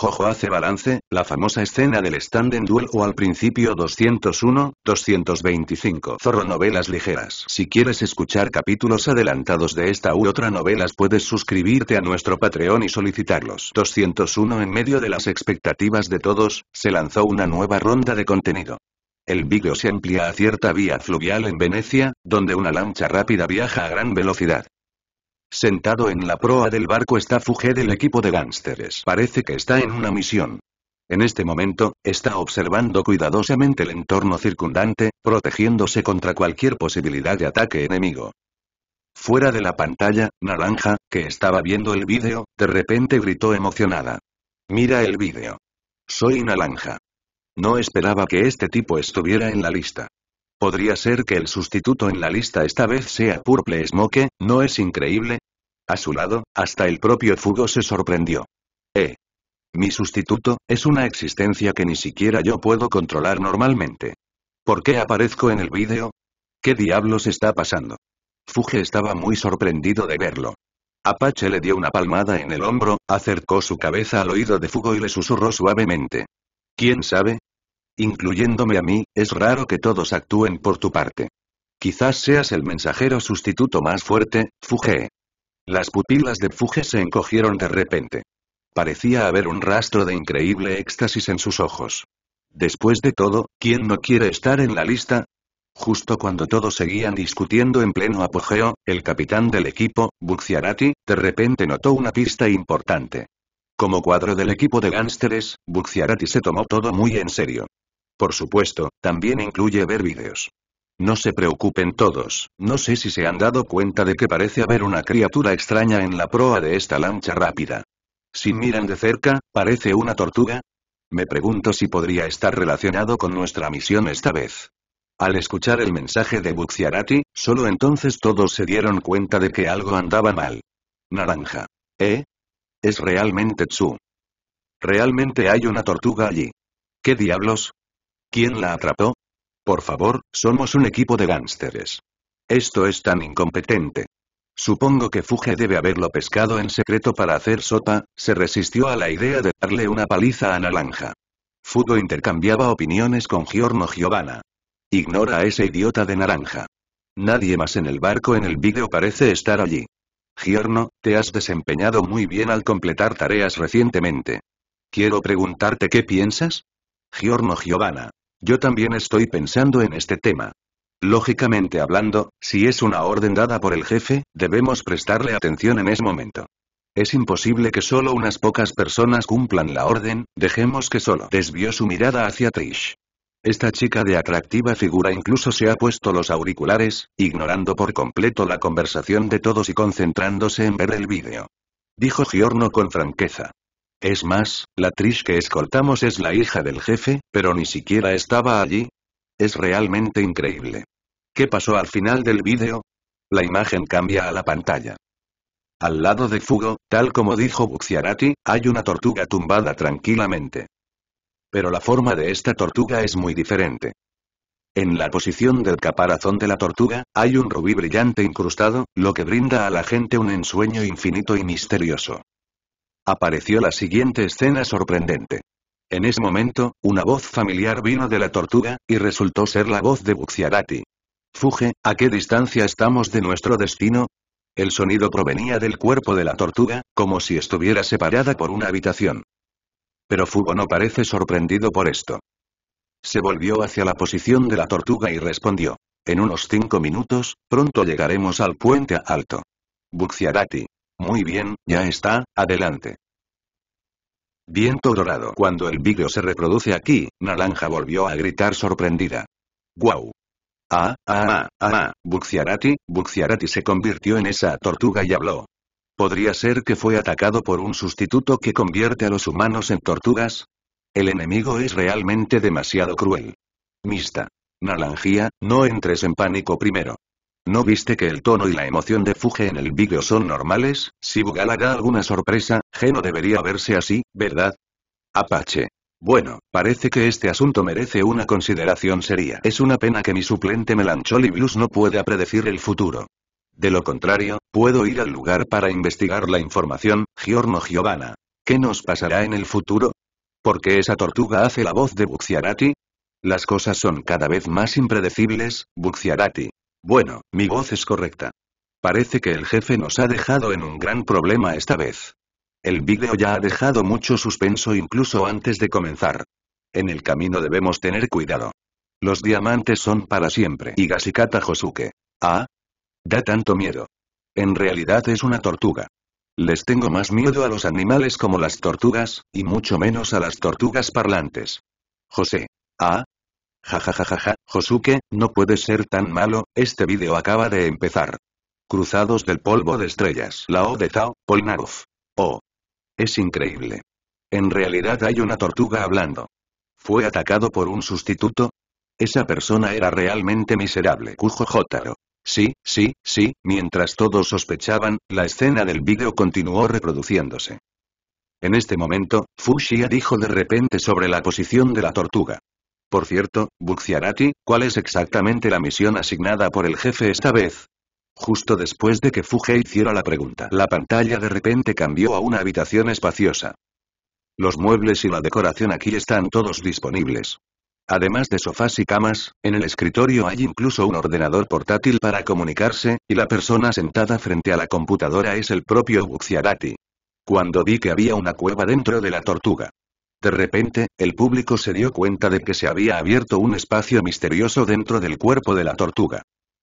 Jojo hace balance, la famosa escena del stand duel o al principio 201, 225. Zorro novelas ligeras. Si quieres escuchar capítulos adelantados de esta u otra novelas puedes suscribirte a nuestro Patreon y solicitarlos. 201 En medio de las expectativas de todos, se lanzó una nueva ronda de contenido. El vídeo se amplía a cierta vía fluvial en Venecia, donde una lancha rápida viaja a gran velocidad. Sentado en la proa del barco está Fuge del equipo de gánsteres. Parece que está en una misión. En este momento, está observando cuidadosamente el entorno circundante, protegiéndose contra cualquier posibilidad de ataque enemigo. Fuera de la pantalla, Naranja, que estaba viendo el vídeo, de repente gritó emocionada. Mira el vídeo. Soy Naranja. No esperaba que este tipo estuviera en la lista. ¿Podría ser que el sustituto en la lista esta vez sea Purple Smoke, no es increíble? A su lado, hasta el propio Fugo se sorprendió. Eh. Mi sustituto, es una existencia que ni siquiera yo puedo controlar normalmente. ¿Por qué aparezco en el vídeo? ¿Qué diablos está pasando? Fuge estaba muy sorprendido de verlo. Apache le dio una palmada en el hombro, acercó su cabeza al oído de Fugo y le susurró suavemente. ¿Quién sabe? Incluyéndome a mí, es raro que todos actúen por tu parte. Quizás seas el mensajero sustituto más fuerte, Fuge. Las pupilas de Fuge se encogieron de repente. Parecía haber un rastro de increíble éxtasis en sus ojos. Después de todo, ¿quién no quiere estar en la lista? Justo cuando todos seguían discutiendo en pleno apogeo, el capitán del equipo, Bucciarati, de repente notó una pista importante. Como cuadro del equipo de gánsteres, Bucciarati se tomó todo muy en serio. Por supuesto, también incluye ver vídeos. No se preocupen todos, no sé si se han dado cuenta de que parece haber una criatura extraña en la proa de esta lancha rápida. Si miran de cerca, parece una tortuga. Me pregunto si podría estar relacionado con nuestra misión esta vez. Al escuchar el mensaje de Bucciarati, solo entonces todos se dieron cuenta de que algo andaba mal. Naranja. ¿Eh? Es realmente Tsu. Realmente hay una tortuga allí. ¿Qué diablos? ¿Quién la atrapó? Por favor, somos un equipo de gánsteres. Esto es tan incompetente. Supongo que Fuge debe haberlo pescado en secreto para hacer sopa, se resistió a la idea de darle una paliza a Naranja. Fudo intercambiaba opiniones con Giorno Giovanna. Ignora a ese idiota de naranja. Nadie más en el barco en el vídeo parece estar allí. Giorno, te has desempeñado muy bien al completar tareas recientemente. Quiero preguntarte qué piensas? Giorno Giovanna. Yo también estoy pensando en este tema. Lógicamente hablando, si es una orden dada por el jefe, debemos prestarle atención en ese momento. Es imposible que solo unas pocas personas cumplan la orden, dejemos que solo desvió su mirada hacia Trish. Esta chica de atractiva figura incluso se ha puesto los auriculares, ignorando por completo la conversación de todos y concentrándose en ver el vídeo. Dijo Giorno con franqueza. Es más, la Trish que escoltamos es la hija del jefe, pero ni siquiera estaba allí. Es realmente increíble. ¿Qué pasó al final del vídeo? La imagen cambia a la pantalla. Al lado de Fugo, tal como dijo Bucciarati, hay una tortuga tumbada tranquilamente. Pero la forma de esta tortuga es muy diferente. En la posición del caparazón de la tortuga, hay un rubí brillante incrustado, lo que brinda a la gente un ensueño infinito y misterioso. Apareció la siguiente escena sorprendente. En ese momento, una voz familiar vino de la tortuga, y resultó ser la voz de Buxiarati. Fuge, ¿a qué distancia estamos de nuestro destino? El sonido provenía del cuerpo de la tortuga, como si estuviera separada por una habitación. Pero Fugo no parece sorprendido por esto. Se volvió hacia la posición de la tortuga y respondió. En unos cinco minutos, pronto llegaremos al puente alto. Buxiarati. Muy bien, ya está, adelante. Viento dorado. Cuando el vídeo se reproduce aquí, Naranja volvió a gritar sorprendida. ¡Guau! Ah, ah, ah, ah, ah. Buxiarati, Buxiarati se convirtió en esa tortuga y habló. ¿Podría ser que fue atacado por un sustituto que convierte a los humanos en tortugas? El enemigo es realmente demasiado cruel. Mista. Nalangia, no entres en pánico primero. ¿No viste que el tono y la emoción de Fuge en el vídeo son normales? Si Bugala da alguna sorpresa, Geno debería verse así, ¿verdad? Apache. Bueno, parece que este asunto merece una consideración seria. Es una pena que mi suplente Melancholy Blues no pueda predecir el futuro. De lo contrario, puedo ir al lugar para investigar la información, Giorno Giovanna. ¿Qué nos pasará en el futuro? ¿Por qué esa tortuga hace la voz de Bucciarati? Las cosas son cada vez más impredecibles, Bucciarati. Bueno, mi voz es correcta. Parece que el jefe nos ha dejado en un gran problema esta vez. El vídeo ya ha dejado mucho suspenso incluso antes de comenzar. En el camino debemos tener cuidado. Los diamantes son para siempre. Y Gasikata Josuke. Ah, Da tanto miedo. En realidad es una tortuga. Les tengo más miedo a los animales como las tortugas, y mucho menos a las tortugas parlantes. José. Ah. Jajajajaja, Josuke, no puedes ser tan malo, este video acaba de empezar. Cruzados del polvo de estrellas. La O de Tao, Polnareff. Oh. Es increíble. En realidad hay una tortuga hablando. ¿Fue atacado por un sustituto? Esa persona era realmente miserable. Kujo Jotaro. Sí, sí, sí, mientras todos sospechaban, la escena del vídeo continuó reproduciéndose. En este momento, Fushia dijo de repente sobre la posición de la tortuga. Por cierto, Buxiarati, ¿cuál es exactamente la misión asignada por el jefe esta vez? Justo después de que Fuge hiciera la pregunta, la pantalla de repente cambió a una habitación espaciosa. Los muebles y la decoración aquí están todos disponibles. Además de sofás y camas, en el escritorio hay incluso un ordenador portátil para comunicarse, y la persona sentada frente a la computadora es el propio Bucciarati. Cuando vi que había una cueva dentro de la tortuga. De repente, el público se dio cuenta de que se había abierto un espacio misterioso dentro del cuerpo de la tortuga.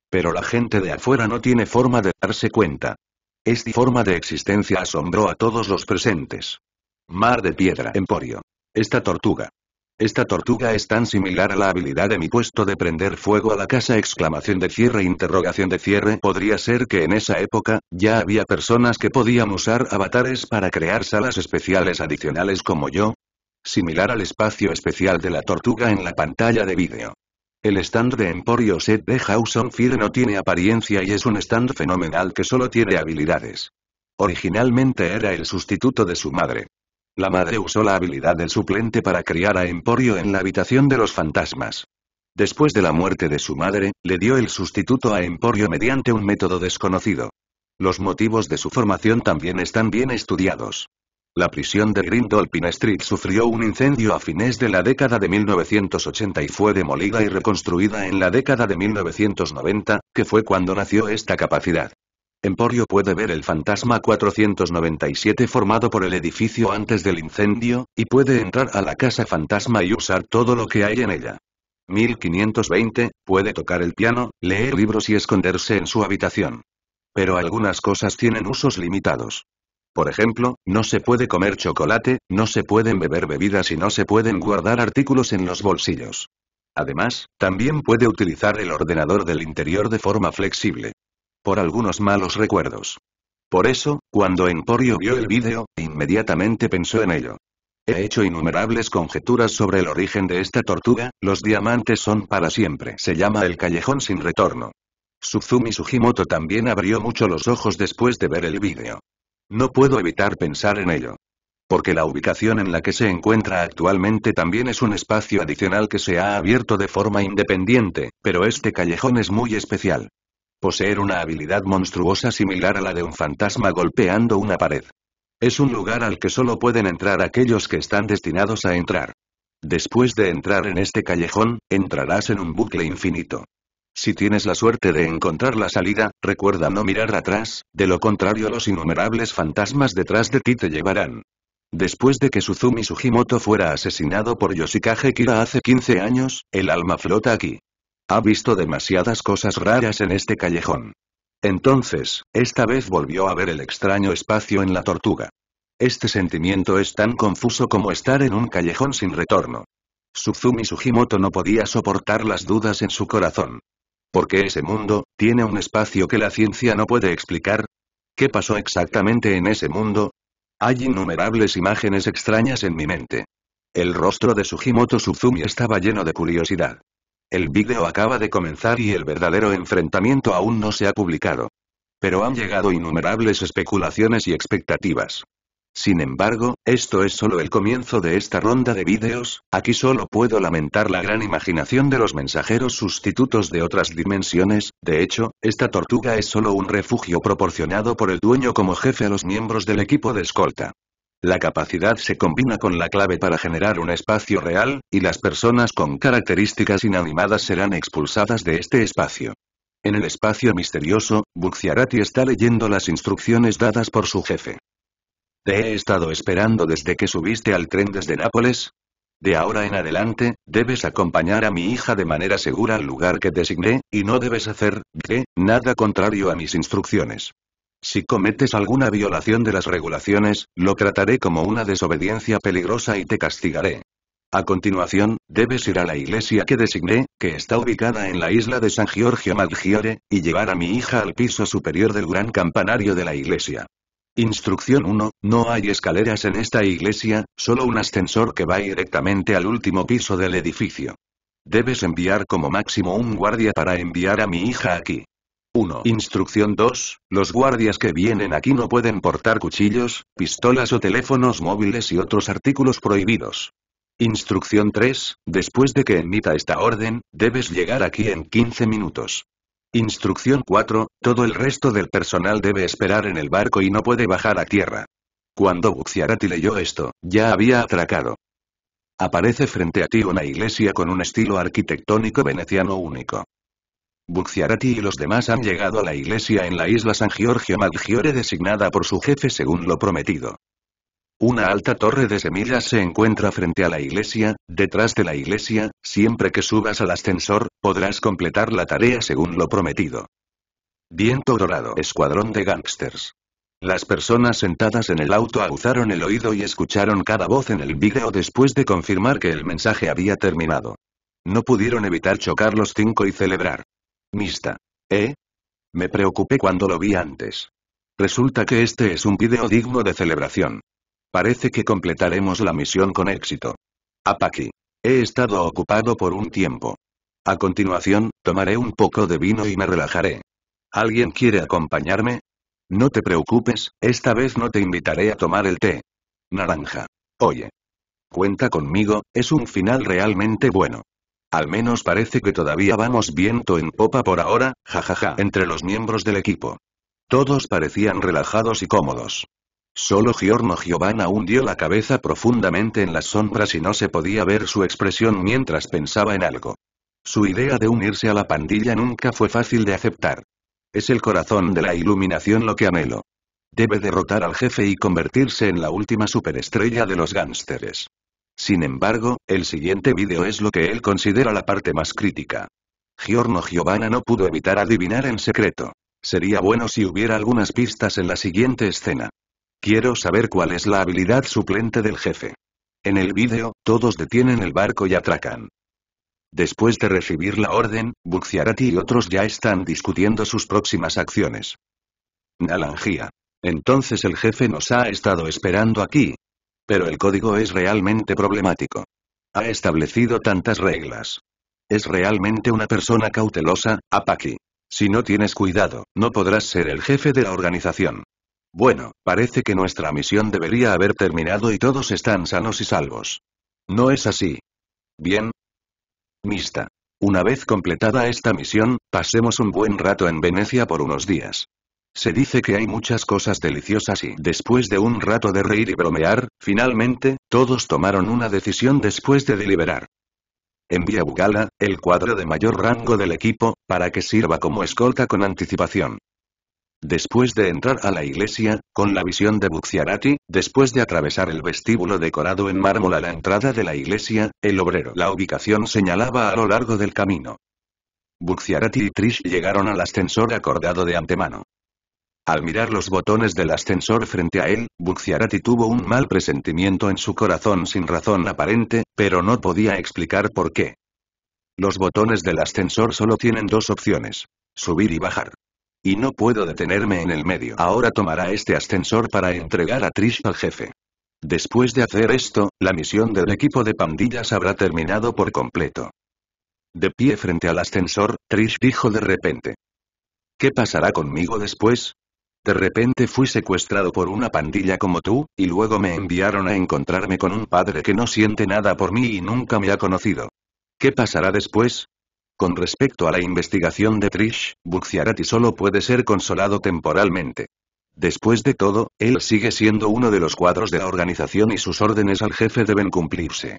Pero la gente de afuera no tiene forma de darse cuenta. Esta forma de existencia asombró a todos los presentes. Mar de Piedra Emporio. Esta tortuga. Esta tortuga es tan similar a la habilidad de mi puesto de prender fuego a la casa exclamación de cierre interrogación de cierre podría ser que en esa época, ya había personas que podían usar avatares para crear salas especiales adicionales como yo. Similar al espacio especial de la tortuga en la pantalla de vídeo. El stand de Emporio Set de House on no tiene apariencia y es un stand fenomenal que solo tiene habilidades. Originalmente era el sustituto de su madre. La madre usó la habilidad del suplente para criar a Emporio en la habitación de los fantasmas. Después de la muerte de su madre, le dio el sustituto a Emporio mediante un método desconocido. Los motivos de su formación también están bien estudiados. La prisión de Grindol Street sufrió un incendio a fines de la década de 1980 y fue demolida y reconstruida en la década de 1990, que fue cuando nació esta capacidad. Emporio puede ver el fantasma 497 formado por el edificio antes del incendio, y puede entrar a la casa fantasma y usar todo lo que hay en ella. 1520, puede tocar el piano, leer libros y esconderse en su habitación. Pero algunas cosas tienen usos limitados. Por ejemplo, no se puede comer chocolate, no se pueden beber bebidas y no se pueden guardar artículos en los bolsillos. Además, también puede utilizar el ordenador del interior de forma flexible por algunos malos recuerdos. Por eso, cuando Emporio vio el vídeo, inmediatamente pensó en ello. He hecho innumerables conjeturas sobre el origen de esta tortuga, los diamantes son para siempre. Se llama el callejón sin retorno. Suzumi Sugimoto también abrió mucho los ojos después de ver el vídeo. No puedo evitar pensar en ello. Porque la ubicación en la que se encuentra actualmente también es un espacio adicional que se ha abierto de forma independiente, pero este callejón es muy especial. Poseer una habilidad monstruosa similar a la de un fantasma golpeando una pared. Es un lugar al que solo pueden entrar aquellos que están destinados a entrar. Después de entrar en este callejón, entrarás en un bucle infinito. Si tienes la suerte de encontrar la salida, recuerda no mirar atrás, de lo contrario los innumerables fantasmas detrás de ti te llevarán. Después de que Suzumi Sugimoto fuera asesinado por Yoshikage Kira hace 15 años, el alma flota aquí. Ha visto demasiadas cosas raras en este callejón. Entonces, esta vez volvió a ver el extraño espacio en la tortuga. Este sentimiento es tan confuso como estar en un callejón sin retorno. Suzumi Sugimoto no podía soportar las dudas en su corazón. Porque ese mundo, tiene un espacio que la ciencia no puede explicar? ¿Qué pasó exactamente en ese mundo? Hay innumerables imágenes extrañas en mi mente. El rostro de Sugimoto Suzumi estaba lleno de curiosidad. El vídeo acaba de comenzar y el verdadero enfrentamiento aún no se ha publicado. Pero han llegado innumerables especulaciones y expectativas. Sin embargo, esto es solo el comienzo de esta ronda de vídeos, aquí solo puedo lamentar la gran imaginación de los mensajeros sustitutos de otras dimensiones, de hecho, esta tortuga es solo un refugio proporcionado por el dueño como jefe a los miembros del equipo de escolta. La capacidad se combina con la clave para generar un espacio real, y las personas con características inanimadas serán expulsadas de este espacio. En el espacio misterioso, Buxiarati está leyendo las instrucciones dadas por su jefe. Te he estado esperando desde que subiste al tren desde Nápoles. De ahora en adelante, debes acompañar a mi hija de manera segura al lugar que designé, y no debes hacer, de nada contrario a mis instrucciones. Si cometes alguna violación de las regulaciones, lo trataré como una desobediencia peligrosa y te castigaré. A continuación, debes ir a la iglesia que designé, que está ubicada en la isla de San Giorgio Maggiore, y llevar a mi hija al piso superior del gran campanario de la iglesia. Instrucción 1. No hay escaleras en esta iglesia, solo un ascensor que va directamente al último piso del edificio. Debes enviar como máximo un guardia para enviar a mi hija aquí. 1. Instrucción 2. Los guardias que vienen aquí no pueden portar cuchillos, pistolas o teléfonos móviles y otros artículos prohibidos. Instrucción 3. Después de que emita esta orden, debes llegar aquí en 15 minutos. Instrucción 4. Todo el resto del personal debe esperar en el barco y no puede bajar a tierra. Cuando Buxiarati leyó esto, ya había atracado. Aparece frente a ti una iglesia con un estilo arquitectónico veneciano único. Bucciarati y los demás han llegado a la iglesia en la isla San Giorgio Maggiore designada por su jefe según lo prometido. Una alta torre de semillas se encuentra frente a la iglesia, detrás de la iglesia, siempre que subas al ascensor, podrás completar la tarea según lo prometido. Viento dorado. Escuadrón de gángsters. Las personas sentadas en el auto aguzaron el oído y escucharon cada voz en el vídeo después de confirmar que el mensaje había terminado. No pudieron evitar chocar los cinco y celebrar. Mista. ¿Eh? Me preocupé cuando lo vi antes. Resulta que este es un video digno de celebración. Parece que completaremos la misión con éxito. Apaki. He estado ocupado por un tiempo. A continuación, tomaré un poco de vino y me relajaré. ¿Alguien quiere acompañarme? No te preocupes, esta vez no te invitaré a tomar el té. Naranja. Oye. Cuenta conmigo, es un final realmente bueno. Al menos parece que todavía vamos viento en popa por ahora, jajaja, entre los miembros del equipo. Todos parecían relajados y cómodos. Solo Giorno Giovanna hundió la cabeza profundamente en las sombras y no se podía ver su expresión mientras pensaba en algo. Su idea de unirse a la pandilla nunca fue fácil de aceptar. Es el corazón de la iluminación lo que anhelo. Debe derrotar al jefe y convertirse en la última superestrella de los gánsteres. Sin embargo, el siguiente vídeo es lo que él considera la parte más crítica. Giorno Giovanna no pudo evitar adivinar en secreto. Sería bueno si hubiera algunas pistas en la siguiente escena. Quiero saber cuál es la habilidad suplente del jefe. En el vídeo, todos detienen el barco y atracan. Después de recibir la orden, Bucciarati y otros ya están discutiendo sus próximas acciones. Nalangia. Entonces el jefe nos ha estado esperando aquí, pero el código es realmente problemático. Ha establecido tantas reglas. Es realmente una persona cautelosa, Apaki. Si no tienes cuidado, no podrás ser el jefe de la organización. Bueno, parece que nuestra misión debería haber terminado y todos están sanos y salvos. No es así. Bien. Mista. Una vez completada esta misión, pasemos un buen rato en Venecia por unos días. Se dice que hay muchas cosas deliciosas y después de un rato de reír y bromear, finalmente, todos tomaron una decisión después de deliberar. Envía Bugala, el cuadro de mayor rango del equipo, para que sirva como escolta con anticipación. Después de entrar a la iglesia, con la visión de Buxiarati, después de atravesar el vestíbulo decorado en mármol a la entrada de la iglesia, el obrero la ubicación señalaba a lo largo del camino. Buxiarati y Trish llegaron al ascensor acordado de antemano. Al mirar los botones del ascensor frente a él, Buxiarati tuvo un mal presentimiento en su corazón sin razón aparente, pero no podía explicar por qué. Los botones del ascensor solo tienen dos opciones. Subir y bajar. Y no puedo detenerme en el medio. Ahora tomará este ascensor para entregar a Trish al jefe. Después de hacer esto, la misión del equipo de pandillas habrá terminado por completo. De pie frente al ascensor, Trish dijo de repente. ¿Qué pasará conmigo después? De repente fui secuestrado por una pandilla como tú, y luego me enviaron a encontrarme con un padre que no siente nada por mí y nunca me ha conocido. ¿Qué pasará después? Con respecto a la investigación de Trish, Buxiarati solo puede ser consolado temporalmente. Después de todo, él sigue siendo uno de los cuadros de la organización y sus órdenes al jefe deben cumplirse.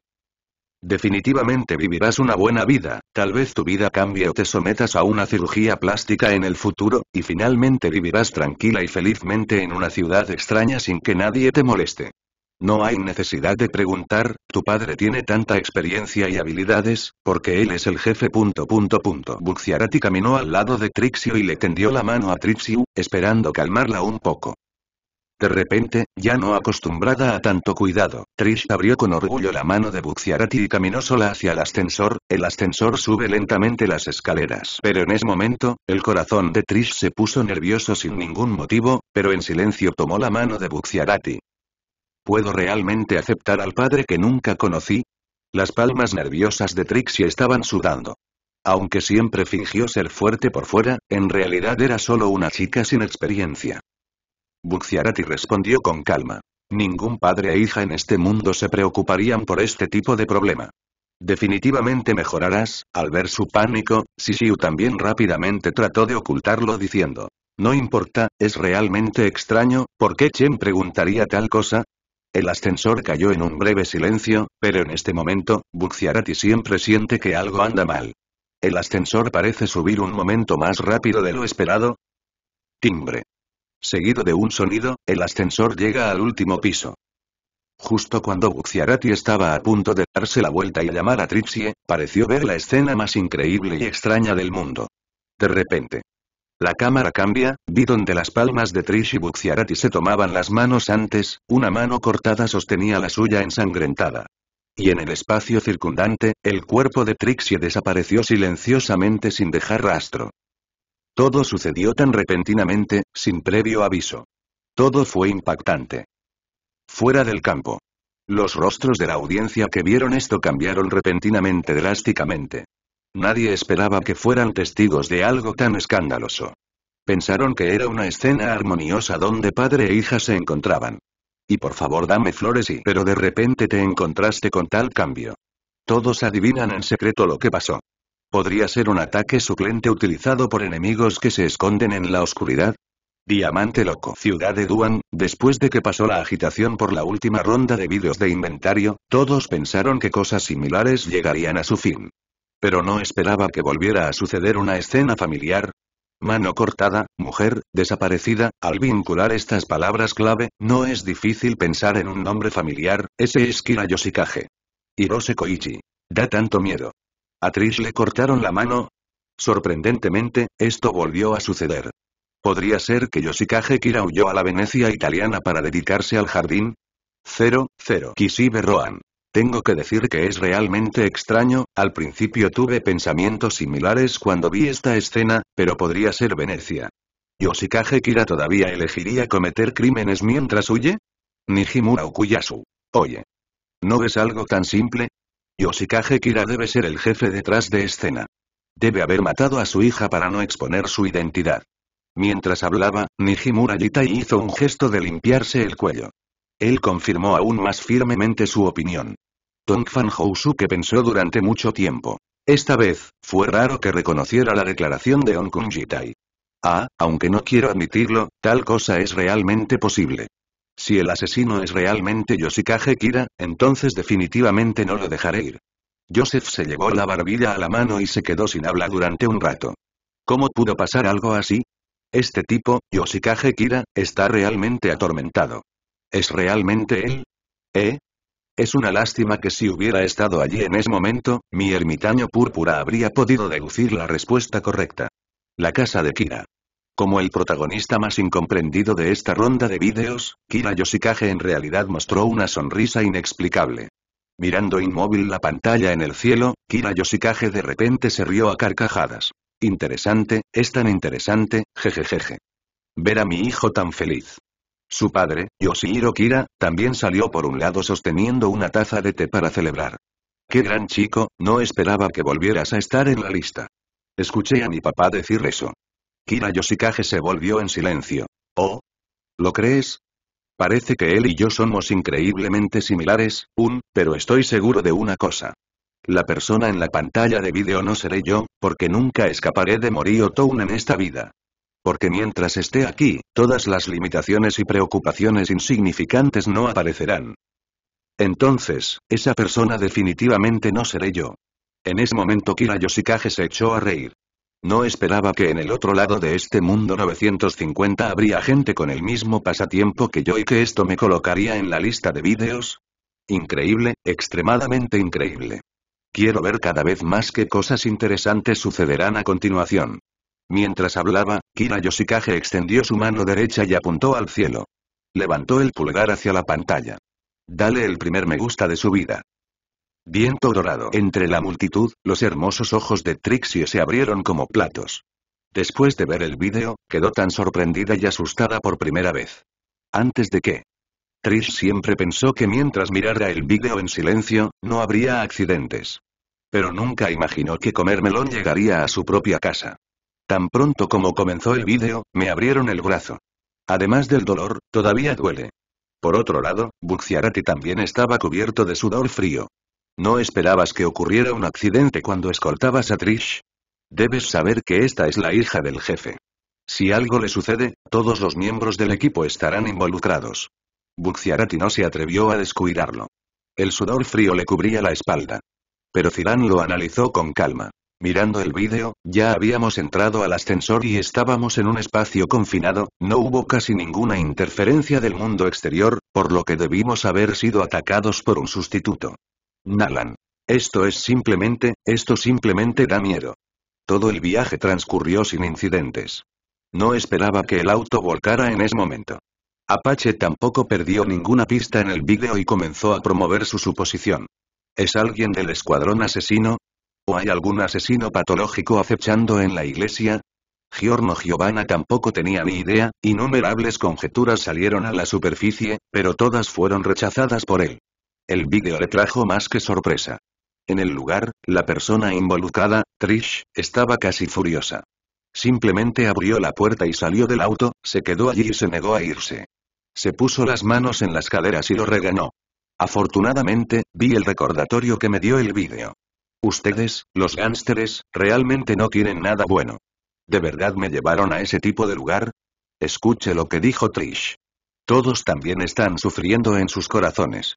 Definitivamente vivirás una buena vida, tal vez tu vida cambie o te sometas a una cirugía plástica en el futuro, y finalmente vivirás tranquila y felizmente en una ciudad extraña sin que nadie te moleste. No hay necesidad de preguntar, tu padre tiene tanta experiencia y habilidades, porque él es el jefe. Buxiarati caminó al lado de Trixio y le tendió la mano a Trixio, esperando calmarla un poco. De repente, ya no acostumbrada a tanto cuidado, Trish abrió con orgullo la mano de Buxiarati y caminó sola hacia el ascensor, el ascensor sube lentamente las escaleras. Pero en ese momento, el corazón de Trish se puso nervioso sin ningún motivo, pero en silencio tomó la mano de Buxiarati. ¿Puedo realmente aceptar al padre que nunca conocí? Las palmas nerviosas de Trixie estaban sudando. Aunque siempre fingió ser fuerte por fuera, en realidad era solo una chica sin experiencia. Buxiarati respondió con calma. Ningún padre e hija en este mundo se preocuparían por este tipo de problema. Definitivamente mejorarás, al ver su pánico, Sisiu también rápidamente trató de ocultarlo diciendo. No importa, es realmente extraño, ¿por qué Chen preguntaría tal cosa? El ascensor cayó en un breve silencio, pero en este momento, Buxiarati siempre siente que algo anda mal. El ascensor parece subir un momento más rápido de lo esperado. Timbre. Seguido de un sonido, el ascensor llega al último piso. Justo cuando Buxiarati estaba a punto de darse la vuelta y llamar a Trixie, pareció ver la escena más increíble y extraña del mundo. De repente. La cámara cambia, vi donde las palmas de Trish y se tomaban las manos antes, una mano cortada sostenía la suya ensangrentada. Y en el espacio circundante, el cuerpo de Trixie desapareció silenciosamente sin dejar rastro. Todo sucedió tan repentinamente, sin previo aviso. Todo fue impactante. Fuera del campo. Los rostros de la audiencia que vieron esto cambiaron repentinamente drásticamente. Nadie esperaba que fueran testigos de algo tan escandaloso. Pensaron que era una escena armoniosa donde padre e hija se encontraban. Y por favor dame flores y... Pero de repente te encontraste con tal cambio. Todos adivinan en secreto lo que pasó. ¿Podría ser un ataque suplente utilizado por enemigos que se esconden en la oscuridad? Diamante Loco Ciudad de Duan, después de que pasó la agitación por la última ronda de vídeos de inventario, todos pensaron que cosas similares llegarían a su fin. Pero no esperaba que volviera a suceder una escena familiar. Mano cortada, mujer, desaparecida, al vincular estas palabras clave, no es difícil pensar en un nombre familiar, ese es Kira Yoshikage. Hirose Koichi. Da tanto miedo. A le cortaron la mano. Sorprendentemente, esto volvió a suceder. ¿Podría ser que Yoshikage Kira huyó a la Venecia italiana para dedicarse al jardín? Cero, 0. Kishibe Rohan. Tengo que decir que es realmente extraño, al principio tuve pensamientos similares cuando vi esta escena, pero podría ser Venecia. ¿Yoshikage Kira todavía elegiría cometer crímenes mientras huye? Nijimura Okuyasu. Oye. ¿No ves algo tan simple? Yoshikage Kira debe ser el jefe detrás de escena. Debe haber matado a su hija para no exponer su identidad. Mientras hablaba, Nijimura Jitai hizo un gesto de limpiarse el cuello. Él confirmó aún más firmemente su opinión. Tongfan Housuke pensó durante mucho tiempo. Esta vez, fue raro que reconociera la declaración de Onkun Jitai. Ah, aunque no quiero admitirlo, tal cosa es realmente posible. Si el asesino es realmente Yoshikage Kira, entonces definitivamente no lo dejaré ir. Joseph se llevó la barbilla a la mano y se quedó sin hablar durante un rato. ¿Cómo pudo pasar algo así? Este tipo, Yoshikage Kira, está realmente atormentado. ¿Es realmente él? ¿Eh? Es una lástima que si hubiera estado allí en ese momento, mi ermitaño púrpura habría podido deducir la respuesta correcta. La casa de Kira. Como el protagonista más incomprendido de esta ronda de vídeos, Kira Yoshikage en realidad mostró una sonrisa inexplicable. Mirando inmóvil la pantalla en el cielo, Kira Yoshikage de repente se rió a carcajadas. Interesante, es tan interesante, jejejeje. Ver a mi hijo tan feliz. Su padre, Yoshihiro Kira, también salió por un lado sosteniendo una taza de té para celebrar. Qué gran chico, no esperaba que volvieras a estar en la lista. Escuché a mi papá decir eso. Kira Yoshikage se volvió en silencio. ¿Oh? ¿Lo crees? Parece que él y yo somos increíblemente similares, un, pero estoy seguro de una cosa. La persona en la pantalla de vídeo no seré yo, porque nunca escaparé de Morio Town en esta vida. Porque mientras esté aquí, todas las limitaciones y preocupaciones insignificantes no aparecerán. Entonces, esa persona definitivamente no seré yo. En ese momento Kira Yoshikage se echó a reír. No esperaba que en el otro lado de este mundo 950 habría gente con el mismo pasatiempo que yo y que esto me colocaría en la lista de vídeos. Increíble, extremadamente increíble. Quiero ver cada vez más qué cosas interesantes sucederán a continuación. Mientras hablaba, Kira Yoshikage extendió su mano derecha y apuntó al cielo. Levantó el pulgar hacia la pantalla. Dale el primer me gusta de su vida. Viento dorado. Entre la multitud, los hermosos ojos de Trixie se abrieron como platos. Después de ver el vídeo, quedó tan sorprendida y asustada por primera vez. Antes de que... Trish siempre pensó que mientras mirara el vídeo en silencio, no habría accidentes. Pero nunca imaginó que comer melón llegaría a su propia casa. Tan pronto como comenzó el vídeo, me abrieron el brazo. Además del dolor, todavía duele. Por otro lado, Buxiarati también estaba cubierto de sudor frío. ¿No esperabas que ocurriera un accidente cuando escoltabas a Trish? Debes saber que esta es la hija del jefe. Si algo le sucede, todos los miembros del equipo estarán involucrados. Buxiarati no se atrevió a descuidarlo. El sudor frío le cubría la espalda. Pero Zidane lo analizó con calma. Mirando el vídeo, ya habíamos entrado al ascensor y estábamos en un espacio confinado, no hubo casi ninguna interferencia del mundo exterior, por lo que debimos haber sido atacados por un sustituto. Nalan. Esto es simplemente, esto simplemente da miedo. Todo el viaje transcurrió sin incidentes. No esperaba que el auto volcara en ese momento. Apache tampoco perdió ninguna pista en el vídeo y comenzó a promover su suposición. ¿Es alguien del escuadrón asesino? ¿O hay algún asesino patológico acechando en la iglesia? Giorno Giovanna tampoco tenía ni idea, innumerables conjeturas salieron a la superficie, pero todas fueron rechazadas por él el vídeo le trajo más que sorpresa. En el lugar, la persona involucrada, Trish, estaba casi furiosa. Simplemente abrió la puerta y salió del auto, se quedó allí y se negó a irse. Se puso las manos en las caderas y lo regañó. Afortunadamente, vi el recordatorio que me dio el vídeo. Ustedes, los gánsteres, realmente no tienen nada bueno. ¿De verdad me llevaron a ese tipo de lugar? Escuche lo que dijo Trish. Todos también están sufriendo en sus corazones.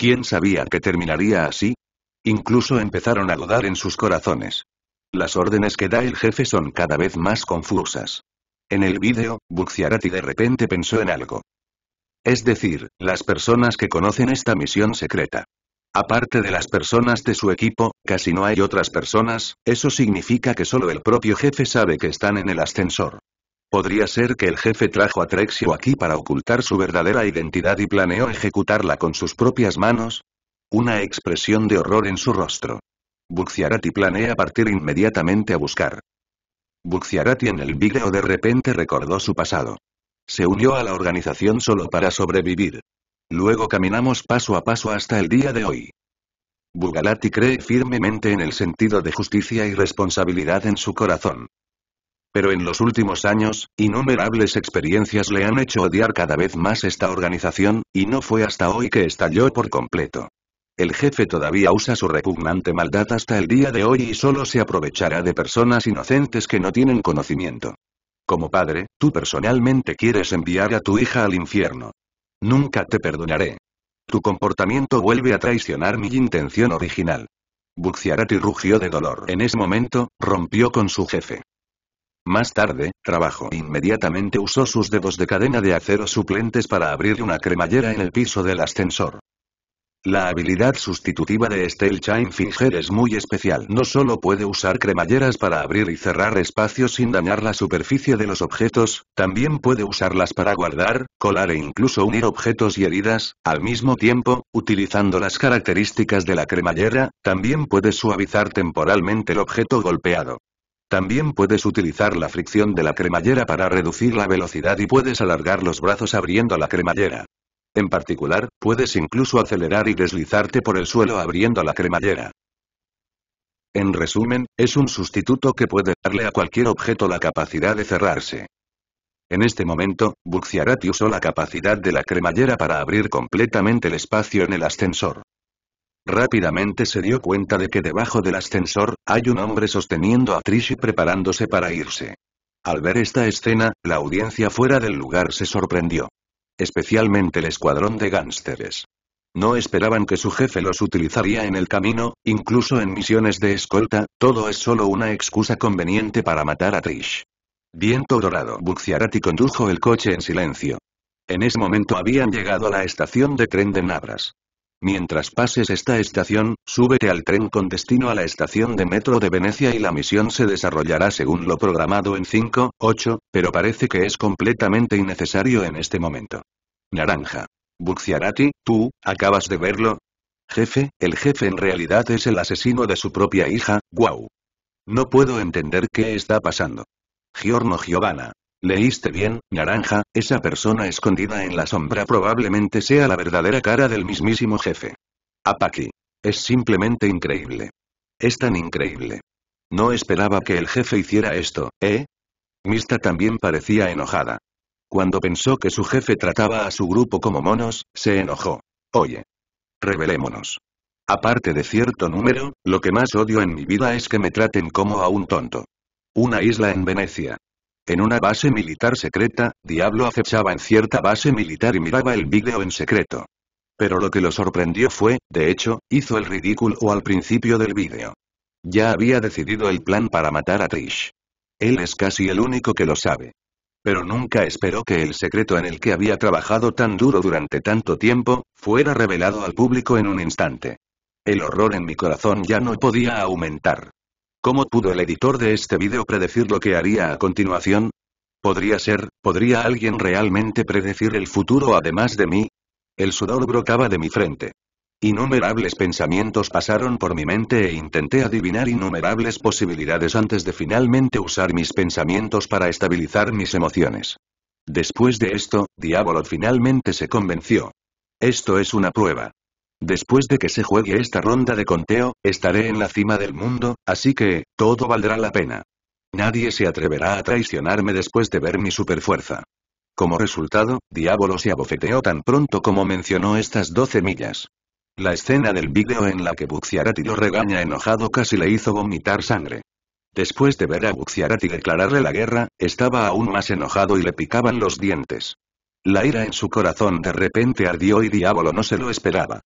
¿Quién sabía que terminaría así? Incluso empezaron a dudar en sus corazones. Las órdenes que da el jefe son cada vez más confusas. En el vídeo, Buxiarati de repente pensó en algo. Es decir, las personas que conocen esta misión secreta. Aparte de las personas de su equipo, casi no hay otras personas, eso significa que solo el propio jefe sabe que están en el ascensor. Podría ser que el jefe trajo a Trexio aquí para ocultar su verdadera identidad y planeó ejecutarla con sus propias manos. Una expresión de horror en su rostro. Buxiarati planea partir inmediatamente a buscar. Buxiarati en el vídeo de repente recordó su pasado. Se unió a la organización solo para sobrevivir. Luego caminamos paso a paso hasta el día de hoy. Bugalati cree firmemente en el sentido de justicia y responsabilidad en su corazón. Pero en los últimos años, innumerables experiencias le han hecho odiar cada vez más esta organización, y no fue hasta hoy que estalló por completo. El jefe todavía usa su repugnante maldad hasta el día de hoy y solo se aprovechará de personas inocentes que no tienen conocimiento. Como padre, tú personalmente quieres enviar a tu hija al infierno. Nunca te perdonaré. Tu comportamiento vuelve a traicionar mi intención original. Buxiarati rugió de dolor. En ese momento, rompió con su jefe. Más tarde, trabajó inmediatamente usó sus dedos de cadena de acero suplentes para abrir una cremallera en el piso del ascensor. La habilidad sustitutiva de Estelle Finger es muy especial. No solo puede usar cremalleras para abrir y cerrar espacios sin dañar la superficie de los objetos, también puede usarlas para guardar, colar e incluso unir objetos y heridas. Al mismo tiempo, utilizando las características de la cremallera, también puede suavizar temporalmente el objeto golpeado. También puedes utilizar la fricción de la cremallera para reducir la velocidad y puedes alargar los brazos abriendo la cremallera. En particular, puedes incluso acelerar y deslizarte por el suelo abriendo la cremallera. En resumen, es un sustituto que puede darle a cualquier objeto la capacidad de cerrarse. En este momento, Buxiarati usó la capacidad de la cremallera para abrir completamente el espacio en el ascensor. Rápidamente se dio cuenta de que debajo del ascensor, hay un hombre sosteniendo a Trish y preparándose para irse. Al ver esta escena, la audiencia fuera del lugar se sorprendió. Especialmente el escuadrón de gánsteres. No esperaban que su jefe los utilizaría en el camino, incluso en misiones de escolta, todo es solo una excusa conveniente para matar a Trish. Viento dorado. Buxiarati condujo el coche en silencio. En ese momento habían llegado a la estación de tren de Nabras. Mientras pases esta estación, súbete al tren con destino a la estación de metro de Venecia y la misión se desarrollará según lo programado en 5, 8, pero parece que es completamente innecesario en este momento. Naranja. Buxiarati, tú, acabas de verlo. Jefe, el jefe en realidad es el asesino de su propia hija, guau. No puedo entender qué está pasando. Giorno Giovanna. Leíste bien, Naranja, esa persona escondida en la sombra probablemente sea la verdadera cara del mismísimo jefe. Apaki. Es simplemente increíble. Es tan increíble. No esperaba que el jefe hiciera esto, ¿eh? Mista también parecía enojada. Cuando pensó que su jefe trataba a su grupo como monos, se enojó. Oye. Revelémonos. Aparte de cierto número, lo que más odio en mi vida es que me traten como a un tonto. Una isla en Venecia. En una base militar secreta, Diablo acechaba en cierta base militar y miraba el vídeo en secreto. Pero lo que lo sorprendió fue, de hecho, hizo el ridículo al principio del vídeo. Ya había decidido el plan para matar a Trish. Él es casi el único que lo sabe. Pero nunca esperó que el secreto en el que había trabajado tan duro durante tanto tiempo, fuera revelado al público en un instante. El horror en mi corazón ya no podía aumentar. ¿Cómo pudo el editor de este vídeo predecir lo que haría a continuación? ¿Podría ser, podría alguien realmente predecir el futuro además de mí? El sudor brotaba de mi frente. Innumerables pensamientos pasaron por mi mente e intenté adivinar innumerables posibilidades antes de finalmente usar mis pensamientos para estabilizar mis emociones. Después de esto, Diablo finalmente se convenció. Esto es una prueba. Después de que se juegue esta ronda de conteo, estaré en la cima del mundo, así que, todo valdrá la pena. Nadie se atreverá a traicionarme después de ver mi superfuerza. Como resultado, Diablo se abofeteó tan pronto como mencionó estas 12 millas. La escena del vídeo en la que Buxiarati lo regaña enojado casi le hizo vomitar sangre. Después de ver a Buxiarati declararle la guerra, estaba aún más enojado y le picaban los dientes. La ira en su corazón de repente ardió y Diablo no se lo esperaba.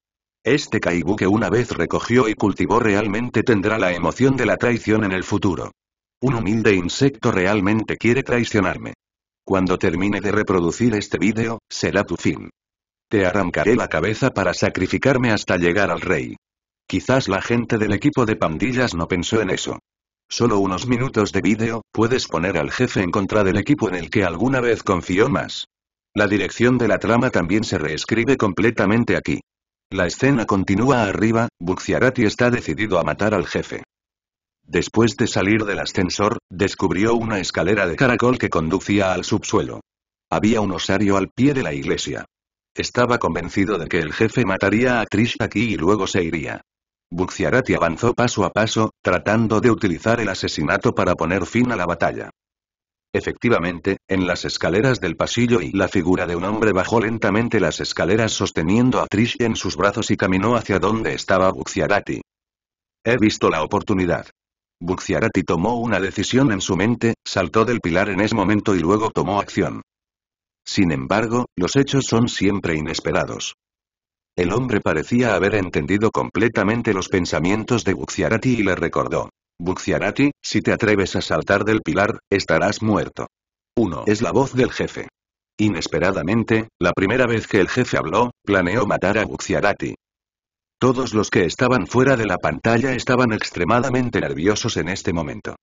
Este caibú que una vez recogió y cultivó realmente tendrá la emoción de la traición en el futuro. Un humilde insecto realmente quiere traicionarme. Cuando termine de reproducir este vídeo, será tu fin. Te arrancaré la cabeza para sacrificarme hasta llegar al rey. Quizás la gente del equipo de pandillas no pensó en eso. Solo unos minutos de vídeo, puedes poner al jefe en contra del equipo en el que alguna vez confió más. La dirección de la trama también se reescribe completamente aquí. La escena continúa arriba, Buxiarati está decidido a matar al jefe. Después de salir del ascensor, descubrió una escalera de caracol que conducía al subsuelo. Había un osario al pie de la iglesia. Estaba convencido de que el jefe mataría a Trish aquí y luego se iría. Buxiarati avanzó paso a paso, tratando de utilizar el asesinato para poner fin a la batalla. Efectivamente, en las escaleras del pasillo y la figura de un hombre bajó lentamente las escaleras sosteniendo a Trish en sus brazos y caminó hacia donde estaba Buxiarati. He visto la oportunidad. Buxiarati tomó una decisión en su mente, saltó del pilar en ese momento y luego tomó acción. Sin embargo, los hechos son siempre inesperados. El hombre parecía haber entendido completamente los pensamientos de Buxiarati y le recordó. Bucciarati, si te atreves a saltar del pilar, estarás muerto. Uno es la voz del jefe. Inesperadamente, la primera vez que el jefe habló, planeó matar a Bucciarati. Todos los que estaban fuera de la pantalla estaban extremadamente nerviosos en este momento.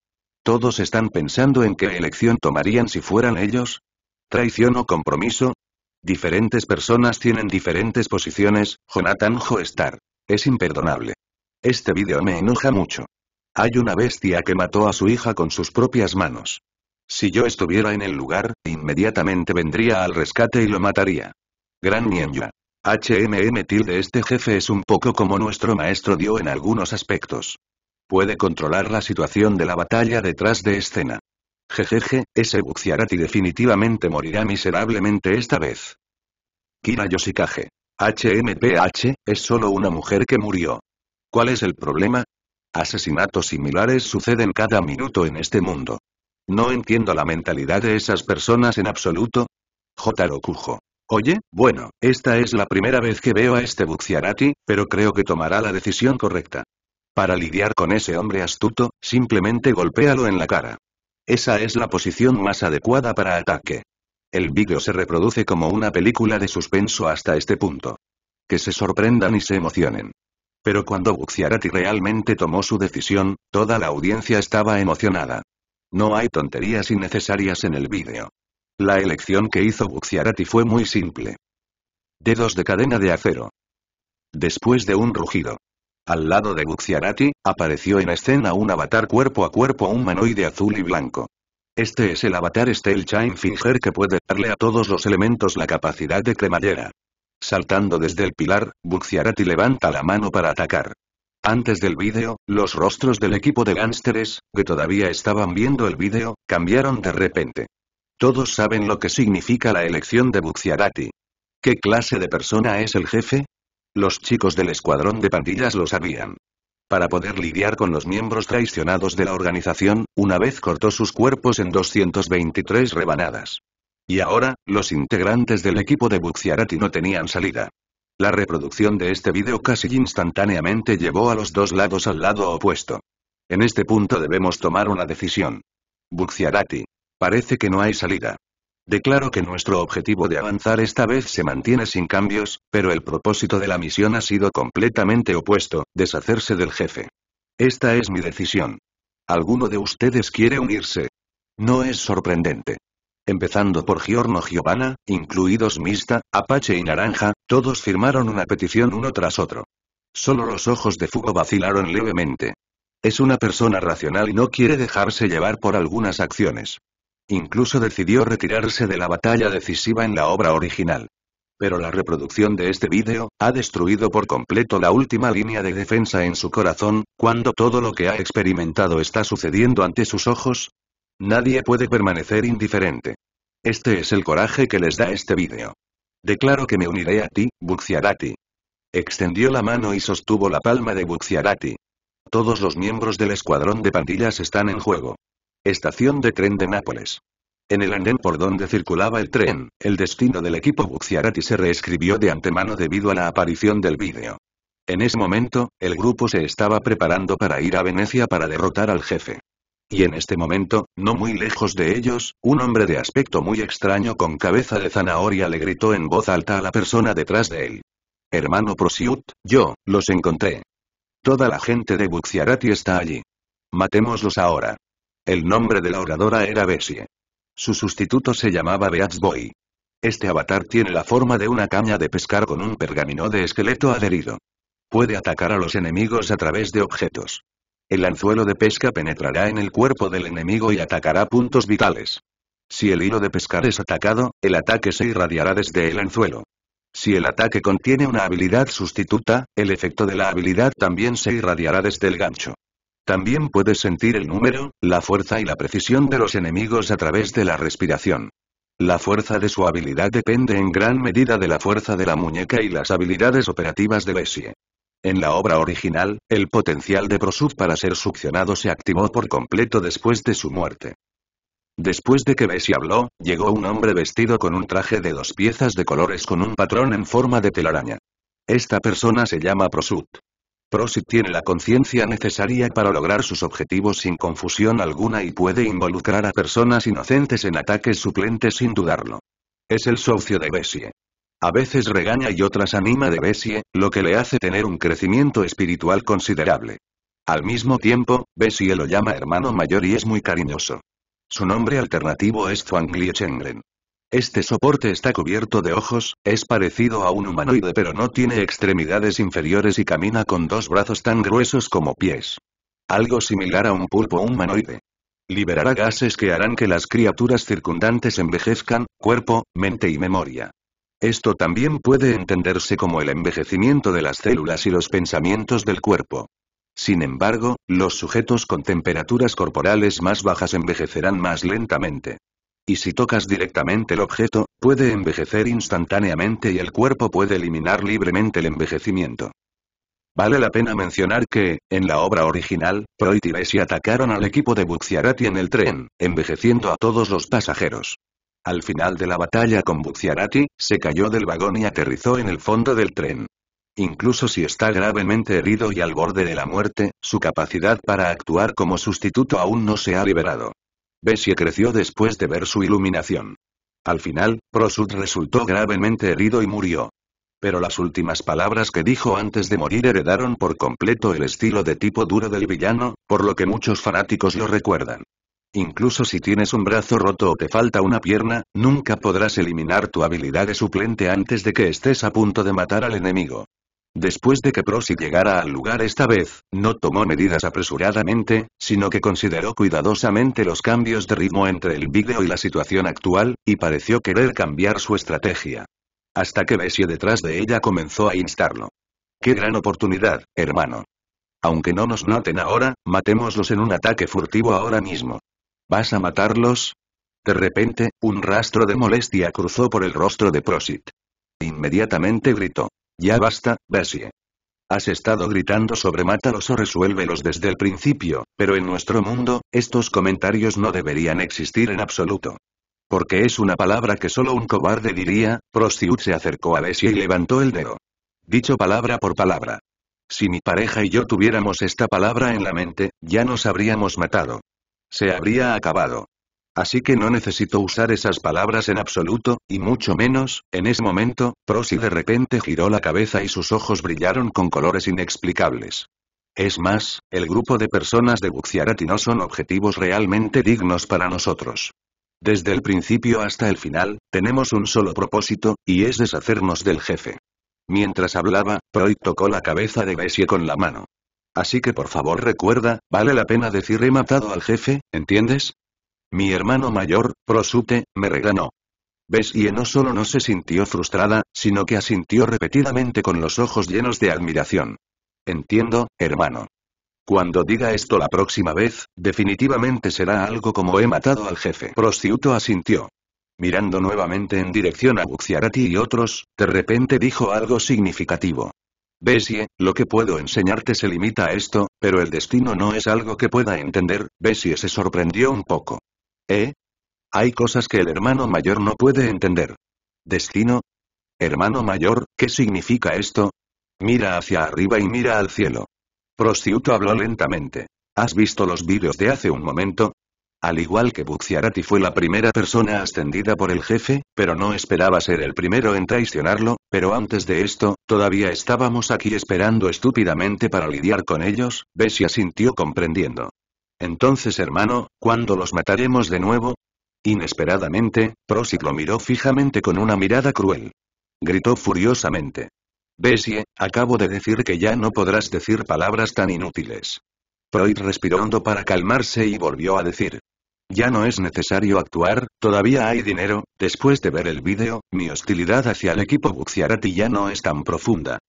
Todos están pensando en qué elección tomarían si fueran ellos. ¿Traición o compromiso? Diferentes personas tienen diferentes posiciones, Jonathan Joestar. Es imperdonable. Este vídeo me enoja mucho. Hay una bestia que mató a su hija con sus propias manos. Si yo estuviera en el lugar, inmediatamente vendría al rescate y lo mataría. Gran Nienya. HMM tilde este jefe es un poco como nuestro maestro dio en algunos aspectos. Puede controlar la situación de la batalla detrás de escena. Jejeje, ese Buxiarati definitivamente morirá miserablemente esta vez. Kira Yoshikage. HMPH, es solo una mujer que murió. ¿Cuál es el problema? Asesinatos similares suceden cada minuto en este mundo. No entiendo la mentalidad de esas personas en absoluto. Jotaro Kujo. Oye, bueno, esta es la primera vez que veo a este Buxiarati, pero creo que tomará la decisión correcta. Para lidiar con ese hombre astuto, simplemente golpéalo en la cara. Esa es la posición más adecuada para ataque. El vídeo se reproduce como una película de suspenso hasta este punto. Que se sorprendan y se emocionen. Pero cuando Buxiarati realmente tomó su decisión, toda la audiencia estaba emocionada. No hay tonterías innecesarias en el vídeo. La elección que hizo Buxiarati fue muy simple. Dedos de cadena de acero. Después de un rugido. Al lado de Buxiarati, apareció en escena un avatar cuerpo a cuerpo humanoide azul y blanco. Este es el avatar Steel Chain Finger que puede darle a todos los elementos la capacidad de cremallera. Saltando desde el pilar, Buxiarati levanta la mano para atacar. Antes del vídeo, los rostros del equipo de gánsteres, que todavía estaban viendo el vídeo, cambiaron de repente. Todos saben lo que significa la elección de Buxiarati. ¿Qué clase de persona es el jefe? Los chicos del escuadrón de pandillas lo sabían. Para poder lidiar con los miembros traicionados de la organización, una vez cortó sus cuerpos en 223 rebanadas. Y ahora, los integrantes del equipo de Bucciarati no tenían salida. La reproducción de este vídeo casi instantáneamente llevó a los dos lados al lado opuesto. En este punto debemos tomar una decisión. Bucciarati. Parece que no hay salida. Declaro que nuestro objetivo de avanzar esta vez se mantiene sin cambios, pero el propósito de la misión ha sido completamente opuesto, deshacerse del jefe. Esta es mi decisión. ¿Alguno de ustedes quiere unirse? No es sorprendente empezando por Giorno Giovanna, incluidos Mista, Apache y Naranja, todos firmaron una petición uno tras otro. Solo los ojos de Fugo vacilaron levemente. Es una persona racional y no quiere dejarse llevar por algunas acciones. Incluso decidió retirarse de la batalla decisiva en la obra original. Pero la reproducción de este vídeo, ha destruido por completo la última línea de defensa en su corazón, cuando todo lo que ha experimentado está sucediendo ante sus ojos. Nadie puede permanecer indiferente. Este es el coraje que les da este vídeo. Declaro que me uniré a ti, Buxiarati. Extendió la mano y sostuvo la palma de Buxiarati. Todos los miembros del escuadrón de pandillas están en juego. Estación de tren de Nápoles. En el andén por donde circulaba el tren, el destino del equipo Buxiarati se reescribió de antemano debido a la aparición del vídeo. En ese momento, el grupo se estaba preparando para ir a Venecia para derrotar al jefe. Y en este momento, no muy lejos de ellos, un hombre de aspecto muy extraño con cabeza de zanahoria le gritó en voz alta a la persona detrás de él. Hermano Prosiut, yo, los encontré. Toda la gente de Buxiarati está allí. Matémoslos ahora. El nombre de la oradora era Bessie. Su sustituto se llamaba Beatsboy. Este avatar tiene la forma de una caña de pescar con un pergamino de esqueleto adherido. Puede atacar a los enemigos a través de objetos. El anzuelo de pesca penetrará en el cuerpo del enemigo y atacará puntos vitales. Si el hilo de pescar es atacado, el ataque se irradiará desde el anzuelo. Si el ataque contiene una habilidad sustituta, el efecto de la habilidad también se irradiará desde el gancho. También puedes sentir el número, la fuerza y la precisión de los enemigos a través de la respiración. La fuerza de su habilidad depende en gran medida de la fuerza de la muñeca y las habilidades operativas de Bessie. En la obra original, el potencial de Prosud para ser succionado se activó por completo después de su muerte. Después de que Bessie habló, llegó un hombre vestido con un traje de dos piezas de colores con un patrón en forma de telaraña. Esta persona se llama Prosud. Prosit tiene la conciencia necesaria para lograr sus objetivos sin confusión alguna y puede involucrar a personas inocentes en ataques suplentes sin dudarlo. Es el socio de Bessie. A veces regaña y otras anima de Bessie, lo que le hace tener un crecimiento espiritual considerable. Al mismo tiempo, Bessie lo llama hermano mayor y es muy cariñoso. Su nombre alternativo es Zhuang Este soporte está cubierto de ojos, es parecido a un humanoide pero no tiene extremidades inferiores y camina con dos brazos tan gruesos como pies. Algo similar a un pulpo humanoide. Liberará gases que harán que las criaturas circundantes envejezcan, cuerpo, mente y memoria. Esto también puede entenderse como el envejecimiento de las células y los pensamientos del cuerpo. Sin embargo, los sujetos con temperaturas corporales más bajas envejecerán más lentamente. Y si tocas directamente el objeto, puede envejecer instantáneamente y el cuerpo puede eliminar libremente el envejecimiento. Vale la pena mencionar que, en la obra original, Proit y atacaron al equipo de Buxiarati en el tren, envejeciendo a todos los pasajeros. Al final de la batalla con Buciarati, se cayó del vagón y aterrizó en el fondo del tren. Incluso si está gravemente herido y al borde de la muerte, su capacidad para actuar como sustituto aún no se ha liberado. Bessie creció después de ver su iluminación. Al final, Prosud resultó gravemente herido y murió. Pero las últimas palabras que dijo antes de morir heredaron por completo el estilo de tipo duro del villano, por lo que muchos fanáticos lo recuerdan. Incluso si tienes un brazo roto o te falta una pierna, nunca podrás eliminar tu habilidad de suplente antes de que estés a punto de matar al enemigo. Después de que Prosi llegara al lugar esta vez, no tomó medidas apresuradamente, sino que consideró cuidadosamente los cambios de ritmo entre el vídeo y la situación actual, y pareció querer cambiar su estrategia. Hasta que Bessie detrás de ella comenzó a instarlo. ¡Qué gran oportunidad, hermano! Aunque no nos noten ahora, matémoslos en un ataque furtivo ahora mismo. ¿Vas a matarlos? De repente, un rastro de molestia cruzó por el rostro de Prosit. Inmediatamente gritó. Ya basta, Bessie. Has estado gritando sobre mátalos o resuélvelos desde el principio, pero en nuestro mundo, estos comentarios no deberían existir en absoluto. Porque es una palabra que solo un cobarde diría, Prosit se acercó a Bessie y levantó el dedo. Dicho palabra por palabra. Si mi pareja y yo tuviéramos esta palabra en la mente, ya nos habríamos matado. Se habría acabado. Así que no necesito usar esas palabras en absoluto, y mucho menos, en ese momento, Prosi de repente giró la cabeza y sus ojos brillaron con colores inexplicables. Es más, el grupo de personas de Buxiarati no son objetivos realmente dignos para nosotros. Desde el principio hasta el final, tenemos un solo propósito, y es deshacernos del jefe. Mientras hablaba, Proy tocó la cabeza de Bessie con la mano. Así que por favor recuerda, vale la pena decir he matado al jefe, ¿entiendes? Mi hermano mayor, Prosute, me reganó. ¿Ves? Y no solo no se sintió frustrada, sino que asintió repetidamente con los ojos llenos de admiración. Entiendo, hermano. Cuando diga esto la próxima vez, definitivamente será algo como he matado al jefe. Prosciuto asintió. Mirando nuevamente en dirección a Buxiarati y otros, de repente dijo algo significativo. Bessie, lo que puedo enseñarte se limita a esto, pero el destino no es algo que pueda entender, Bessie se sorprendió un poco. ¿Eh? Hay cosas que el hermano mayor no puede entender. ¿Destino? Hermano mayor, ¿qué significa esto? Mira hacia arriba y mira al cielo. Prostiuto habló lentamente. ¿Has visto los vídeos de hace un momento? Al igual que Buxiarati fue la primera persona ascendida por el jefe, pero no esperaba ser el primero en traicionarlo, pero antes de esto, todavía estábamos aquí esperando estúpidamente para lidiar con ellos, Bessie sintió comprendiendo. Entonces hermano, ¿cuándo los mataremos de nuevo? Inesperadamente, Prosit lo miró fijamente con una mirada cruel. Gritó furiosamente. Bessie, acabo de decir que ya no podrás decir palabras tan inútiles. Proit respiró hondo para calmarse y volvió a decir. Ya no es necesario actuar, todavía hay dinero, después de ver el vídeo, mi hostilidad hacia el equipo Buxiarati ya no es tan profunda.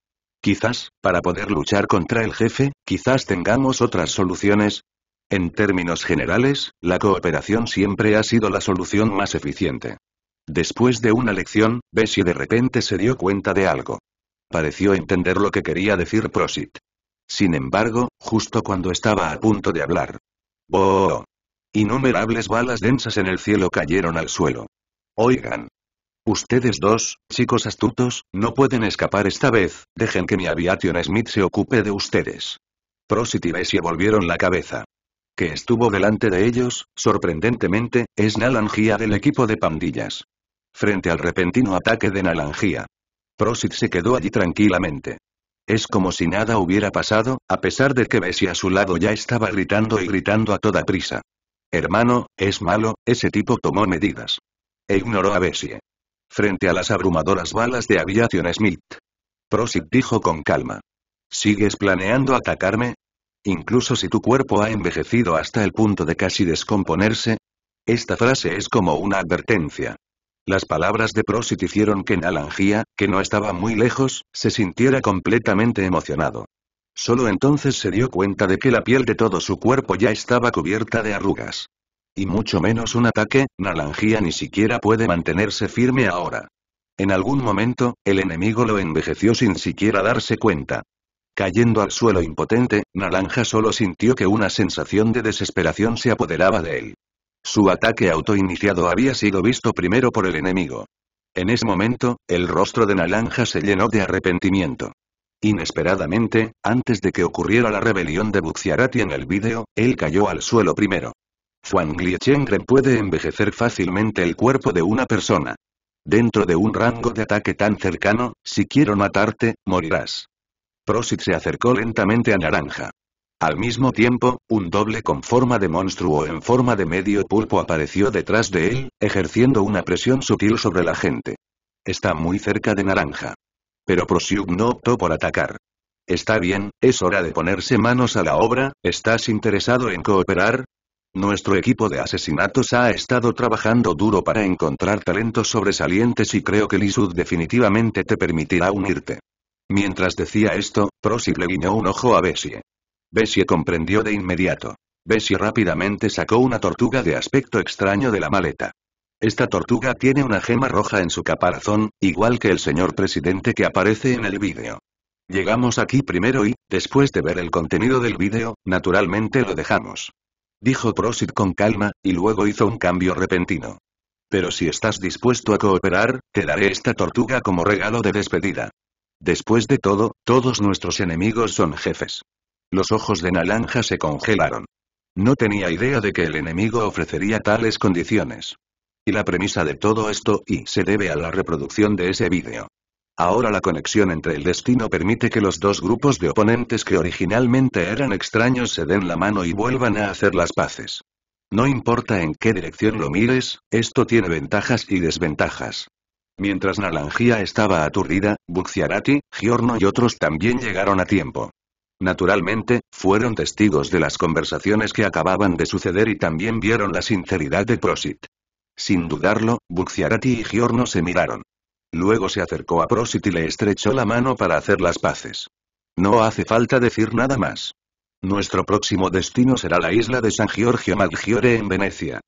Quizás, para poder luchar contra el jefe, quizás tengamos otras soluciones. En términos generales, la cooperación siempre ha sido la solución más eficiente. Después de una lección, Bessie de repente se dio cuenta de algo. Pareció entender lo que quería decir Prosit. Sin embargo, justo cuando estaba a punto de hablar. Oh, Innumerables balas densas en el cielo cayeron al suelo. Oigan. Ustedes dos, chicos astutos, no pueden escapar esta vez, dejen que mi aviation Smith se ocupe de ustedes. Prosit y Bessie volvieron la cabeza. Que estuvo delante de ellos, sorprendentemente, es Nalangia del equipo de pandillas. Frente al repentino ataque de Nalangia. Prosit se quedó allí tranquilamente. Es como si nada hubiera pasado, a pesar de que Bessie a su lado ya estaba gritando y gritando a toda prisa. Hermano, es malo, ese tipo tomó medidas. E ignoró a Bessie. Frente a las abrumadoras balas de aviación Smith. Prosit dijo con calma. ¿Sigues planeando atacarme? Incluso si tu cuerpo ha envejecido hasta el punto de casi descomponerse. Esta frase es como una advertencia. Las palabras de Prosit hicieron que Nalangia, que no estaba muy lejos, se sintiera completamente emocionado. Solo entonces se dio cuenta de que la piel de todo su cuerpo ya estaba cubierta de arrugas. Y mucho menos un ataque, Naranjía ni siquiera puede mantenerse firme ahora. En algún momento, el enemigo lo envejeció sin siquiera darse cuenta. Cayendo al suelo impotente, Naranja solo sintió que una sensación de desesperación se apoderaba de él. Su ataque autoiniciado había sido visto primero por el enemigo. En ese momento, el rostro de Naranja se llenó de arrepentimiento. Inesperadamente, antes de que ocurriera la rebelión de Buxiarati en el vídeo, él cayó al suelo primero. Zhuang Liechengren puede envejecer fácilmente el cuerpo de una persona. Dentro de un rango de ataque tan cercano, si quiero matarte, morirás. Prosit se acercó lentamente a Naranja. Al mismo tiempo, un doble con forma de monstruo en forma de medio pulpo apareció detrás de él, ejerciendo una presión sutil sobre la gente. Está muy cerca de Naranja. Pero Prosyub no optó por atacar. Está bien, es hora de ponerse manos a la obra, ¿estás interesado en cooperar? Nuestro equipo de asesinatos ha estado trabajando duro para encontrar talentos sobresalientes y creo que Lisud definitivamente te permitirá unirte. Mientras decía esto, Prosyub le guiñó un ojo a Bessie. Bessie comprendió de inmediato. Bessie rápidamente sacó una tortuga de aspecto extraño de la maleta. Esta tortuga tiene una gema roja en su caparazón, igual que el señor presidente que aparece en el vídeo. Llegamos aquí primero y, después de ver el contenido del vídeo, naturalmente lo dejamos. Dijo Prosit con calma, y luego hizo un cambio repentino. Pero si estás dispuesto a cooperar, te daré esta tortuga como regalo de despedida. Después de todo, todos nuestros enemigos son jefes. Los ojos de Nalanja se congelaron. No tenía idea de que el enemigo ofrecería tales condiciones. Y la premisa de todo esto y se debe a la reproducción de ese vídeo. Ahora la conexión entre el destino permite que los dos grupos de oponentes que originalmente eran extraños se den la mano y vuelvan a hacer las paces. No importa en qué dirección lo mires, esto tiene ventajas y desventajas. Mientras Nalangia estaba aturdida, buxiarati Giorno y otros también llegaron a tiempo. Naturalmente, fueron testigos de las conversaciones que acababan de suceder y también vieron la sinceridad de Prosit. Sin dudarlo, Bucciarati y Giorno se miraron. Luego se acercó a Prosit y le estrechó la mano para hacer las paces. No hace falta decir nada más. Nuestro próximo destino será la isla de San Giorgio Maggiore en Venecia.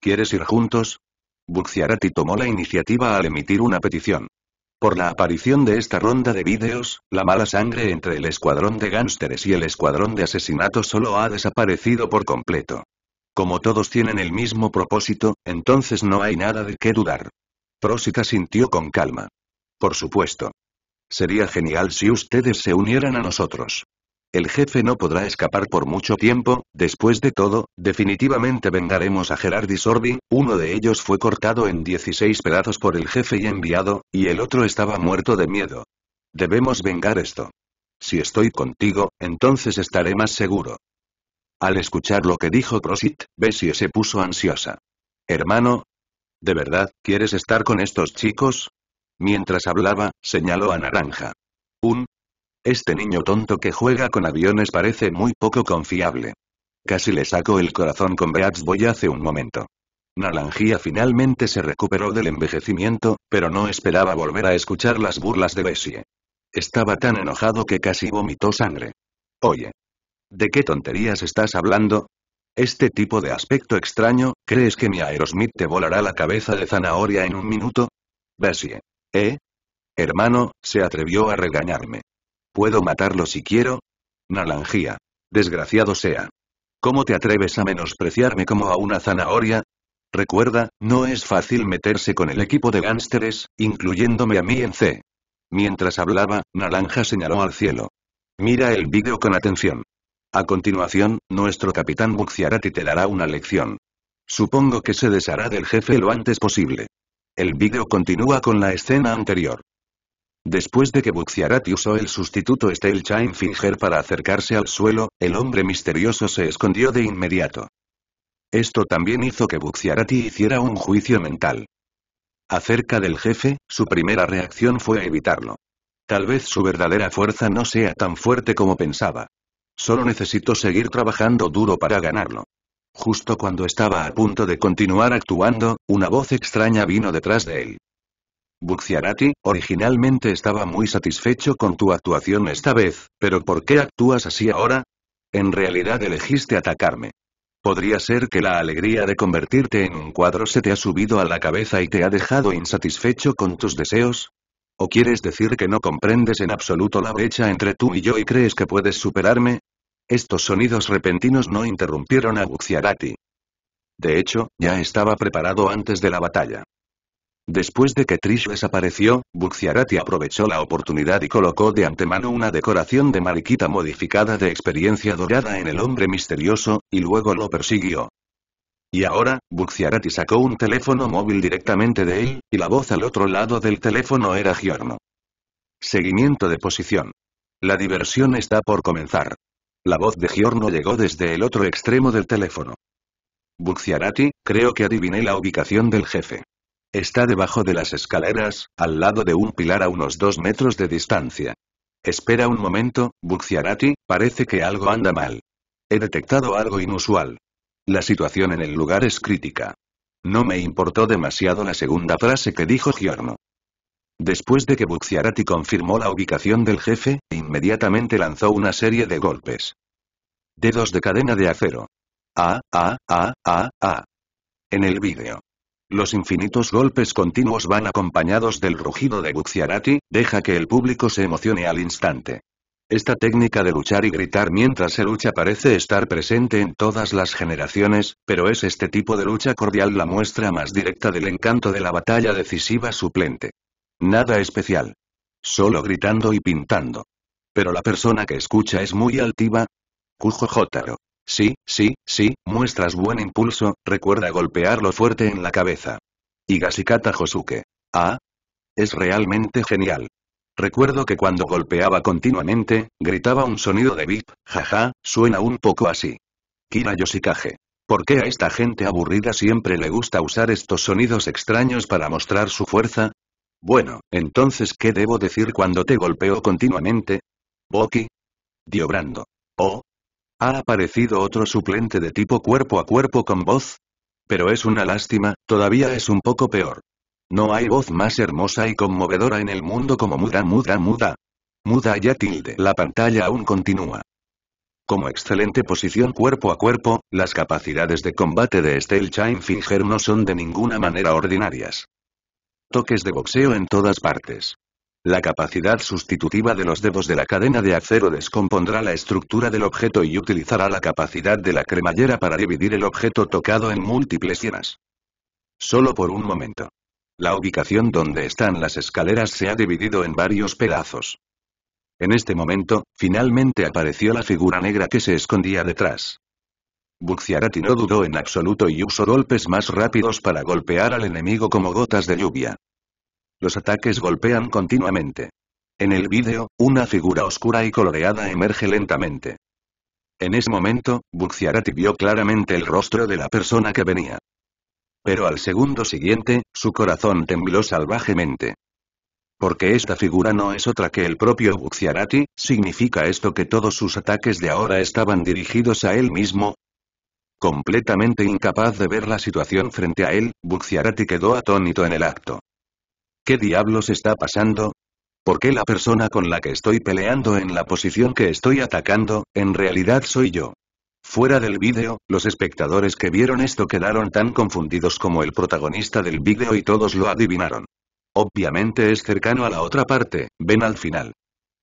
¿Quieres ir juntos? Bucciarati tomó la iniciativa al emitir una petición. Por la aparición de esta ronda de vídeos, la mala sangre entre el escuadrón de gánsteres y el escuadrón de asesinatos solo ha desaparecido por completo. Como todos tienen el mismo propósito, entonces no hay nada de qué dudar. Prósita sintió con calma. Por supuesto. Sería genial si ustedes se unieran a nosotros. El jefe no podrá escapar por mucho tiempo, después de todo, definitivamente vengaremos a y Sordi, uno de ellos fue cortado en 16 pedazos por el jefe y enviado, y el otro estaba muerto de miedo. Debemos vengar esto. Si estoy contigo, entonces estaré más seguro. Al escuchar lo que dijo Prosit, Bessie se puso ansiosa. Hermano. ¿De verdad, quieres estar con estos chicos? Mientras hablaba, señaló a Naranja. Un. Este niño tonto que juega con aviones parece muy poco confiable. Casi le sacó el corazón con Beats Boy hace un momento. naranja finalmente se recuperó del envejecimiento, pero no esperaba volver a escuchar las burlas de Bessie. Estaba tan enojado que casi vomitó sangre. Oye. ¿De qué tonterías estás hablando? Este tipo de aspecto extraño, ¿crees que mi Aerosmith te volará la cabeza de zanahoria en un minuto? Bessie. ¿Eh? Hermano, se atrevió a regañarme. ¿Puedo matarlo si quiero? Nalangía. Desgraciado sea. ¿Cómo te atreves a menospreciarme como a una zanahoria? Recuerda, no es fácil meterse con el equipo de gánsteres, incluyéndome a mí en C. Mientras hablaba, Nalanja señaló al cielo. Mira el vídeo con atención. A continuación, nuestro capitán Buxiarati te dará una lección. Supongo que se deshará del jefe lo antes posible. El vídeo continúa con la escena anterior. Después de que Buxiarati usó el sustituto Steel Finger para acercarse al suelo, el hombre misterioso se escondió de inmediato. Esto también hizo que Buxiarati hiciera un juicio mental. Acerca del jefe, su primera reacción fue evitarlo. Tal vez su verdadera fuerza no sea tan fuerte como pensaba. Solo necesito seguir trabajando duro para ganarlo. Justo cuando estaba a punto de continuar actuando, una voz extraña vino detrás de él. Buxiarati, originalmente estaba muy satisfecho con tu actuación esta vez, pero ¿por qué actúas así ahora? En realidad elegiste atacarme. Podría ser que la alegría de convertirte en un cuadro se te ha subido a la cabeza y te ha dejado insatisfecho con tus deseos, ¿O quieres decir que no comprendes en absoluto la brecha entre tú y yo y crees que puedes superarme? Estos sonidos repentinos no interrumpieron a Buxiarati. De hecho, ya estaba preparado antes de la batalla. Después de que Trish desapareció, Buxiarati aprovechó la oportunidad y colocó de antemano una decoración de mariquita modificada de experiencia dorada en el hombre misterioso, y luego lo persiguió. Y ahora, Bucciarati sacó un teléfono móvil directamente de él, y la voz al otro lado del teléfono era Giorno. Seguimiento de posición. La diversión está por comenzar. La voz de Giorno llegó desde el otro extremo del teléfono. Bucciarati, creo que adiviné la ubicación del jefe. Está debajo de las escaleras, al lado de un pilar a unos dos metros de distancia. Espera un momento, Bucciarati, parece que algo anda mal. He detectado algo inusual. La situación en el lugar es crítica. No me importó demasiado la segunda frase que dijo Giorno. Después de que Bucciarati confirmó la ubicación del jefe, inmediatamente lanzó una serie de golpes. Dedos de cadena de acero. A, A, A, A, A. En el vídeo. Los infinitos golpes continuos van acompañados del rugido de Bucciarati, deja que el público se emocione al instante. Esta técnica de luchar y gritar mientras se lucha parece estar presente en todas las generaciones, pero es este tipo de lucha cordial la muestra más directa del encanto de la batalla decisiva suplente. Nada especial. Solo gritando y pintando. Pero la persona que escucha es muy altiva. Kujo Jotaro. Sí, sí, sí, muestras buen impulso, recuerda golpearlo fuerte en la cabeza. Y Gasikata Josuke. Ah. Es realmente genial. Recuerdo que cuando golpeaba continuamente, gritaba un sonido de bip, jaja, suena un poco así. Kira Yoshikage. ¿Por qué a esta gente aburrida siempre le gusta usar estos sonidos extraños para mostrar su fuerza? Bueno, entonces ¿qué debo decir cuando te golpeo continuamente? Boki. Brando. Oh. ¿Ha aparecido otro suplente de tipo cuerpo a cuerpo con voz? Pero es una lástima, todavía es un poco peor. No hay voz más hermosa y conmovedora en el mundo como muda muda muda. Muda ya tilde. La pantalla aún continúa. Como excelente posición cuerpo a cuerpo, las capacidades de combate de Chain Finger no son de ninguna manera ordinarias. Toques de boxeo en todas partes. La capacidad sustitutiva de los dedos de la cadena de acero descompondrá la estructura del objeto y utilizará la capacidad de la cremallera para dividir el objeto tocado en múltiples piezas. Solo por un momento. La ubicación donde están las escaleras se ha dividido en varios pedazos. En este momento, finalmente apareció la figura negra que se escondía detrás. Buxiarati no dudó en absoluto y usó golpes más rápidos para golpear al enemigo como gotas de lluvia. Los ataques golpean continuamente. En el vídeo, una figura oscura y coloreada emerge lentamente. En ese momento, Buxiarati vio claramente el rostro de la persona que venía. Pero al segundo siguiente, su corazón tembló salvajemente. Porque esta figura no es otra que el propio Buxiarati, ¿significa esto que todos sus ataques de ahora estaban dirigidos a él mismo? Completamente incapaz de ver la situación frente a él, Buxiarati quedó atónito en el acto. ¿Qué diablos está pasando? ¿Por qué la persona con la que estoy peleando en la posición que estoy atacando, en realidad soy yo? Fuera del vídeo, los espectadores que vieron esto quedaron tan confundidos como el protagonista del vídeo y todos lo adivinaron. Obviamente es cercano a la otra parte, ven al final.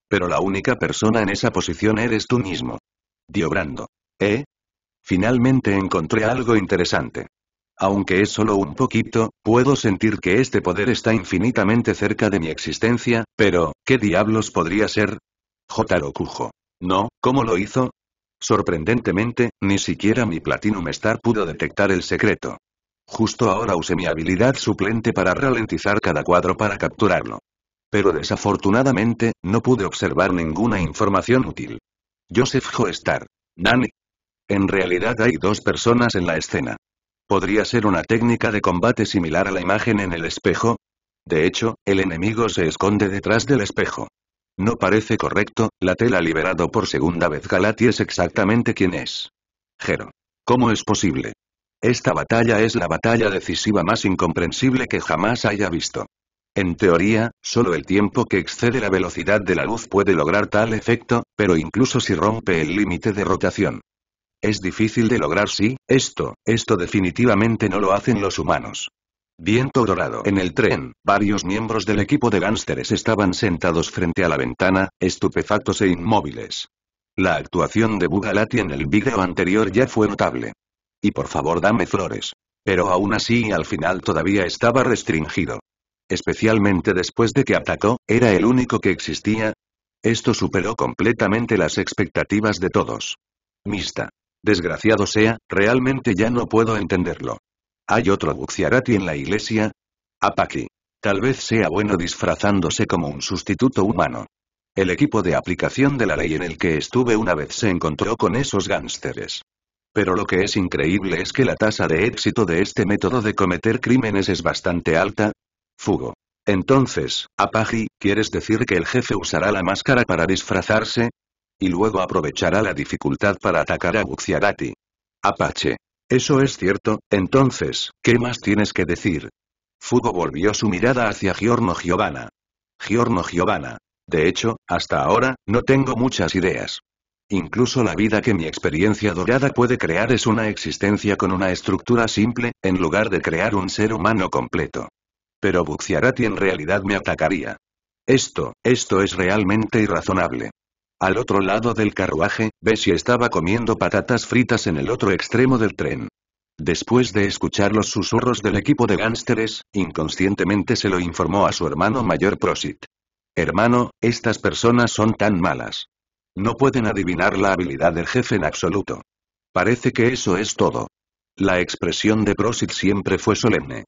Pero la única persona en esa posición eres tú mismo. Brando. ¿Eh? Finalmente encontré algo interesante. Aunque es solo un poquito, puedo sentir que este poder está infinitamente cerca de mi existencia, pero, ¿qué diablos podría ser? J. Kujo. No, ¿cómo lo hizo? Sorprendentemente, ni siquiera mi Platinum Star pudo detectar el secreto. Justo ahora usé mi habilidad suplente para ralentizar cada cuadro para capturarlo. Pero desafortunadamente, no pude observar ninguna información útil. Joseph Joestar. Nani. En realidad hay dos personas en la escena. ¿Podría ser una técnica de combate similar a la imagen en el espejo? De hecho, el enemigo se esconde detrás del espejo. No parece correcto, la tela liberado por segunda vez Galati es exactamente quien es. Jero. ¿Cómo es posible? Esta batalla es la batalla decisiva más incomprensible que jamás haya visto. En teoría, solo el tiempo que excede la velocidad de la luz puede lograr tal efecto, pero incluso si rompe el límite de rotación. Es difícil de lograr si, esto, esto definitivamente no lo hacen los humanos. Viento dorado en el tren, varios miembros del equipo de gánsteres estaban sentados frente a la ventana, estupefactos e inmóviles. La actuación de Bugalati en el vídeo anterior ya fue notable. Y por favor dame flores. Pero aún así al final todavía estaba restringido. Especialmente después de que atacó, era el único que existía. Esto superó completamente las expectativas de todos. Mista. Desgraciado sea, realmente ya no puedo entenderlo. ¿Hay otro Buciarati en la iglesia? Apache. Tal vez sea bueno disfrazándose como un sustituto humano. El equipo de aplicación de la ley en el que estuve una vez se encontró con esos gánsteres. Pero lo que es increíble es que la tasa de éxito de este método de cometer crímenes es bastante alta. Fugo. Entonces, Apache, ¿quieres decir que el jefe usará la máscara para disfrazarse? Y luego aprovechará la dificultad para atacar a Buciarati, Apache. Eso es cierto, entonces, ¿qué más tienes que decir? Fugo volvió su mirada hacia Giorno Giovanna. Giorno Giovanna. De hecho, hasta ahora, no tengo muchas ideas. Incluso la vida que mi experiencia dorada puede crear es una existencia con una estructura simple, en lugar de crear un ser humano completo. Pero Buxiarati en realidad me atacaría. Esto, esto es realmente irrazonable. Al otro lado del carruaje, Bessie estaba comiendo patatas fritas en el otro extremo del tren. Después de escuchar los susurros del equipo de gánsteres, inconscientemente se lo informó a su hermano mayor Prosit. Hermano, estas personas son tan malas. No pueden adivinar la habilidad del jefe en absoluto. Parece que eso es todo. La expresión de Prosit siempre fue solemne.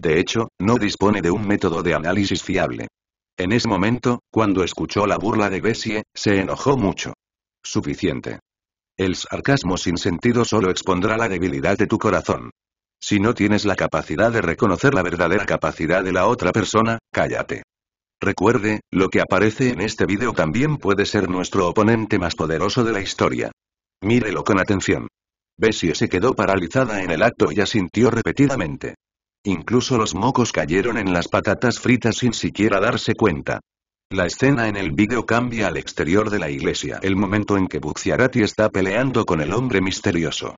De hecho, no dispone de un método de análisis fiable. En ese momento, cuando escuchó la burla de Bessie, se enojó mucho. Suficiente. El sarcasmo sin sentido solo expondrá la debilidad de tu corazón. Si no tienes la capacidad de reconocer la verdadera capacidad de la otra persona, cállate. Recuerde, lo que aparece en este video también puede ser nuestro oponente más poderoso de la historia. Mírelo con atención. Bessie se quedó paralizada en el acto y asintió repetidamente. Incluso los mocos cayeron en las patatas fritas sin siquiera darse cuenta. La escena en el vídeo cambia al exterior de la iglesia, el momento en que Bucciarati está peleando con el hombre misterioso.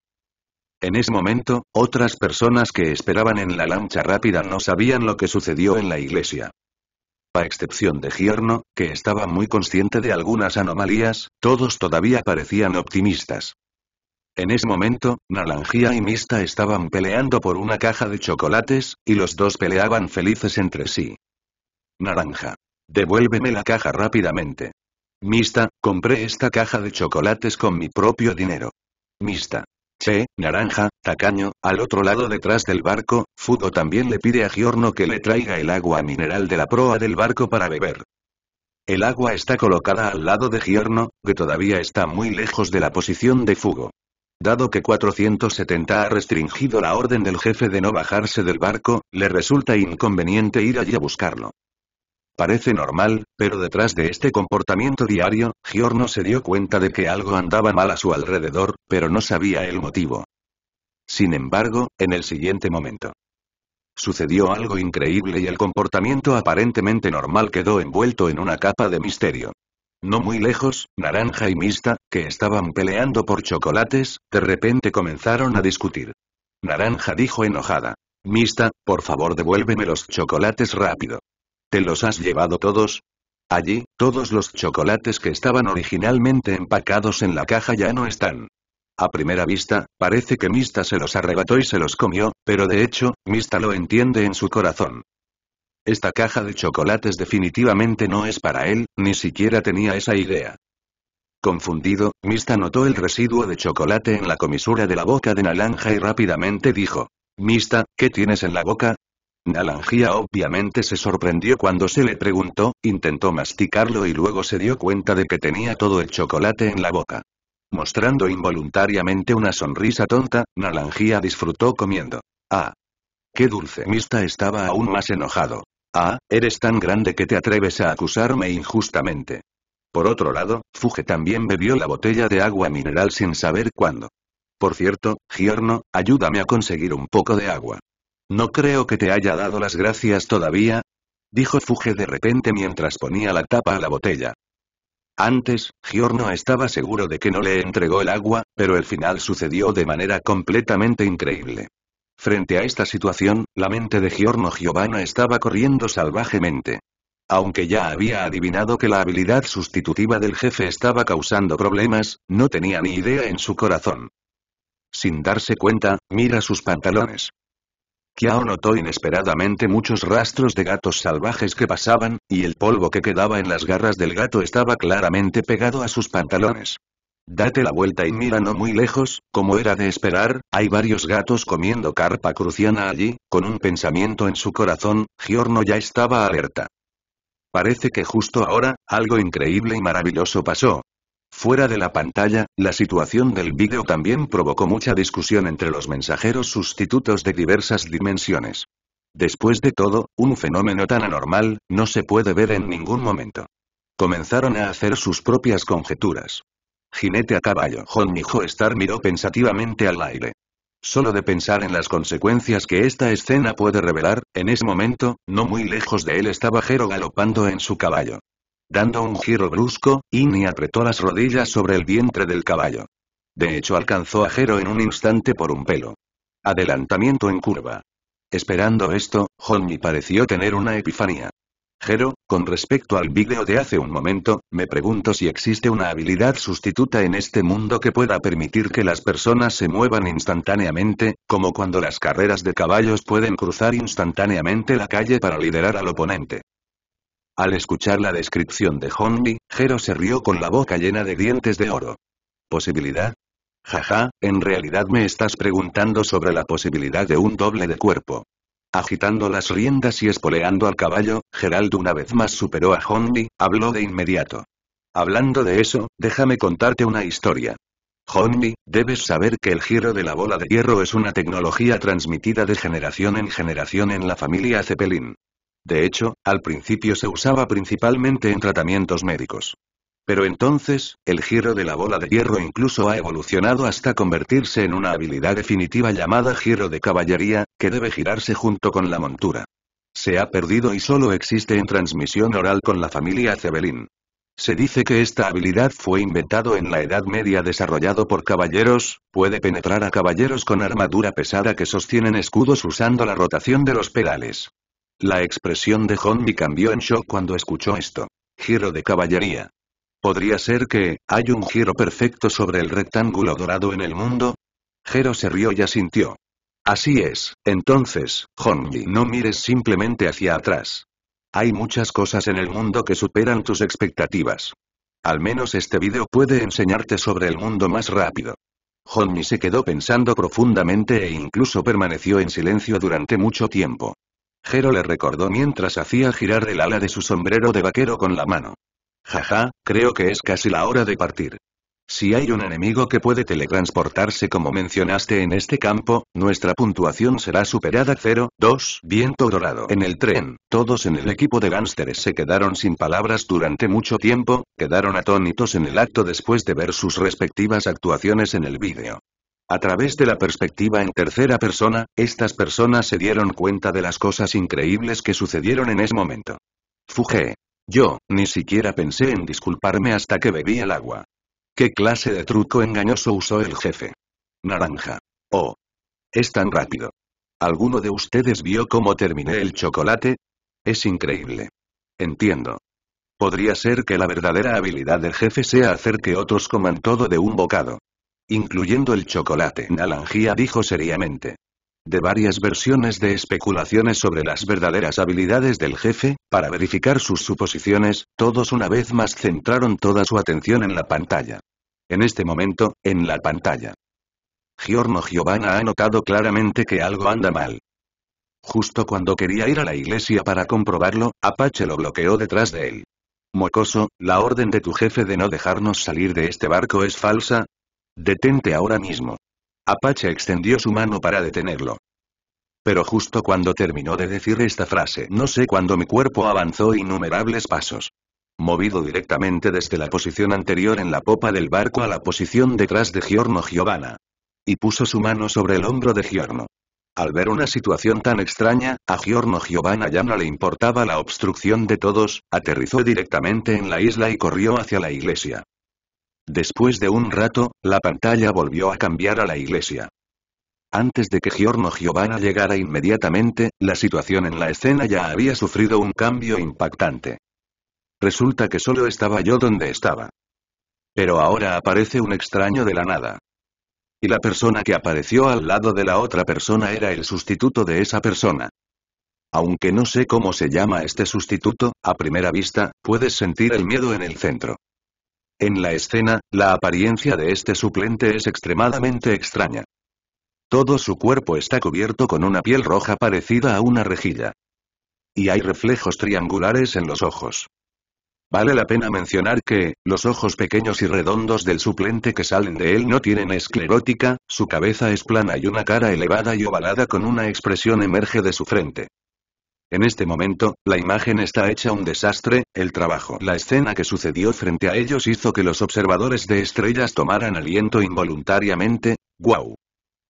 En ese momento, otras personas que esperaban en la lancha rápida no sabían lo que sucedió en la iglesia. A excepción de Giorno, que estaba muy consciente de algunas anomalías, todos todavía parecían optimistas. En ese momento, Naranjía y Mista estaban peleando por una caja de chocolates, y los dos peleaban felices entre sí. Naranja. Devuélveme la caja rápidamente. Mista, compré esta caja de chocolates con mi propio dinero. Mista. Che, Naranja, tacaño, al otro lado detrás del barco, Fugo también le pide a Giorno que le traiga el agua mineral de la proa del barco para beber. El agua está colocada al lado de Giorno, que todavía está muy lejos de la posición de Fugo. Dado que 470 ha restringido la orden del jefe de no bajarse del barco, le resulta inconveniente ir allí a buscarlo. Parece normal, pero detrás de este comportamiento diario, Giorno se dio cuenta de que algo andaba mal a su alrededor, pero no sabía el motivo. Sin embargo, en el siguiente momento. Sucedió algo increíble y el comportamiento aparentemente normal quedó envuelto en una capa de misterio. No muy lejos, Naranja y Mista, que estaban peleando por chocolates, de repente comenzaron a discutir. Naranja dijo enojada. Mista, por favor devuélveme los chocolates rápido. ¿Te los has llevado todos? Allí, todos los chocolates que estaban originalmente empacados en la caja ya no están. A primera vista, parece que Mista se los arrebató y se los comió, pero de hecho, Mista lo entiende en su corazón. Esta caja de chocolates definitivamente no es para él, ni siquiera tenía esa idea. Confundido, Mista notó el residuo de chocolate en la comisura de la boca de Naranja y rápidamente dijo. Mista, ¿qué tienes en la boca? Nalanjía obviamente se sorprendió cuando se le preguntó, intentó masticarlo y luego se dio cuenta de que tenía todo el chocolate en la boca. Mostrando involuntariamente una sonrisa tonta, Nalanjía disfrutó comiendo. Ah. Qué dulce. Mista estaba aún más enojado. Ah, eres tan grande que te atreves a acusarme injustamente. Por otro lado, Fuge también bebió la botella de agua mineral sin saber cuándo. Por cierto, Giorno, ayúdame a conseguir un poco de agua. No creo que te haya dado las gracias todavía, dijo Fuge de repente mientras ponía la tapa a la botella. Antes, Giorno estaba seguro de que no le entregó el agua, pero el final sucedió de manera completamente increíble. Frente a esta situación, la mente de Giorno Giovanna estaba corriendo salvajemente. Aunque ya había adivinado que la habilidad sustitutiva del jefe estaba causando problemas, no tenía ni idea en su corazón. Sin darse cuenta, mira sus pantalones. Kiao notó inesperadamente muchos rastros de gatos salvajes que pasaban, y el polvo que quedaba en las garras del gato estaba claramente pegado a sus pantalones. Date la vuelta y mira no muy lejos, como era de esperar, hay varios gatos comiendo carpa cruciana allí, con un pensamiento en su corazón, Giorno ya estaba alerta. Parece que justo ahora, algo increíble y maravilloso pasó. Fuera de la pantalla, la situación del vídeo también provocó mucha discusión entre los mensajeros sustitutos de diversas dimensiones. Después de todo, un fenómeno tan anormal, no se puede ver en ningún momento. Comenzaron a hacer sus propias conjeturas. Jinete a caballo. jon Mijo Star miró pensativamente al aire. Solo de pensar en las consecuencias que esta escena puede revelar, en ese momento, no muy lejos de él estaba Jero galopando en su caballo. Dando un giro brusco, Inni apretó las rodillas sobre el vientre del caballo. De hecho alcanzó a Jero en un instante por un pelo. Adelantamiento en curva. Esperando esto, Honmi pareció tener una epifanía. Jero, con respecto al vídeo de hace un momento, me pregunto si existe una habilidad sustituta en este mundo que pueda permitir que las personas se muevan instantáneamente, como cuando las carreras de caballos pueden cruzar instantáneamente la calle para liderar al oponente. Al escuchar la descripción de Honmi, Jero se rió con la boca llena de dientes de oro. ¿Posibilidad? Jaja, en realidad me estás preguntando sobre la posibilidad de un doble de cuerpo. Agitando las riendas y espoleando al caballo, Geraldo una vez más superó a hondi habló de inmediato. Hablando de eso, déjame contarte una historia. hondi debes saber que el giro de la bola de hierro es una tecnología transmitida de generación en generación en la familia Zeppelin. De hecho, al principio se usaba principalmente en tratamientos médicos. Pero entonces, el giro de la bola de hierro incluso ha evolucionado hasta convertirse en una habilidad definitiva llamada giro de caballería, que debe girarse junto con la montura. Se ha perdido y solo existe en transmisión oral con la familia Cebelín. Se dice que esta habilidad fue inventado en la Edad Media desarrollado por caballeros, puede penetrar a caballeros con armadura pesada que sostienen escudos usando la rotación de los pedales. La expresión de Hondi cambió en shock cuando escuchó esto. Giro de caballería. ¿Podría ser que, hay un giro perfecto sobre el rectángulo dorado en el mundo? Jero se rió y asintió. Así es, entonces, Hongyi, no mires simplemente hacia atrás. Hay muchas cosas en el mundo que superan tus expectativas. Al menos este video puede enseñarte sobre el mundo más rápido. Honmi se quedó pensando profundamente e incluso permaneció en silencio durante mucho tiempo. Jero le recordó mientras hacía girar el ala de su sombrero de vaquero con la mano. Jaja, creo que es casi la hora de partir. Si hay un enemigo que puede teletransportarse como mencionaste en este campo, nuestra puntuación será superada 0, 2, viento dorado en el tren. Todos en el equipo de gánsteres se quedaron sin palabras durante mucho tiempo, quedaron atónitos en el acto después de ver sus respectivas actuaciones en el vídeo. A través de la perspectiva en tercera persona, estas personas se dieron cuenta de las cosas increíbles que sucedieron en ese momento. Fuge, yo, ni siquiera pensé en disculparme hasta que bebí el agua. ¿Qué clase de truco engañoso usó el jefe? Naranja. Oh. Es tan rápido. ¿Alguno de ustedes vio cómo terminé el chocolate? Es increíble. Entiendo. Podría ser que la verdadera habilidad del jefe sea hacer que otros coman todo de un bocado. Incluyendo el chocolate, Naranjía dijo seriamente de varias versiones de especulaciones sobre las verdaderas habilidades del jefe, para verificar sus suposiciones, todos una vez más centraron toda su atención en la pantalla. En este momento, en la pantalla. Giorno Giovanna ha notado claramente que algo anda mal. Justo cuando quería ir a la iglesia para comprobarlo, Apache lo bloqueó detrás de él. Mocoso, la orden de tu jefe de no dejarnos salir de este barco es falsa. Detente ahora mismo. Apache extendió su mano para detenerlo. Pero justo cuando terminó de decir esta frase, no sé cuándo mi cuerpo avanzó innumerables pasos. Movido directamente desde la posición anterior en la popa del barco a la posición detrás de Giorno Giovanna. Y puso su mano sobre el hombro de Giorno. Al ver una situación tan extraña, a Giorno Giovanna ya no le importaba la obstrucción de todos, aterrizó directamente en la isla y corrió hacia la iglesia. Después de un rato, la pantalla volvió a cambiar a la iglesia. Antes de que Giorno Giovanna llegara inmediatamente, la situación en la escena ya había sufrido un cambio impactante. Resulta que solo estaba yo donde estaba. Pero ahora aparece un extraño de la nada. Y la persona que apareció al lado de la otra persona era el sustituto de esa persona. Aunque no sé cómo se llama este sustituto, a primera vista, puedes sentir el miedo en el centro. En la escena, la apariencia de este suplente es extremadamente extraña. Todo su cuerpo está cubierto con una piel roja parecida a una rejilla. Y hay reflejos triangulares en los ojos. Vale la pena mencionar que, los ojos pequeños y redondos del suplente que salen de él no tienen esclerótica, su cabeza es plana y una cara elevada y ovalada con una expresión emerge de su frente. En este momento, la imagen está hecha un desastre, el trabajo. La escena que sucedió frente a ellos hizo que los observadores de estrellas tomaran aliento involuntariamente, ¡guau!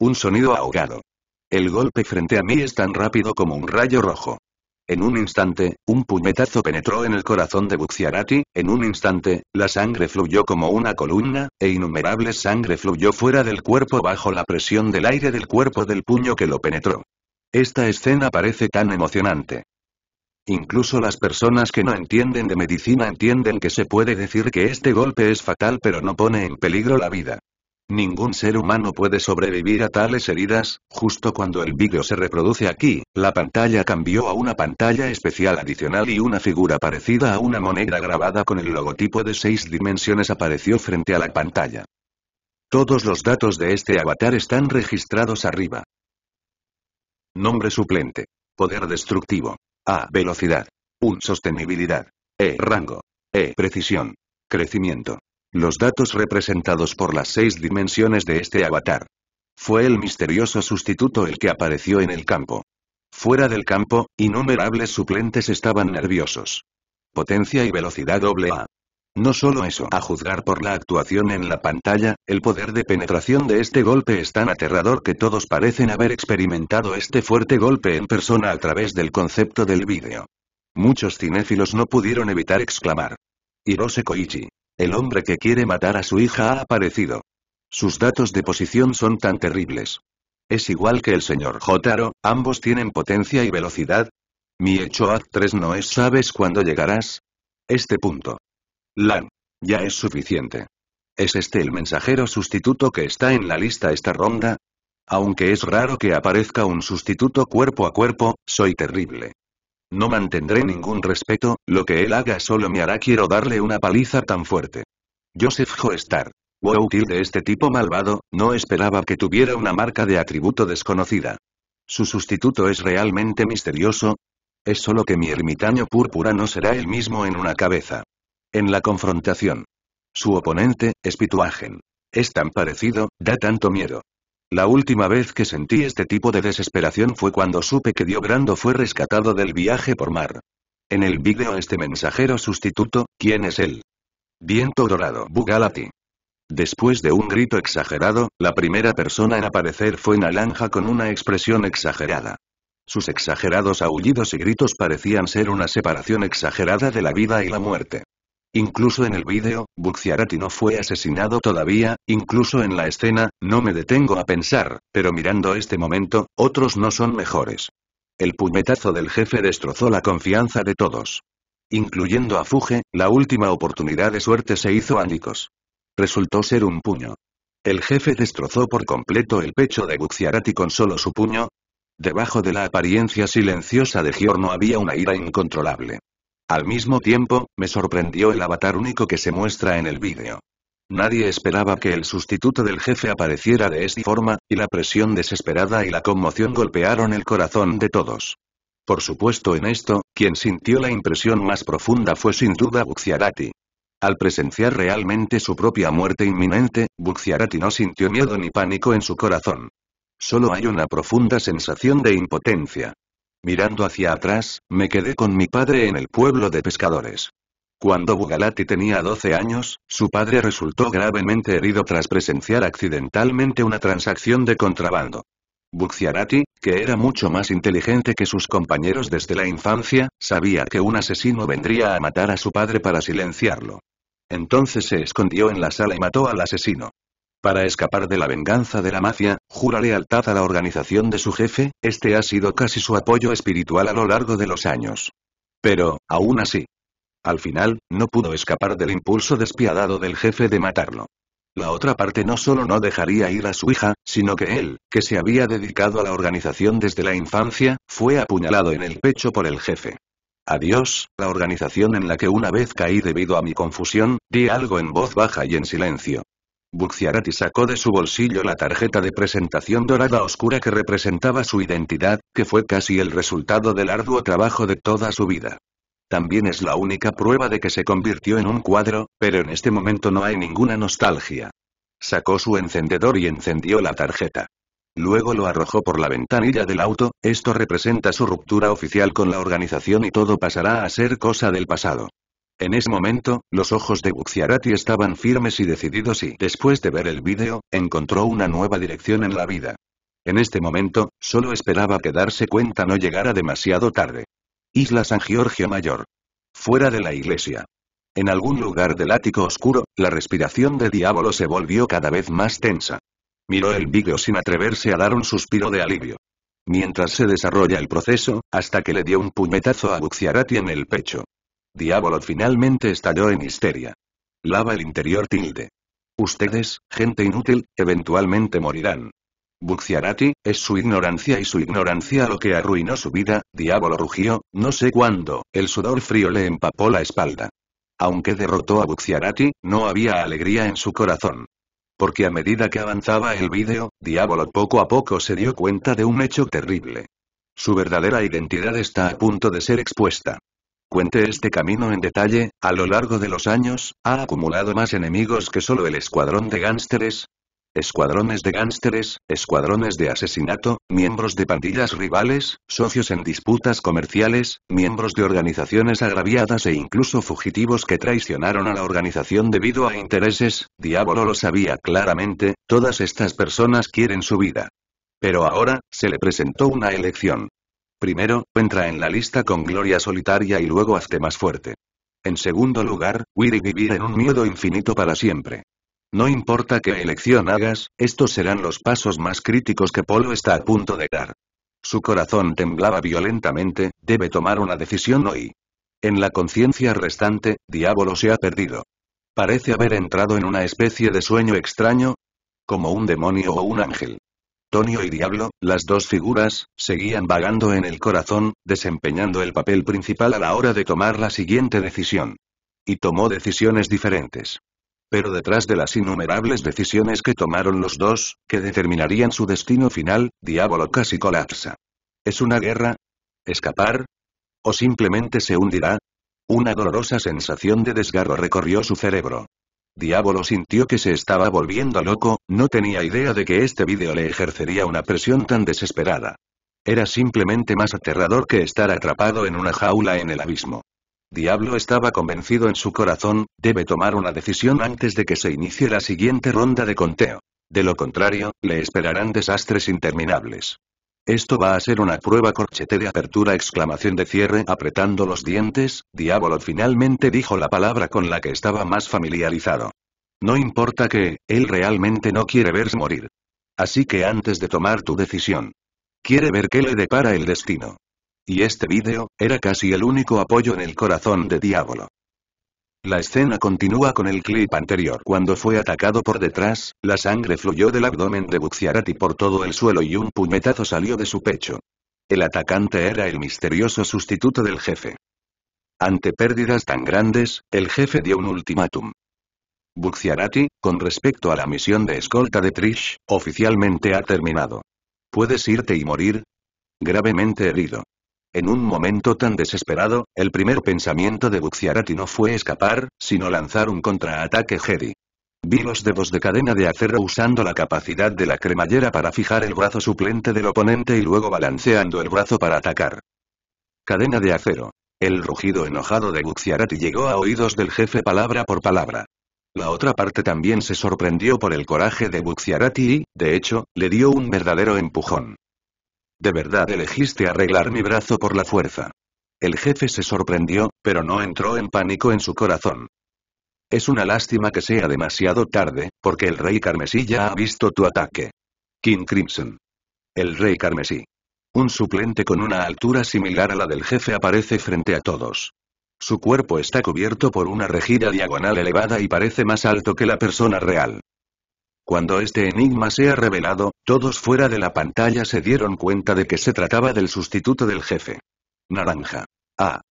Un sonido ahogado. El golpe frente a mí es tan rápido como un rayo rojo. En un instante, un puñetazo penetró en el corazón de Buxiarati, en un instante, la sangre fluyó como una columna, e innumerables sangre fluyó fuera del cuerpo bajo la presión del aire del cuerpo del puño que lo penetró. Esta escena parece tan emocionante. Incluso las personas que no entienden de medicina entienden que se puede decir que este golpe es fatal pero no pone en peligro la vida. Ningún ser humano puede sobrevivir a tales heridas, justo cuando el vídeo se reproduce aquí, la pantalla cambió a una pantalla especial adicional y una figura parecida a una moneda grabada con el logotipo de seis dimensiones apareció frente a la pantalla. Todos los datos de este avatar están registrados arriba. Nombre suplente. Poder destructivo. A. Velocidad. Un. Sostenibilidad. E. Rango. E. Precisión. Crecimiento. Los datos representados por las seis dimensiones de este avatar. Fue el misterioso sustituto el que apareció en el campo. Fuera del campo, innumerables suplentes estaban nerviosos. Potencia y velocidad doble A. No solo eso, a juzgar por la actuación en la pantalla, el poder de penetración de este golpe es tan aterrador que todos parecen haber experimentado este fuerte golpe en persona a través del concepto del vídeo. Muchos cinéfilos no pudieron evitar exclamar. Hirose Koichi. El hombre que quiere matar a su hija ha aparecido. Sus datos de posición son tan terribles. Es igual que el señor Jotaro, ambos tienen potencia y velocidad. Mi hecho 3 no es sabes cuándo llegarás. Este punto. Lan. Ya es suficiente. ¿Es este el mensajero sustituto que está en la lista esta ronda? Aunque es raro que aparezca un sustituto cuerpo a cuerpo, soy terrible. No mantendré ningún respeto, lo que él haga solo me hará quiero darle una paliza tan fuerte. Joseph Hoestar, Wow de este tipo malvado, no esperaba que tuviera una marca de atributo desconocida. ¿Su sustituto es realmente misterioso? Es solo que mi ermitaño púrpura no será el mismo en una cabeza. En la confrontación. Su oponente, Spituagen. Es tan parecido, da tanto miedo. La última vez que sentí este tipo de desesperación fue cuando supe que diogrando fue rescatado del viaje por mar. En el vídeo este mensajero sustituto, ¿quién es él? Viento dorado Bugalati. Después de un grito exagerado, la primera persona en aparecer fue Naranja con una expresión exagerada. Sus exagerados aullidos y gritos parecían ser una separación exagerada de la vida y la muerte. Incluso en el vídeo, Bucciarati no fue asesinado todavía, incluso en la escena, no me detengo a pensar, pero mirando este momento, otros no son mejores. El puñetazo del jefe destrozó la confianza de todos. Incluyendo a Fuge, la última oportunidad de suerte se hizo añicos. Resultó ser un puño. El jefe destrozó por completo el pecho de Bucciarati con solo su puño. Debajo de la apariencia silenciosa de Giorno había una ira incontrolable. Al mismo tiempo, me sorprendió el avatar único que se muestra en el vídeo. Nadie esperaba que el sustituto del jefe apareciera de esta forma, y la presión desesperada y la conmoción golpearon el corazón de todos. Por supuesto en esto, quien sintió la impresión más profunda fue sin duda Buxiarati. Al presenciar realmente su propia muerte inminente, Buxiarati no sintió miedo ni pánico en su corazón. Solo hay una profunda sensación de impotencia. Mirando hacia atrás, me quedé con mi padre en el pueblo de pescadores. Cuando Bugalati tenía 12 años, su padre resultó gravemente herido tras presenciar accidentalmente una transacción de contrabando. Buxiarati, que era mucho más inteligente que sus compañeros desde la infancia, sabía que un asesino vendría a matar a su padre para silenciarlo. Entonces se escondió en la sala y mató al asesino. Para escapar de la venganza de la mafia, jura lealtad a la organización de su jefe, este ha sido casi su apoyo espiritual a lo largo de los años. Pero, aún así. Al final, no pudo escapar del impulso despiadado del jefe de matarlo. La otra parte no solo no dejaría ir a su hija, sino que él, que se había dedicado a la organización desde la infancia, fue apuñalado en el pecho por el jefe. Adiós, la organización en la que una vez caí debido a mi confusión, di algo en voz baja y en silencio. Bucciarati sacó de su bolsillo la tarjeta de presentación dorada oscura que representaba su identidad, que fue casi el resultado del arduo trabajo de toda su vida. También es la única prueba de que se convirtió en un cuadro, pero en este momento no hay ninguna nostalgia. Sacó su encendedor y encendió la tarjeta. Luego lo arrojó por la ventanilla del auto, esto representa su ruptura oficial con la organización y todo pasará a ser cosa del pasado. En ese momento, los ojos de Buxiarati estaban firmes y decididos y, después de ver el vídeo, encontró una nueva dirección en la vida. En este momento, solo esperaba que darse cuenta no llegara demasiado tarde. Isla San Giorgio Mayor. Fuera de la iglesia. En algún lugar del ático oscuro, la respiración de Diablo se volvió cada vez más tensa. Miró el vídeo sin atreverse a dar un suspiro de alivio. Mientras se desarrolla el proceso, hasta que le dio un puñetazo a Buxiarati en el pecho. Diabolo finalmente estalló en histeria. Lava el interior tilde. Ustedes, gente inútil, eventualmente morirán. Bucciarati, es su ignorancia y su ignorancia lo que arruinó su vida, Diabolo rugió, no sé cuándo, el sudor frío le empapó la espalda. Aunque derrotó a Buxiarati, no había alegría en su corazón. Porque a medida que avanzaba el vídeo, Diabolo poco a poco se dio cuenta de un hecho terrible. Su verdadera identidad está a punto de ser expuesta cuente este camino en detalle, a lo largo de los años, ha acumulado más enemigos que solo el escuadrón de gánsteres, escuadrones de gánsteres, escuadrones de asesinato, miembros de pandillas rivales, socios en disputas comerciales, miembros de organizaciones agraviadas e incluso fugitivos que traicionaron a la organización debido a intereses, Diablo lo sabía claramente, todas estas personas quieren su vida. Pero ahora, se le presentó una elección. Primero, entra en la lista con gloria solitaria y luego hazte más fuerte. En segundo lugar, huir y vivir en un miedo infinito para siempre. No importa qué elección hagas, estos serán los pasos más críticos que Polo está a punto de dar. Su corazón temblaba violentamente, debe tomar una decisión hoy. En la conciencia restante, Diablo se ha perdido. Parece haber entrado en una especie de sueño extraño, como un demonio o un ángel. Tonio y Diablo, las dos figuras, seguían vagando en el corazón, desempeñando el papel principal a la hora de tomar la siguiente decisión. Y tomó decisiones diferentes. Pero detrás de las innumerables decisiones que tomaron los dos, que determinarían su destino final, Diablo casi colapsa. ¿Es una guerra? ¿Escapar? ¿O simplemente se hundirá? Una dolorosa sensación de desgarro recorrió su cerebro. Diablo sintió que se estaba volviendo loco, no tenía idea de que este vídeo le ejercería una presión tan desesperada. Era simplemente más aterrador que estar atrapado en una jaula en el abismo. Diablo estaba convencido en su corazón, debe tomar una decisión antes de que se inicie la siguiente ronda de conteo. De lo contrario, le esperarán desastres interminables. Esto va a ser una prueba corchete de apertura exclamación de cierre apretando los dientes, diablo finalmente dijo la palabra con la que estaba más familiarizado. No importa que, él realmente no quiere verse morir. Así que antes de tomar tu decisión. Quiere ver qué le depara el destino. Y este vídeo, era casi el único apoyo en el corazón de Diablo. La escena continúa con el clip anterior. Cuando fue atacado por detrás, la sangre fluyó del abdomen de Buxiarati por todo el suelo y un puñetazo salió de su pecho. El atacante era el misterioso sustituto del jefe. Ante pérdidas tan grandes, el jefe dio un ultimátum. Buxiarati, con respecto a la misión de escolta de Trish, oficialmente ha terminado. Puedes irte y morir. Gravemente herido. En un momento tan desesperado, el primer pensamiento de Buxiarati no fue escapar, sino lanzar un contraataque Jedi. Vi los dedos de cadena de acero usando la capacidad de la cremallera para fijar el brazo suplente del oponente y luego balanceando el brazo para atacar. Cadena de acero. El rugido enojado de Buxiarati llegó a oídos del jefe palabra por palabra. La otra parte también se sorprendió por el coraje de Buxiarati y, de hecho, le dio un verdadero empujón. ¿De verdad elegiste arreglar mi brazo por la fuerza? El jefe se sorprendió, pero no entró en pánico en su corazón. Es una lástima que sea demasiado tarde, porque el rey carmesí ya ha visto tu ataque. King Crimson. El rey carmesí. Un suplente con una altura similar a la del jefe aparece frente a todos. Su cuerpo está cubierto por una regida diagonal elevada y parece más alto que la persona real. Cuando este enigma sea revelado, todos fuera de la pantalla se dieron cuenta de que se trataba del sustituto del jefe. Naranja. Ah.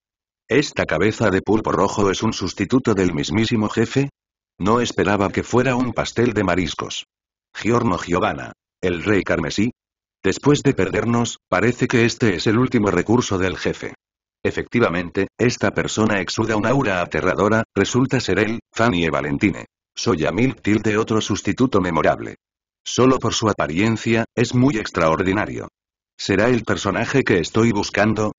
¿Esta cabeza de pulpo rojo es un sustituto del mismísimo jefe? No esperaba que fuera un pastel de mariscos. Giorno Giovanna. El rey carmesí. Después de perdernos, parece que este es el último recurso del jefe. Efectivamente, esta persona exuda una aura aterradora, resulta ser él, Fanny y Valentine. Soy Amil tilde otro sustituto memorable. Solo por su apariencia, es muy extraordinario. ¿Será el personaje que estoy buscando?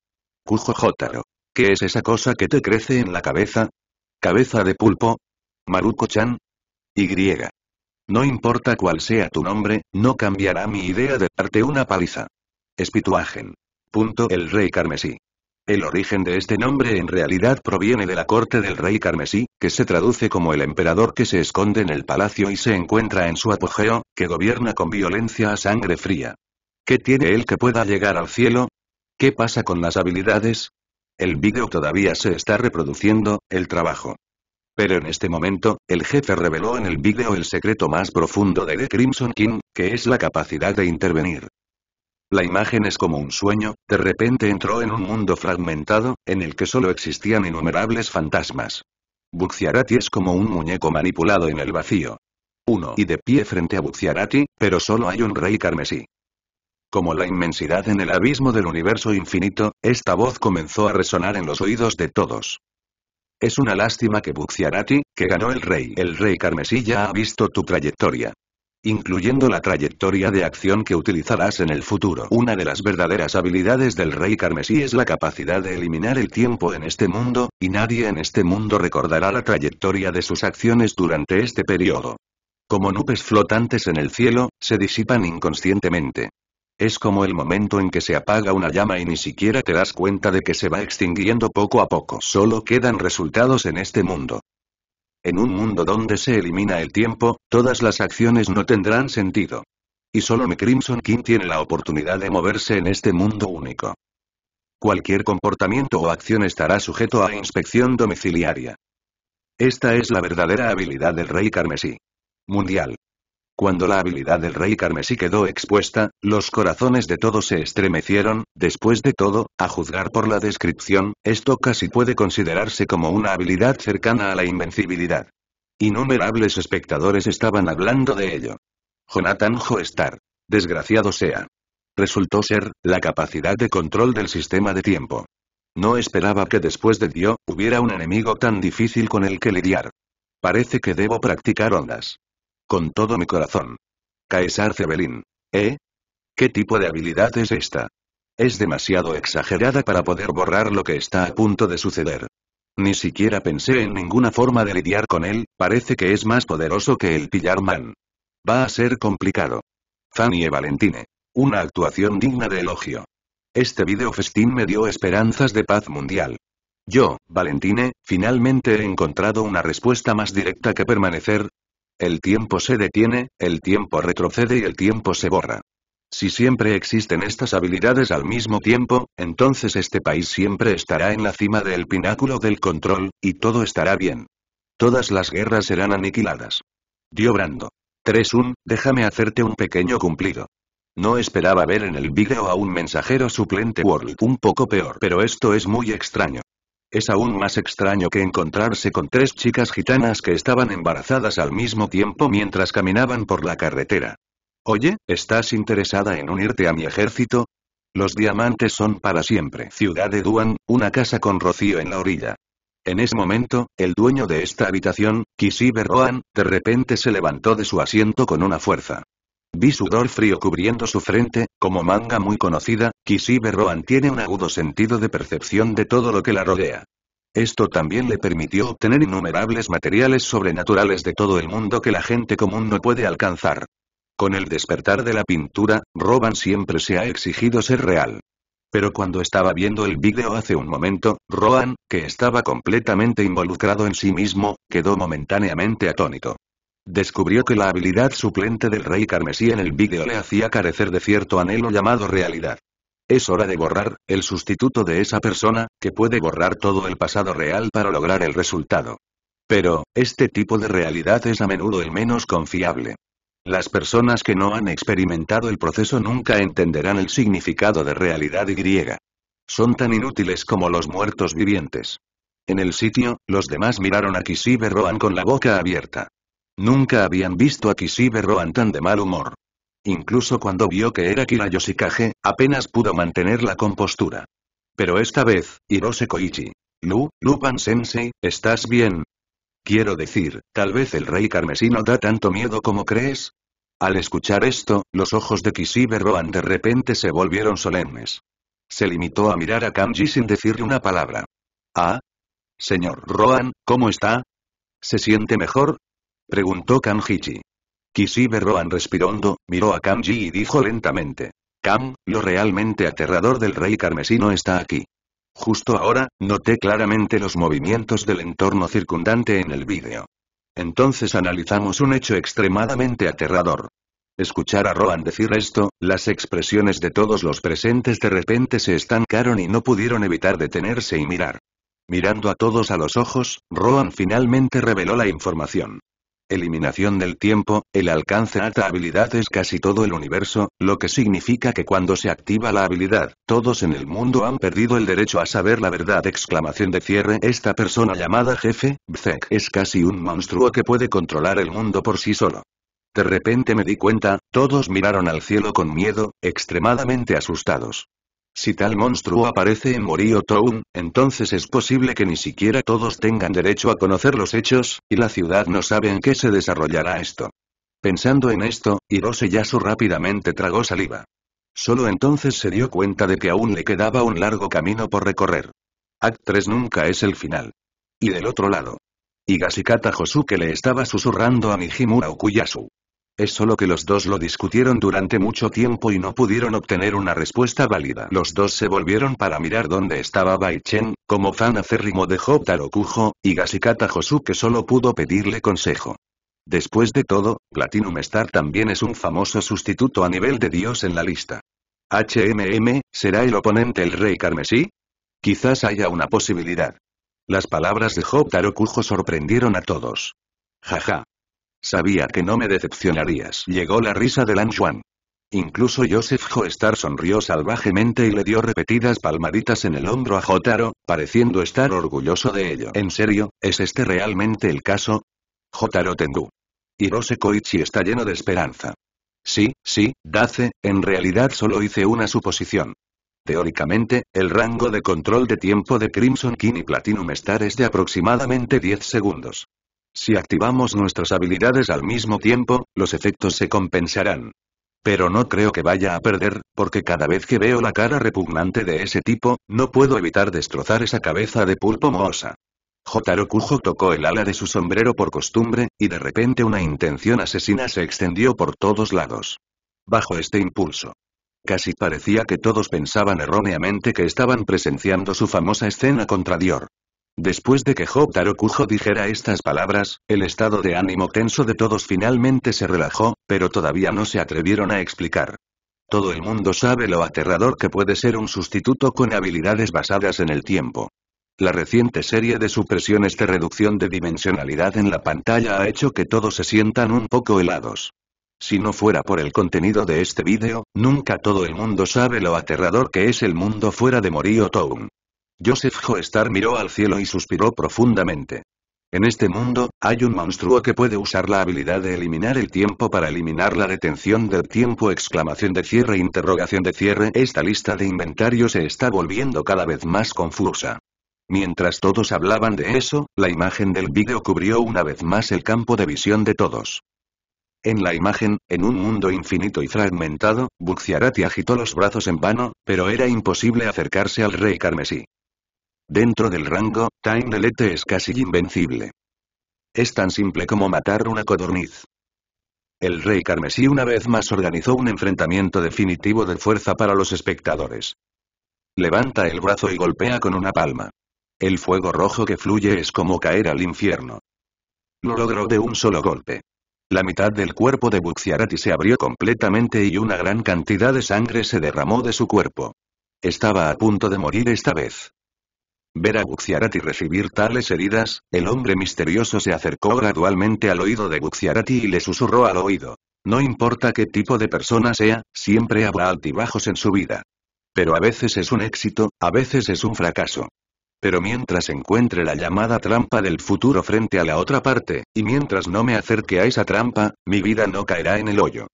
Kujo Jotaro. ¿Qué es esa cosa que te crece en la cabeza? ¿Cabeza de pulpo? ¿Maruko-chan? Y. No importa cuál sea tu nombre, no cambiará mi idea de darte una paliza. Espituagen. Punto el rey carmesí. El origen de este nombre en realidad proviene de la corte del rey carmesí, que se traduce como el emperador que se esconde en el palacio y se encuentra en su apogeo, que gobierna con violencia a sangre fría. ¿Qué tiene él que pueda llegar al cielo? ¿Qué pasa con las habilidades? El vídeo todavía se está reproduciendo, el trabajo. Pero en este momento, el jefe reveló en el vídeo el secreto más profundo de The Crimson King, que es la capacidad de intervenir. La imagen es como un sueño, de repente entró en un mundo fragmentado, en el que solo existían innumerables fantasmas. Buxiarati es como un muñeco manipulado en el vacío. Uno y de pie frente a Buxiarati, pero solo hay un rey carmesí. Como la inmensidad en el abismo del universo infinito, esta voz comenzó a resonar en los oídos de todos. Es una lástima que Buxiarati, que ganó el rey, el rey carmesí ya ha visto tu trayectoria incluyendo la trayectoria de acción que utilizarás en el futuro. Una de las verdaderas habilidades del Rey Carmesí es la capacidad de eliminar el tiempo en este mundo, y nadie en este mundo recordará la trayectoria de sus acciones durante este periodo. Como nubes flotantes en el cielo, se disipan inconscientemente. Es como el momento en que se apaga una llama y ni siquiera te das cuenta de que se va extinguiendo poco a poco. Solo quedan resultados en este mundo. En un mundo donde se elimina el tiempo, todas las acciones no tendrán sentido. Y solo mi Crimson King tiene la oportunidad de moverse en este mundo único. Cualquier comportamiento o acción estará sujeto a inspección domiciliaria. Esta es la verdadera habilidad del Rey Carmesí. Mundial. Cuando la habilidad del rey carmesí quedó expuesta, los corazones de todos se estremecieron, después de todo, a juzgar por la descripción, esto casi puede considerarse como una habilidad cercana a la invencibilidad. Innumerables espectadores estaban hablando de ello. Jonathan Joestar. Desgraciado sea. Resultó ser, la capacidad de control del sistema de tiempo. No esperaba que después de Dio, hubiera un enemigo tan difícil con el que lidiar. Parece que debo practicar ondas. Con todo mi corazón. Caesar Cebelín. ¿Eh? ¿Qué tipo de habilidad es esta? Es demasiado exagerada para poder borrar lo que está a punto de suceder. Ni siquiera pensé en ninguna forma de lidiar con él, parece que es más poderoso que el Pillarman. Va a ser complicado. Fanny e Valentine. Una actuación digna de elogio. Este video festín me dio esperanzas de paz mundial. Yo, Valentine, finalmente he encontrado una respuesta más directa que permanecer, el tiempo se detiene, el tiempo retrocede y el tiempo se borra. Si siempre existen estas habilidades al mismo tiempo, entonces este país siempre estará en la cima del pináculo del control, y todo estará bien. Todas las guerras serán aniquiladas. Dio Brando. 3-1, déjame hacerte un pequeño cumplido. No esperaba ver en el vídeo a un mensajero suplente World un poco peor, pero esto es muy extraño. Es aún más extraño que encontrarse con tres chicas gitanas que estaban embarazadas al mismo tiempo mientras caminaban por la carretera. Oye, ¿estás interesada en unirte a mi ejército? Los diamantes son para siempre. Ciudad de Duan, una casa con rocío en la orilla. En ese momento, el dueño de esta habitación, Kisiber Roan, de repente se levantó de su asiento con una fuerza. Vi sudor frío cubriendo su frente, como manga muy conocida, Kishibe Rohan tiene un agudo sentido de percepción de todo lo que la rodea. Esto también le permitió obtener innumerables materiales sobrenaturales de todo el mundo que la gente común no puede alcanzar. Con el despertar de la pintura, Rohan siempre se ha exigido ser real. Pero cuando estaba viendo el vídeo hace un momento, Rohan, que estaba completamente involucrado en sí mismo, quedó momentáneamente atónito. Descubrió que la habilidad suplente del rey carmesí en el vídeo le hacía carecer de cierto anhelo llamado realidad. Es hora de borrar, el sustituto de esa persona, que puede borrar todo el pasado real para lograr el resultado. Pero, este tipo de realidad es a menudo el menos confiable. Las personas que no han experimentado el proceso nunca entenderán el significado de realidad y griega. Son tan inútiles como los muertos vivientes. En el sitio, los demás miraron a Kishibe Rohan con la boca abierta. Nunca habían visto a Kishibe Rohan tan de mal humor. Incluso cuando vio que era Kira Yoshikage, apenas pudo mantener la compostura. Pero esta vez, Hirose Koichi. Lu, Lupan Sensei, ¿estás bien? Quiero decir, tal vez el rey Carmesino da tanto miedo como crees. Al escuchar esto, los ojos de Kishibe Rohan de repente se volvieron solemnes. Se limitó a mirar a Kanji sin decirle una palabra. Ah. Señor Rohan, ¿cómo está? ¿Se siente mejor? Preguntó Kanjichi. Kishibe Rohan respirando, miró a Kanji y dijo lentamente. Kam, lo realmente aterrador del rey carmesino está aquí. Justo ahora, noté claramente los movimientos del entorno circundante en el vídeo. Entonces analizamos un hecho extremadamente aterrador. Escuchar a Roan decir esto, las expresiones de todos los presentes de repente se estancaron y no pudieron evitar detenerse y mirar. Mirando a todos a los ojos, Roan finalmente reveló la información eliminación del tiempo, el alcance alta habilidad es casi todo el universo, lo que significa que cuando se activa la habilidad, todos en el mundo han perdido el derecho a saber la verdad exclamación de cierre esta persona llamada jefe, Bzek es casi un monstruo que puede controlar el mundo por sí solo. De repente me di cuenta, todos miraron al cielo con miedo, extremadamente asustados. Si tal monstruo aparece en Morio Town, entonces es posible que ni siquiera todos tengan derecho a conocer los hechos, y la ciudad no sabe en qué se desarrollará esto. Pensando en esto, Hirose Yasu rápidamente tragó saliva. Solo entonces se dio cuenta de que aún le quedaba un largo camino por recorrer. Act 3 nunca es el final. Y del otro lado. Higashikata Josuke le estaba susurrando a mihimura Okuyasu. Es solo que los dos lo discutieron durante mucho tiempo y no pudieron obtener una respuesta válida. Los dos se volvieron para mirar dónde estaba Chen, como fan acérrimo de Jotaro Kujo, y Gasikata Josuke solo pudo pedirle consejo. Después de todo, Platinum Star también es un famoso sustituto a nivel de dios en la lista. HMM, ¿será el oponente el rey carmesí? Quizás haya una posibilidad. Las palabras de Hoptarokujo sorprendieron a todos. Jaja. Sabía que no me decepcionarías. Llegó la risa de Lan Juan. Incluso Joseph Joestar sonrió salvajemente y le dio repetidas palmaditas en el hombro a Jotaro, pareciendo estar orgulloso de ello. ¿En serio, es este realmente el caso? Jotaro Tengu. Hirose Koichi está lleno de esperanza. Sí, sí, Dace, en realidad solo hice una suposición. Teóricamente, el rango de control de tiempo de Crimson King y Platinum Star es de aproximadamente 10 segundos. Si activamos nuestras habilidades al mismo tiempo, los efectos se compensarán. Pero no creo que vaya a perder, porque cada vez que veo la cara repugnante de ese tipo, no puedo evitar destrozar esa cabeza de pulpo mohosa. Jotaro Kujo tocó el ala de su sombrero por costumbre, y de repente una intención asesina se extendió por todos lados. Bajo este impulso. Casi parecía que todos pensaban erróneamente que estaban presenciando su famosa escena contra Dior. Después de que Jotaro Kujo dijera estas palabras, el estado de ánimo tenso de todos finalmente se relajó, pero todavía no se atrevieron a explicar. Todo el mundo sabe lo aterrador que puede ser un sustituto con habilidades basadas en el tiempo. La reciente serie de supresiones de reducción de dimensionalidad en la pantalla ha hecho que todos se sientan un poco helados. Si no fuera por el contenido de este vídeo, nunca todo el mundo sabe lo aterrador que es el mundo fuera de Morio Town. Joseph Hoestar miró al cielo y suspiró profundamente. En este mundo, hay un monstruo que puede usar la habilidad de eliminar el tiempo para eliminar la detención del tiempo exclamación de cierre interrogación de cierre esta lista de inventario se está volviendo cada vez más confusa. Mientras todos hablaban de eso, la imagen del vídeo cubrió una vez más el campo de visión de todos. En la imagen, en un mundo infinito y fragmentado, Buxiarati agitó los brazos en vano, pero era imposible acercarse al rey carmesí. Dentro del rango, Time Delete es casi invencible. Es tan simple como matar una codorniz. El rey carmesí una vez más organizó un enfrentamiento definitivo de fuerza para los espectadores. Levanta el brazo y golpea con una palma. El fuego rojo que fluye es como caer al infierno. Lo logró de un solo golpe. La mitad del cuerpo de Buxiarati se abrió completamente y una gran cantidad de sangre se derramó de su cuerpo. Estaba a punto de morir esta vez. Ver a Buxiarati recibir tales heridas, el hombre misterioso se acercó gradualmente al oído de Buxiarati y le susurró al oído. No importa qué tipo de persona sea, siempre habrá altibajos en su vida. Pero a veces es un éxito, a veces es un fracaso. Pero mientras encuentre la llamada trampa del futuro frente a la otra parte, y mientras no me acerque a esa trampa, mi vida no caerá en el hoyo.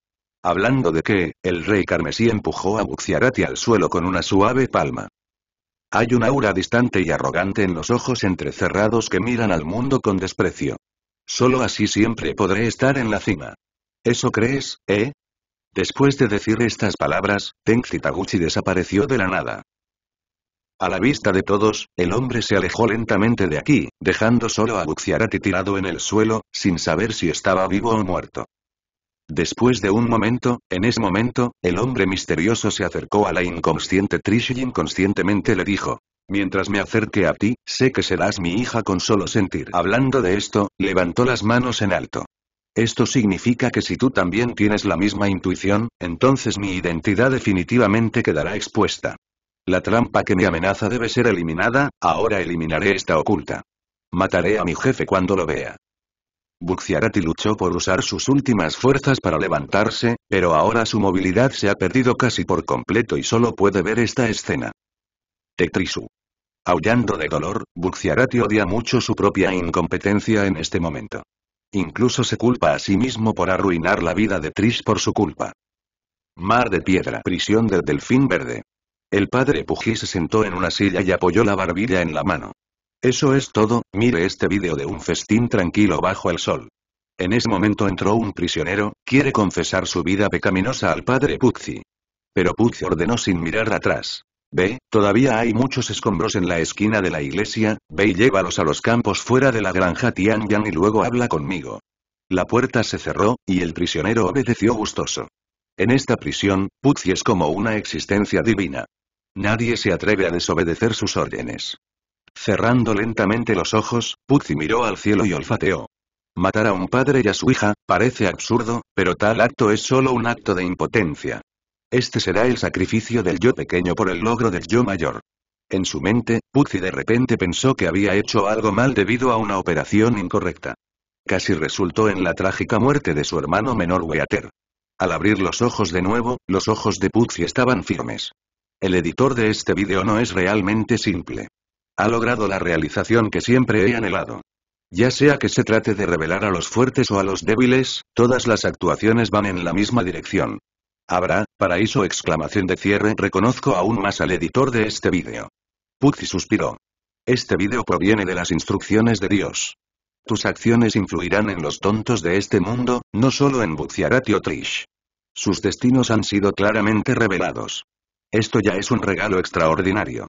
Hablando de que, el rey carmesí empujó a Buxiarati al suelo con una suave palma. Hay un aura distante y arrogante en los ojos entrecerrados que miran al mundo con desprecio. Solo así siempre podré estar en la cima. ¿Eso crees, eh? Después de decir estas palabras, Tenzitaguchi desapareció de la nada. A la vista de todos, el hombre se alejó lentamente de aquí, dejando solo a Buxiarati tirado en el suelo, sin saber si estaba vivo o muerto. Después de un momento, en ese momento, el hombre misterioso se acercó a la inconsciente Trish y inconscientemente le dijo. Mientras me acerque a ti, sé que serás mi hija con solo sentir. Hablando de esto, levantó las manos en alto. Esto significa que si tú también tienes la misma intuición, entonces mi identidad definitivamente quedará expuesta. La trampa que me amenaza debe ser eliminada, ahora eliminaré esta oculta. Mataré a mi jefe cuando lo vea. Bucciarati luchó por usar sus últimas fuerzas para levantarse, pero ahora su movilidad se ha perdido casi por completo y solo puede ver esta escena. Tetrisu. Aullando de dolor, Bucciarati odia mucho su propia incompetencia en este momento. Incluso se culpa a sí mismo por arruinar la vida de Trish por su culpa. Mar de piedra, prisión del delfín verde. El padre Pugí se sentó en una silla y apoyó la barbilla en la mano. Eso es todo, mire este vídeo de un festín tranquilo bajo el sol. En ese momento entró un prisionero, quiere confesar su vida pecaminosa al padre Puxi. Pero Puxi ordenó sin mirar atrás. Ve, todavía hay muchos escombros en la esquina de la iglesia, ve y llévalos a los campos fuera de la granja Tian y luego habla conmigo. La puerta se cerró, y el prisionero obedeció gustoso. En esta prisión, Puxi es como una existencia divina. Nadie se atreve a desobedecer sus órdenes. Cerrando lentamente los ojos, Putzi miró al cielo y olfateó. Matar a un padre y a su hija, parece absurdo, pero tal acto es solo un acto de impotencia. Este será el sacrificio del yo pequeño por el logro del yo mayor. En su mente, Putzi de repente pensó que había hecho algo mal debido a una operación incorrecta. Casi resultó en la trágica muerte de su hermano menor Weater. Al abrir los ojos de nuevo, los ojos de Putzi estaban firmes. El editor de este vídeo no es realmente simple. Ha logrado la realización que siempre he anhelado. Ya sea que se trate de revelar a los fuertes o a los débiles, todas las actuaciones van en la misma dirección. Habrá, paraíso exclamación de cierre reconozco aún más al editor de este vídeo. Puxi suspiró. Este vídeo proviene de las instrucciones de Dios. Tus acciones influirán en los tontos de este mundo, no solo en Buziarati o Trish. Sus destinos han sido claramente revelados. Esto ya es un regalo extraordinario.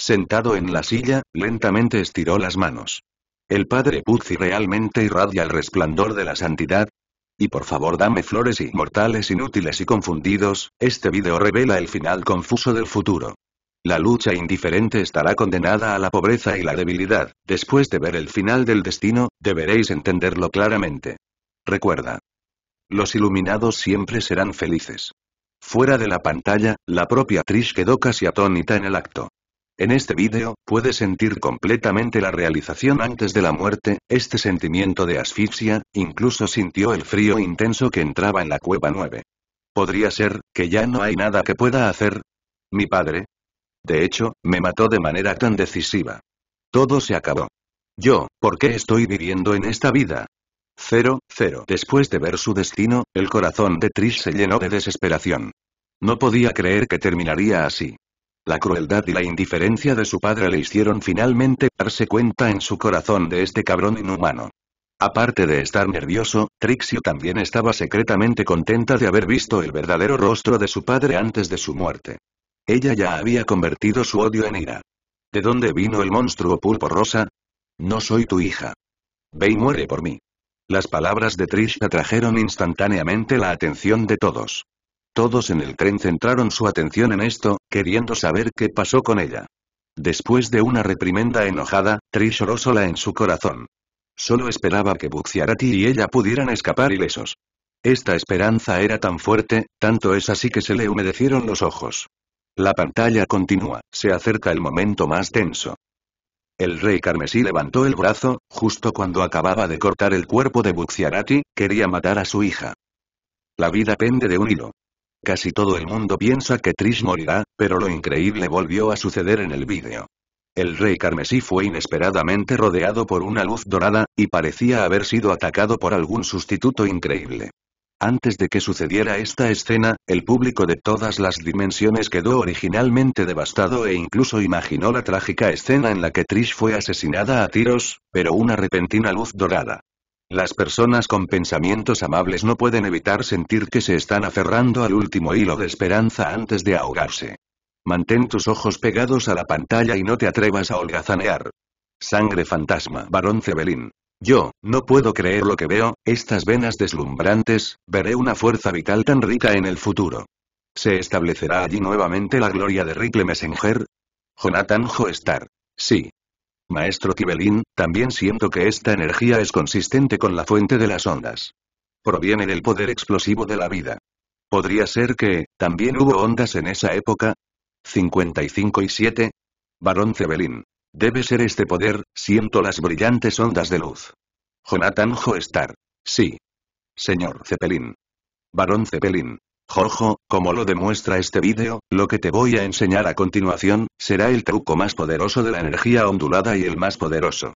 Sentado en la silla, lentamente estiró las manos. El padre Puzzi realmente irradia el resplandor de la santidad. Y por favor dame flores y mortales inútiles y confundidos, este video revela el final confuso del futuro. La lucha indiferente estará condenada a la pobreza y la debilidad, después de ver el final del destino, deberéis entenderlo claramente. Recuerda. Los iluminados siempre serán felices. Fuera de la pantalla, la propia Trish quedó casi atónita en el acto. En este vídeo, puede sentir completamente la realización antes de la muerte, este sentimiento de asfixia, incluso sintió el frío intenso que entraba en la cueva 9. ¿Podría ser, que ya no hay nada que pueda hacer? Mi padre. De hecho, me mató de manera tan decisiva. Todo se acabó. Yo, ¿por qué estoy viviendo en esta vida? 0, 0. Después de ver su destino, el corazón de Trish se llenó de desesperación. No podía creer que terminaría así. La crueldad y la indiferencia de su padre le hicieron finalmente darse cuenta en su corazón de este cabrón inhumano. Aparte de estar nervioso, Trixio también estaba secretamente contenta de haber visto el verdadero rostro de su padre antes de su muerte. Ella ya había convertido su odio en ira. ¿De dónde vino el monstruo pulpo rosa? No soy tu hija. Ve y muere por mí. Las palabras de Trish atrajeron instantáneamente la atención de todos. Todos en el tren centraron su atención en esto, queriendo saber qué pasó con ella. Después de una reprimenda enojada, Trish oró sola en su corazón. Solo esperaba que Buxiarati y ella pudieran escapar ilesos. Esta esperanza era tan fuerte, tanto es así que se le humedecieron los ojos. La pantalla continúa, se acerca el momento más tenso. El rey carmesí levantó el brazo, justo cuando acababa de cortar el cuerpo de Buxiarati, quería matar a su hija. La vida pende de un hilo. Casi todo el mundo piensa que Trish morirá, pero lo increíble volvió a suceder en el vídeo. El rey carmesí fue inesperadamente rodeado por una luz dorada, y parecía haber sido atacado por algún sustituto increíble. Antes de que sucediera esta escena, el público de todas las dimensiones quedó originalmente devastado e incluso imaginó la trágica escena en la que Trish fue asesinada a tiros, pero una repentina luz dorada las personas con pensamientos amables no pueden evitar sentir que se están aferrando al último hilo de esperanza antes de ahogarse. Mantén tus ojos pegados a la pantalla y no te atrevas a holgazanear. Sangre fantasma, varón Cebelín. Yo, no puedo creer lo que veo, estas venas deslumbrantes, veré una fuerza vital tan rica en el futuro. ¿Se establecerá allí nuevamente la gloria de Rickle Messenger? Jonathan Joestar. Sí, Maestro Tibelín, también siento que esta energía es consistente con la fuente de las ondas. Proviene del poder explosivo de la vida. ¿Podría ser que, también hubo ondas en esa época? 55 y 7. Barón Cebelin. Debe ser este poder, siento las brillantes ondas de luz. Jonathan Joestar. Sí. Señor Zeppelin. Barón Zeppelin. Jojo, como lo demuestra este vídeo, lo que te voy a enseñar a continuación, será el truco más poderoso de la energía ondulada y el más poderoso.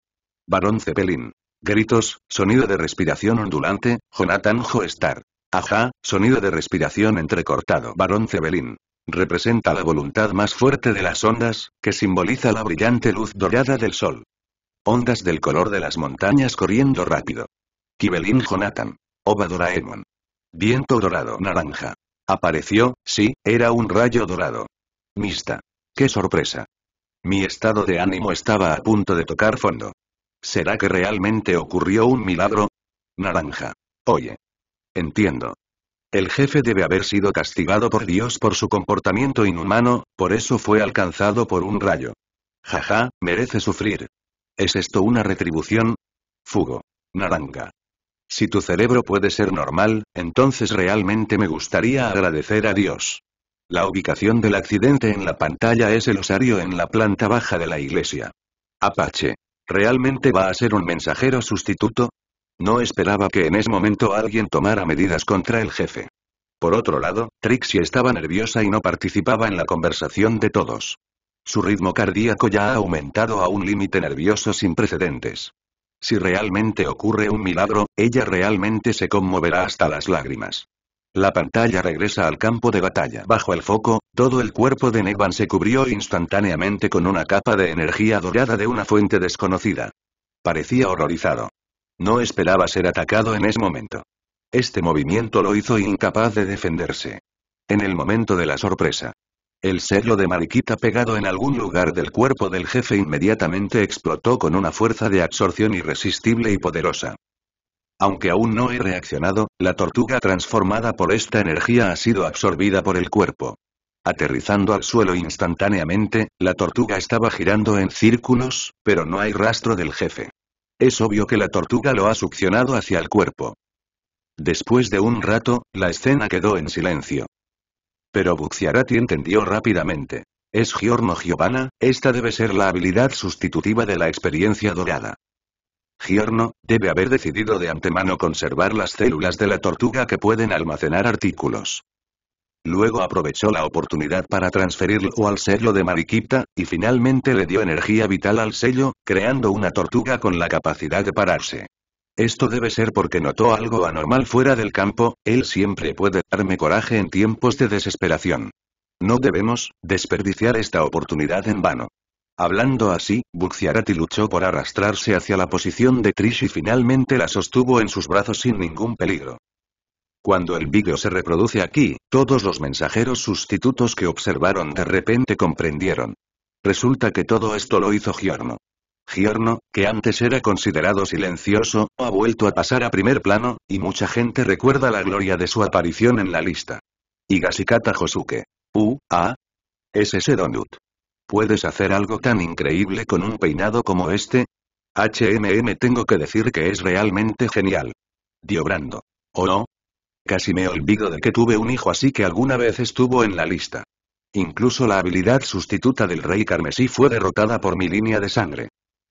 Barón Zeppelin. Gritos, sonido de respiración ondulante, Jonathan Joestar. Ajá, sonido de respiración entrecortado. Barón Zeppelin. Representa la voluntad más fuerte de las ondas, que simboliza la brillante luz dorada del sol. Ondas del color de las montañas corriendo rápido. Kibelin Jonathan. Oba Doraemon. Viento dorado naranja. Apareció, sí, era un rayo dorado. Mista. ¡Qué sorpresa! Mi estado de ánimo estaba a punto de tocar fondo. ¿Será que realmente ocurrió un milagro? Naranja. Oye. Entiendo. El jefe debe haber sido castigado por Dios por su comportamiento inhumano, por eso fue alcanzado por un rayo. Jaja, merece sufrir. ¿Es esto una retribución? Fugo. Naranja. Si tu cerebro puede ser normal, entonces realmente me gustaría agradecer a Dios. La ubicación del accidente en la pantalla es el osario en la planta baja de la iglesia. Apache. ¿Realmente va a ser un mensajero sustituto? No esperaba que en ese momento alguien tomara medidas contra el jefe. Por otro lado, Trixie estaba nerviosa y no participaba en la conversación de todos. Su ritmo cardíaco ya ha aumentado a un límite nervioso sin precedentes. Si realmente ocurre un milagro, ella realmente se conmoverá hasta las lágrimas. La pantalla regresa al campo de batalla. Bajo el foco, todo el cuerpo de Nevan se cubrió instantáneamente con una capa de energía dorada de una fuente desconocida. Parecía horrorizado. No esperaba ser atacado en ese momento. Este movimiento lo hizo incapaz de defenderse. En el momento de la sorpresa, el sello de mariquita pegado en algún lugar del cuerpo del jefe inmediatamente explotó con una fuerza de absorción irresistible y poderosa. Aunque aún no he reaccionado, la tortuga transformada por esta energía ha sido absorbida por el cuerpo. Aterrizando al suelo instantáneamente, la tortuga estaba girando en círculos, pero no hay rastro del jefe. Es obvio que la tortuga lo ha succionado hacia el cuerpo. Después de un rato, la escena quedó en silencio. Pero Buxiarati entendió rápidamente. Es Giorno Giovanna, esta debe ser la habilidad sustitutiva de la experiencia dorada. Giorno, debe haber decidido de antemano conservar las células de la tortuga que pueden almacenar artículos. Luego aprovechó la oportunidad para transferirlo al sello de Mariquita, y finalmente le dio energía vital al sello, creando una tortuga con la capacidad de pararse. Esto debe ser porque notó algo anormal fuera del campo, él siempre puede darme coraje en tiempos de desesperación. No debemos, desperdiciar esta oportunidad en vano. Hablando así, Buxiarati luchó por arrastrarse hacia la posición de Trish y finalmente la sostuvo en sus brazos sin ningún peligro. Cuando el vídeo se reproduce aquí, todos los mensajeros sustitutos que observaron de repente comprendieron. Resulta que todo esto lo hizo Giorno. Giorno, que antes era considerado silencioso, ha vuelto a pasar a primer plano, y mucha gente recuerda la gloria de su aparición en la lista. Higashikata Josuke. U, A. Es ese donut. ¿Puedes hacer algo tan increíble con un peinado como este? HMM tengo que decir que es realmente genial. Dio Brando. ¿O no? Casi me olvido de que tuve un hijo así que alguna vez estuvo en la lista. Incluso la habilidad sustituta del rey carmesí fue derrotada por mi línea de sangre.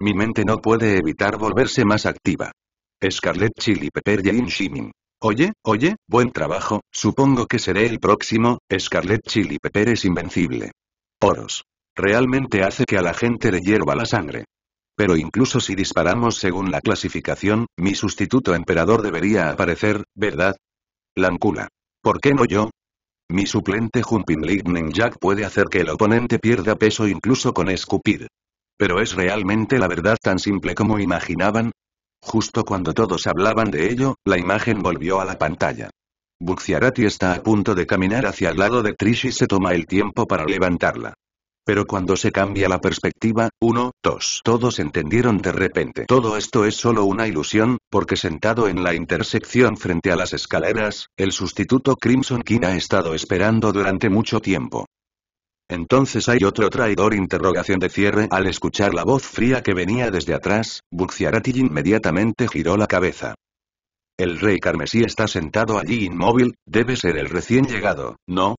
Mi mente no puede evitar volverse más activa. Scarlet Chili Pepper Jane Shimin. Oye, oye, buen trabajo, supongo que seré el próximo, Scarlet Chili Pepper es invencible. Oros. Realmente hace que a la gente le hierva la sangre. Pero incluso si disparamos según la clasificación, mi sustituto emperador debería aparecer, ¿verdad? Lancula. ¿Por qué no yo? Mi suplente Jumping Lightning Jack puede hacer que el oponente pierda peso incluso con escupir. ¿Pero es realmente la verdad tan simple como imaginaban? Justo cuando todos hablaban de ello, la imagen volvió a la pantalla. Buxiarati está a punto de caminar hacia el lado de Trish y se toma el tiempo para levantarla. Pero cuando se cambia la perspectiva, uno, dos, todos entendieron de repente. Todo esto es solo una ilusión, porque sentado en la intersección frente a las escaleras, el sustituto Crimson King ha estado esperando durante mucho tiempo. Entonces hay otro traidor interrogación de cierre al escuchar la voz fría que venía desde atrás, Buxiarati inmediatamente giró la cabeza. El rey carmesí está sentado allí inmóvil, debe ser el recién llegado, ¿no?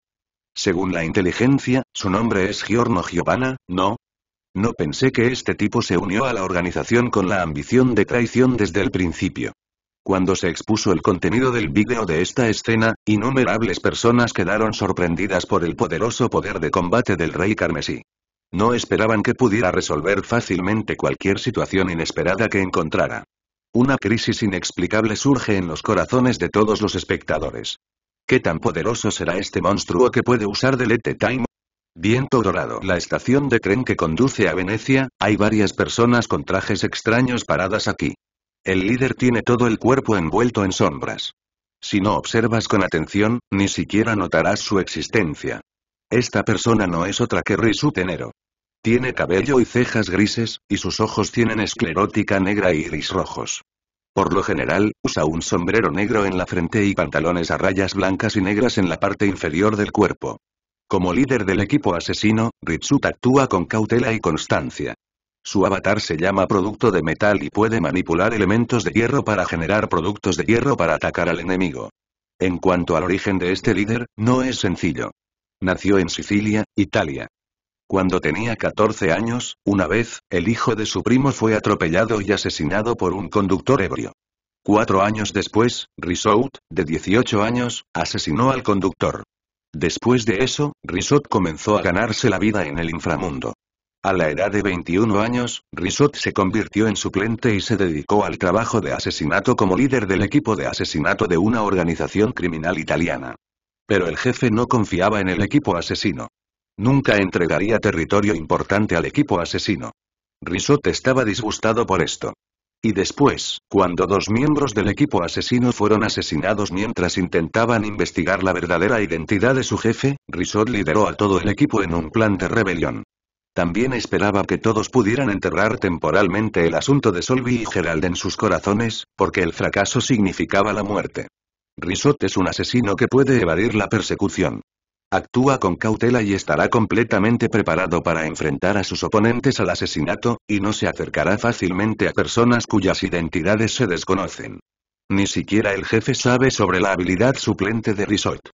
Según la inteligencia, su nombre es Giorno Giovanna, ¿no? No pensé que este tipo se unió a la organización con la ambición de traición desde el principio. Cuando se expuso el contenido del vídeo de esta escena, innumerables personas quedaron sorprendidas por el poderoso poder de combate del rey carmesí. No esperaban que pudiera resolver fácilmente cualquier situación inesperada que encontrara. Una crisis inexplicable surge en los corazones de todos los espectadores. ¿Qué tan poderoso será este monstruo que puede usar Delete Time? Viento Dorado. La estación de tren que conduce a Venecia, hay varias personas con trajes extraños paradas aquí. El líder tiene todo el cuerpo envuelto en sombras. Si no observas con atención, ni siquiera notarás su existencia. Esta persona no es otra que Ritsu Tenero. Tiene cabello y cejas grises, y sus ojos tienen esclerótica negra y iris rojos. Por lo general, usa un sombrero negro en la frente y pantalones a rayas blancas y negras en la parte inferior del cuerpo. Como líder del equipo asesino, Ritsu actúa con cautela y constancia. Su avatar se llama producto de metal y puede manipular elementos de hierro para generar productos de hierro para atacar al enemigo. En cuanto al origen de este líder, no es sencillo. Nació en Sicilia, Italia. Cuando tenía 14 años, una vez, el hijo de su primo fue atropellado y asesinado por un conductor ebrio. Cuatro años después, Risout, de 18 años, asesinó al conductor. Después de eso, Risout comenzó a ganarse la vida en el inframundo. A la edad de 21 años, Risot se convirtió en suplente y se dedicó al trabajo de asesinato como líder del equipo de asesinato de una organización criminal italiana. Pero el jefe no confiaba en el equipo asesino. Nunca entregaría territorio importante al equipo asesino. Risot estaba disgustado por esto. Y después, cuando dos miembros del equipo asesino fueron asesinados mientras intentaban investigar la verdadera identidad de su jefe, Risot lideró a todo el equipo en un plan de rebelión. También esperaba que todos pudieran enterrar temporalmente el asunto de Solvi y Gerald en sus corazones, porque el fracaso significaba la muerte. Risot es un asesino que puede evadir la persecución. Actúa con cautela y estará completamente preparado para enfrentar a sus oponentes al asesinato, y no se acercará fácilmente a personas cuyas identidades se desconocen. Ni siquiera el jefe sabe sobre la habilidad suplente de Risot.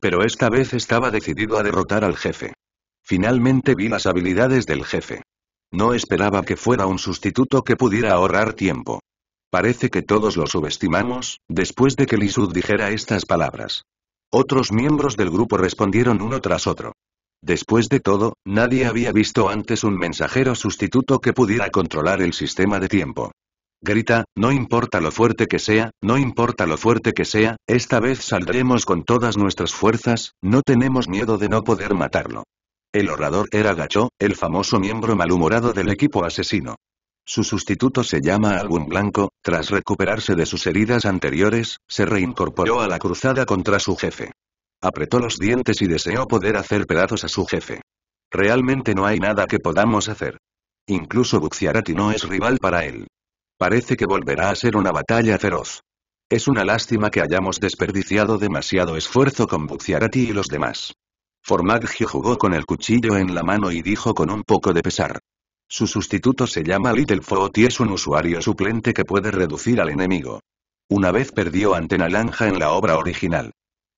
Pero esta vez estaba decidido a derrotar al jefe. Finalmente vi las habilidades del jefe. No esperaba que fuera un sustituto que pudiera ahorrar tiempo. Parece que todos lo subestimamos, después de que Lisud dijera estas palabras. Otros miembros del grupo respondieron uno tras otro. Después de todo, nadie había visto antes un mensajero sustituto que pudiera controlar el sistema de tiempo. Grita, no importa lo fuerte que sea, no importa lo fuerte que sea, esta vez saldremos con todas nuestras fuerzas, no tenemos miedo de no poder matarlo. El orador era Gacho, el famoso miembro malhumorado del equipo asesino. Su sustituto se llama Album Blanco, tras recuperarse de sus heridas anteriores, se reincorporó a la cruzada contra su jefe. Apretó los dientes y deseó poder hacer pedazos a su jefe. Realmente no hay nada que podamos hacer. Incluso Buxiarati no es rival para él. Parece que volverá a ser una batalla feroz. Es una lástima que hayamos desperdiciado demasiado esfuerzo con Buxiarati y los demás. Formaggio jugó con el cuchillo en la mano y dijo con un poco de pesar. Su sustituto se llama LittleFoot y es un usuario suplente que puede reducir al enemigo. Una vez perdió ante Nalanja en la obra original.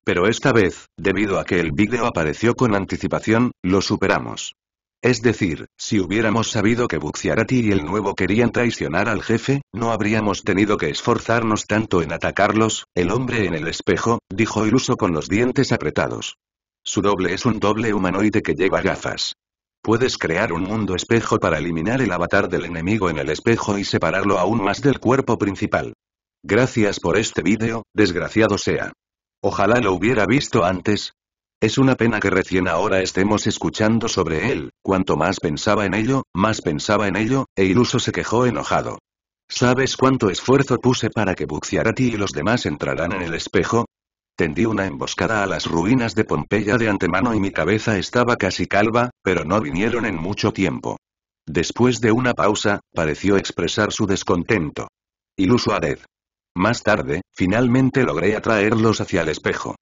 Pero esta vez, debido a que el vídeo apareció con anticipación, lo superamos. Es decir, si hubiéramos sabido que Buxiarati y el nuevo querían traicionar al jefe, no habríamos tenido que esforzarnos tanto en atacarlos, el hombre en el espejo, dijo Iluso con los dientes apretados. Su doble es un doble humanoide que lleva gafas. Puedes crear un mundo espejo para eliminar el avatar del enemigo en el espejo y separarlo aún más del cuerpo principal. Gracias por este vídeo, desgraciado sea. Ojalá lo hubiera visto antes. Es una pena que recién ahora estemos escuchando sobre él, cuanto más pensaba en ello, más pensaba en ello, e iluso se quejó enojado. ¿Sabes cuánto esfuerzo puse para que Buxiarati y los demás entraran en el espejo? Tendí una emboscada a las ruinas de Pompeya de antemano y mi cabeza estaba casi calva, pero no vinieron en mucho tiempo. Después de una pausa, pareció expresar su descontento. Iluso Ared. Más tarde, finalmente logré atraerlos hacia el espejo.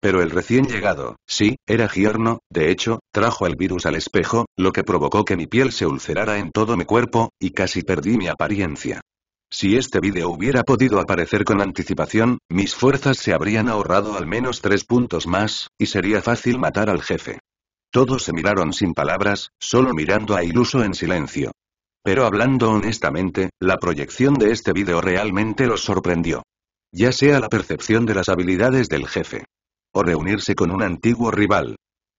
Pero el recién llegado, sí, era giorno, de hecho, trajo el virus al espejo, lo que provocó que mi piel se ulcerara en todo mi cuerpo, y casi perdí mi apariencia. Si este vídeo hubiera podido aparecer con anticipación, mis fuerzas se habrían ahorrado al menos tres puntos más, y sería fácil matar al jefe. Todos se miraron sin palabras, solo mirando a Iluso en silencio. Pero hablando honestamente, la proyección de este vídeo realmente los sorprendió. Ya sea la percepción de las habilidades del jefe. O reunirse con un antiguo rival.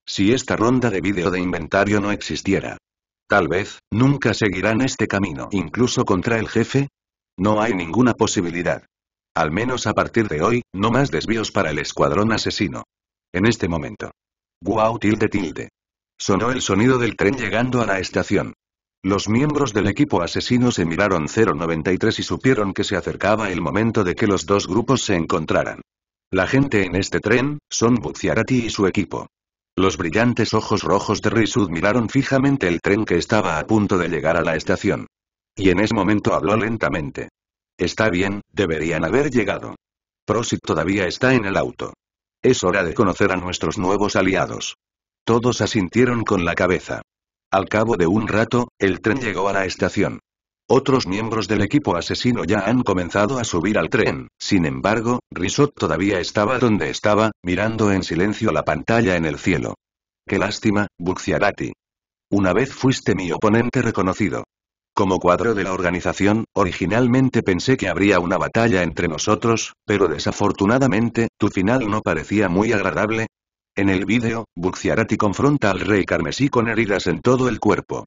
Si esta ronda de vídeo de inventario no existiera. Tal vez, nunca seguirán este camino. Incluso contra el jefe, no hay ninguna posibilidad. Al menos a partir de hoy, no más desvíos para el escuadrón asesino. En este momento. Guau tilde tilde. Sonó el sonido del tren llegando a la estación. Los miembros del equipo asesino se miraron 093 y supieron que se acercaba el momento de que los dos grupos se encontraran. La gente en este tren, son Buziarati y su equipo. Los brillantes ojos rojos de Rizud miraron fijamente el tren que estaba a punto de llegar a la estación. Y en ese momento habló lentamente. Está bien, deberían haber llegado. Prosit todavía está en el auto. Es hora de conocer a nuestros nuevos aliados. Todos asintieron con la cabeza. Al cabo de un rato, el tren llegó a la estación. Otros miembros del equipo asesino ya han comenzado a subir al tren, sin embargo, Risot todavía estaba donde estaba, mirando en silencio la pantalla en el cielo. Qué lástima, Buxiarati. Una vez fuiste mi oponente reconocido como cuadro de la organización, originalmente pensé que habría una batalla entre nosotros, pero desafortunadamente, tu final no parecía muy agradable. En el vídeo, Buxiarati confronta al rey carmesí con heridas en todo el cuerpo.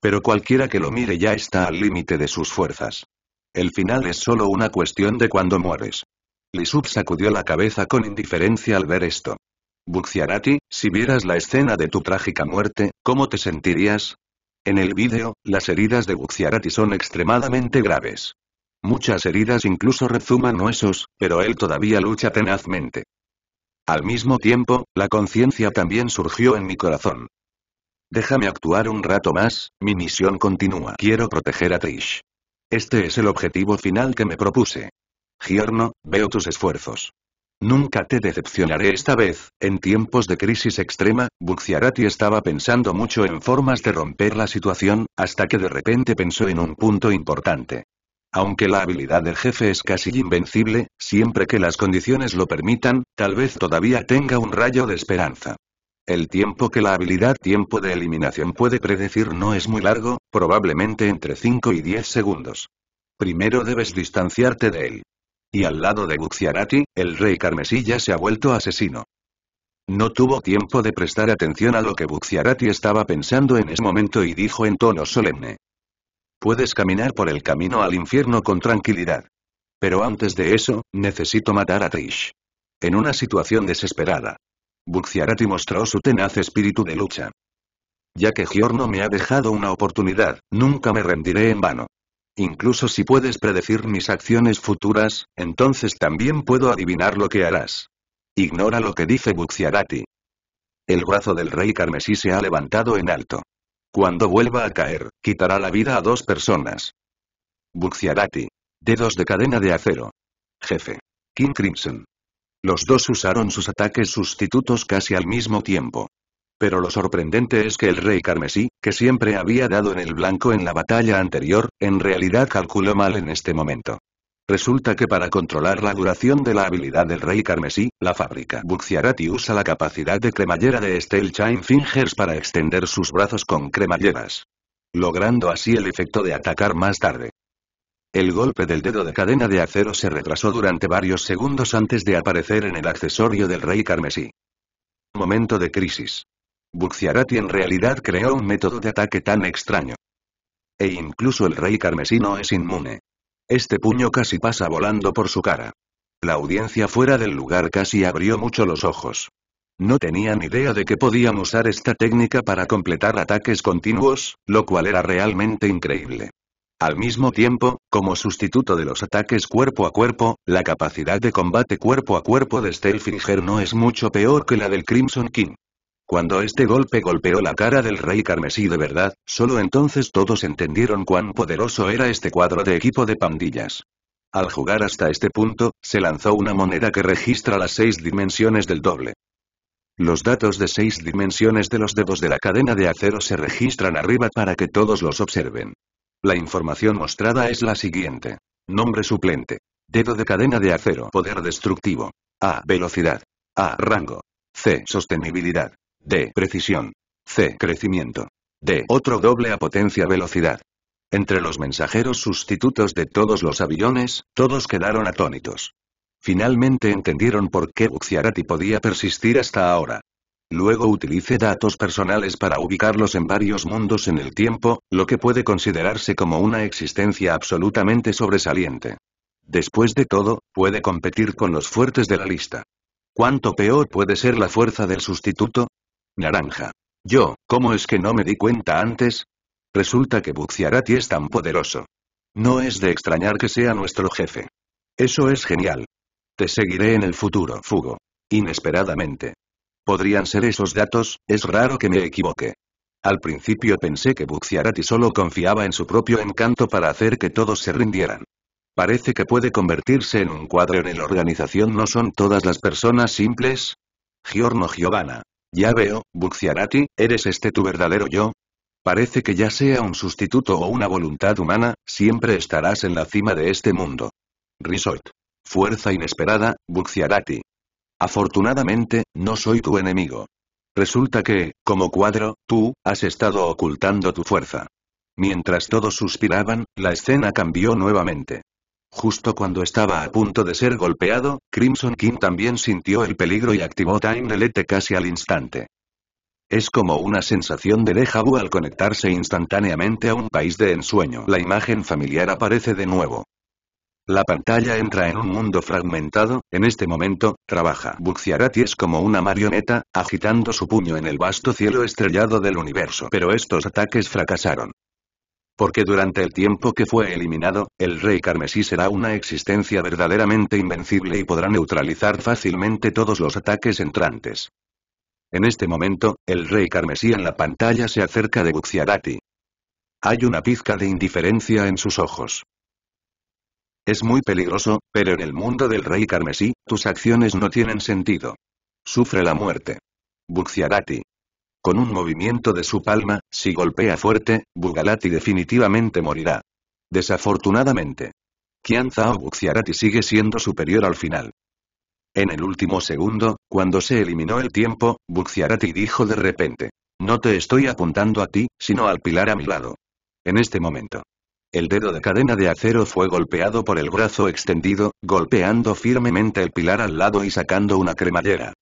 Pero cualquiera que lo mire ya está al límite de sus fuerzas. El final es solo una cuestión de cuando mueres. Lisub sacudió la cabeza con indiferencia al ver esto. Buxiarati, si vieras la escena de tu trágica muerte, ¿cómo te sentirías? En el vídeo, las heridas de Buxiarati son extremadamente graves. Muchas heridas incluso rezuman huesos, pero él todavía lucha tenazmente. Al mismo tiempo, la conciencia también surgió en mi corazón. Déjame actuar un rato más, mi misión continúa. Quiero proteger a Trish. Este es el objetivo final que me propuse. Giorno, veo tus esfuerzos. Nunca te decepcionaré esta vez, en tiempos de crisis extrema, Bucciarati estaba pensando mucho en formas de romper la situación, hasta que de repente pensó en un punto importante. Aunque la habilidad del jefe es casi invencible, siempre que las condiciones lo permitan, tal vez todavía tenga un rayo de esperanza. El tiempo que la habilidad tiempo de eliminación puede predecir no es muy largo, probablemente entre 5 y 10 segundos. Primero debes distanciarte de él y al lado de Buxiarati, el rey Carmesilla se ha vuelto asesino. No tuvo tiempo de prestar atención a lo que Buxiarati estaba pensando en ese momento y dijo en tono solemne. Puedes caminar por el camino al infierno con tranquilidad. Pero antes de eso, necesito matar a Trish. En una situación desesperada. Buxiarati mostró su tenaz espíritu de lucha. Ya que Giorno me ha dejado una oportunidad, nunca me rendiré en vano. Incluso si puedes predecir mis acciones futuras, entonces también puedo adivinar lo que harás. Ignora lo que dice Buxiarati. El brazo del rey carmesí se ha levantado en alto. Cuando vuelva a caer, quitará la vida a dos personas. Bucciarati. Dedos de cadena de acero. Jefe. King Crimson. Los dos usaron sus ataques sustitutos casi al mismo tiempo. Pero lo sorprendente es que el rey carmesí, que siempre había dado en el blanco en la batalla anterior, en realidad calculó mal en este momento. Resulta que para controlar la duración de la habilidad del rey carmesí, la fábrica Buxiarati usa la capacidad de cremallera de Steel Chain Fingers para extender sus brazos con cremalleras. Logrando así el efecto de atacar más tarde. El golpe del dedo de cadena de acero se retrasó durante varios segundos antes de aparecer en el accesorio del rey carmesí. Momento de crisis. Buxiarati en realidad creó un método de ataque tan extraño. E incluso el rey carmesino es inmune. Este puño casi pasa volando por su cara. La audiencia fuera del lugar casi abrió mucho los ojos. No tenían idea de que podían usar esta técnica para completar ataques continuos, lo cual era realmente increíble. Al mismo tiempo, como sustituto de los ataques cuerpo a cuerpo, la capacidad de combate cuerpo a cuerpo de Stelfinger no es mucho peor que la del Crimson King. Cuando este golpe golpeó la cara del rey carmesí de verdad, solo entonces todos entendieron cuán poderoso era este cuadro de equipo de pandillas. Al jugar hasta este punto, se lanzó una moneda que registra las seis dimensiones del doble. Los datos de seis dimensiones de los dedos de la cadena de acero se registran arriba para que todos los observen. La información mostrada es la siguiente. Nombre suplente. Dedo de cadena de acero. Poder destructivo. A. Velocidad. A. Rango. C. Sostenibilidad. D. Precisión. C. Crecimiento. D. Otro doble a potencia velocidad. Entre los mensajeros sustitutos de todos los aviones, todos quedaron atónitos. Finalmente entendieron por qué Buxiarati podía persistir hasta ahora. Luego utilice datos personales para ubicarlos en varios mundos en el tiempo, lo que puede considerarse como una existencia absolutamente sobresaliente. Después de todo, puede competir con los fuertes de la lista. ¿Cuánto peor puede ser la fuerza del sustituto? Naranja. Yo, ¿cómo es que no me di cuenta antes? Resulta que Buxiarati es tan poderoso. No es de extrañar que sea nuestro jefe. Eso es genial. Te seguiré en el futuro, Fugo. Inesperadamente. Podrían ser esos datos, es raro que me equivoque. Al principio pensé que Buxiarati solo confiaba en su propio encanto para hacer que todos se rindieran. Parece que puede convertirse en un cuadro en la organización. ¿No son todas las personas simples? Giorno Giovanna. Ya veo, Buxiarati, ¿eres este tu verdadero yo? Parece que ya sea un sustituto o una voluntad humana, siempre estarás en la cima de este mundo. Resort. Fuerza inesperada, Buxiarati. Afortunadamente, no soy tu enemigo. Resulta que, como cuadro, tú, has estado ocultando tu fuerza. Mientras todos suspiraban, la escena cambió nuevamente. Justo cuando estaba a punto de ser golpeado, Crimson King también sintió el peligro y activó Time Delete casi al instante. Es como una sensación de déjà vu al conectarse instantáneamente a un país de ensueño. La imagen familiar aparece de nuevo. La pantalla entra en un mundo fragmentado, en este momento, trabaja. Buxiarati es como una marioneta, agitando su puño en el vasto cielo estrellado del universo. Pero estos ataques fracasaron. Porque durante el tiempo que fue eliminado, el rey carmesí será una existencia verdaderamente invencible y podrá neutralizar fácilmente todos los ataques entrantes. En este momento, el rey carmesí en la pantalla se acerca de Buxiarati. Hay una pizca de indiferencia en sus ojos. Es muy peligroso, pero en el mundo del rey carmesí, tus acciones no tienen sentido. Sufre la muerte. Buxiarati, con un movimiento de su palma, si golpea fuerte, Bugalati definitivamente morirá. Desafortunadamente. Kianzao Zhao Buxiarati sigue siendo superior al final. En el último segundo, cuando se eliminó el tiempo, Buxiarati dijo de repente. No te estoy apuntando a ti, sino al pilar a mi lado. En este momento. El dedo de cadena de acero fue golpeado por el brazo extendido, golpeando firmemente el pilar al lado y sacando una cremallera.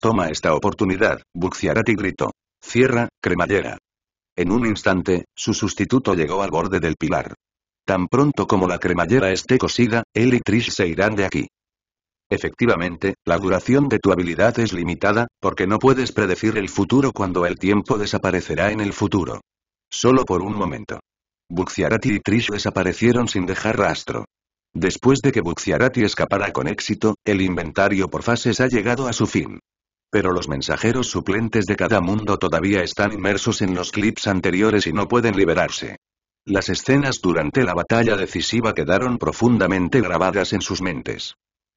Toma esta oportunidad, Buxiarati gritó. Cierra, cremallera. En un instante, su sustituto llegó al borde del pilar. Tan pronto como la cremallera esté cosida, él y Trish se irán de aquí. Efectivamente, la duración de tu habilidad es limitada, porque no puedes predecir el futuro cuando el tiempo desaparecerá en el futuro. Solo por un momento. Buxiarati y Trish desaparecieron sin dejar rastro. Después de que Buxiarati escapara con éxito, el inventario por fases ha llegado a su fin. Pero los mensajeros suplentes de cada mundo todavía están inmersos en los clips anteriores y no pueden liberarse. Las escenas durante la batalla decisiva quedaron profundamente grabadas en sus mentes.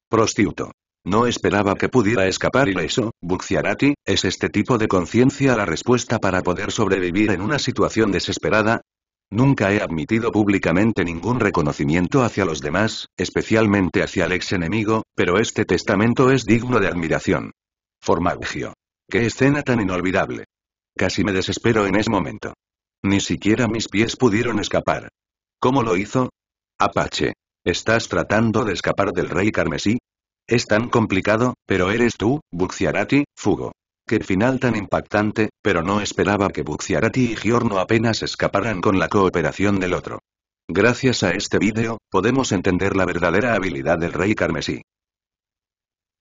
Prostituto. No esperaba que pudiera escapar y eso, Buxiarati, ¿es este tipo de conciencia la respuesta para poder sobrevivir en una situación desesperada? Nunca he admitido públicamente ningún reconocimiento hacia los demás, especialmente hacia el ex enemigo, pero este testamento es digno de admiración. Formagio. ¡Qué escena tan inolvidable! Casi me desespero en ese momento. Ni siquiera mis pies pudieron escapar. ¿Cómo lo hizo? Apache. ¿Estás tratando de escapar del rey carmesí? Es tan complicado, pero eres tú, Buxiarati, Fugo. Qué final tan impactante, pero no esperaba que Buxiarati y Giorno apenas escaparan con la cooperación del otro. Gracias a este vídeo, podemos entender la verdadera habilidad del rey carmesí.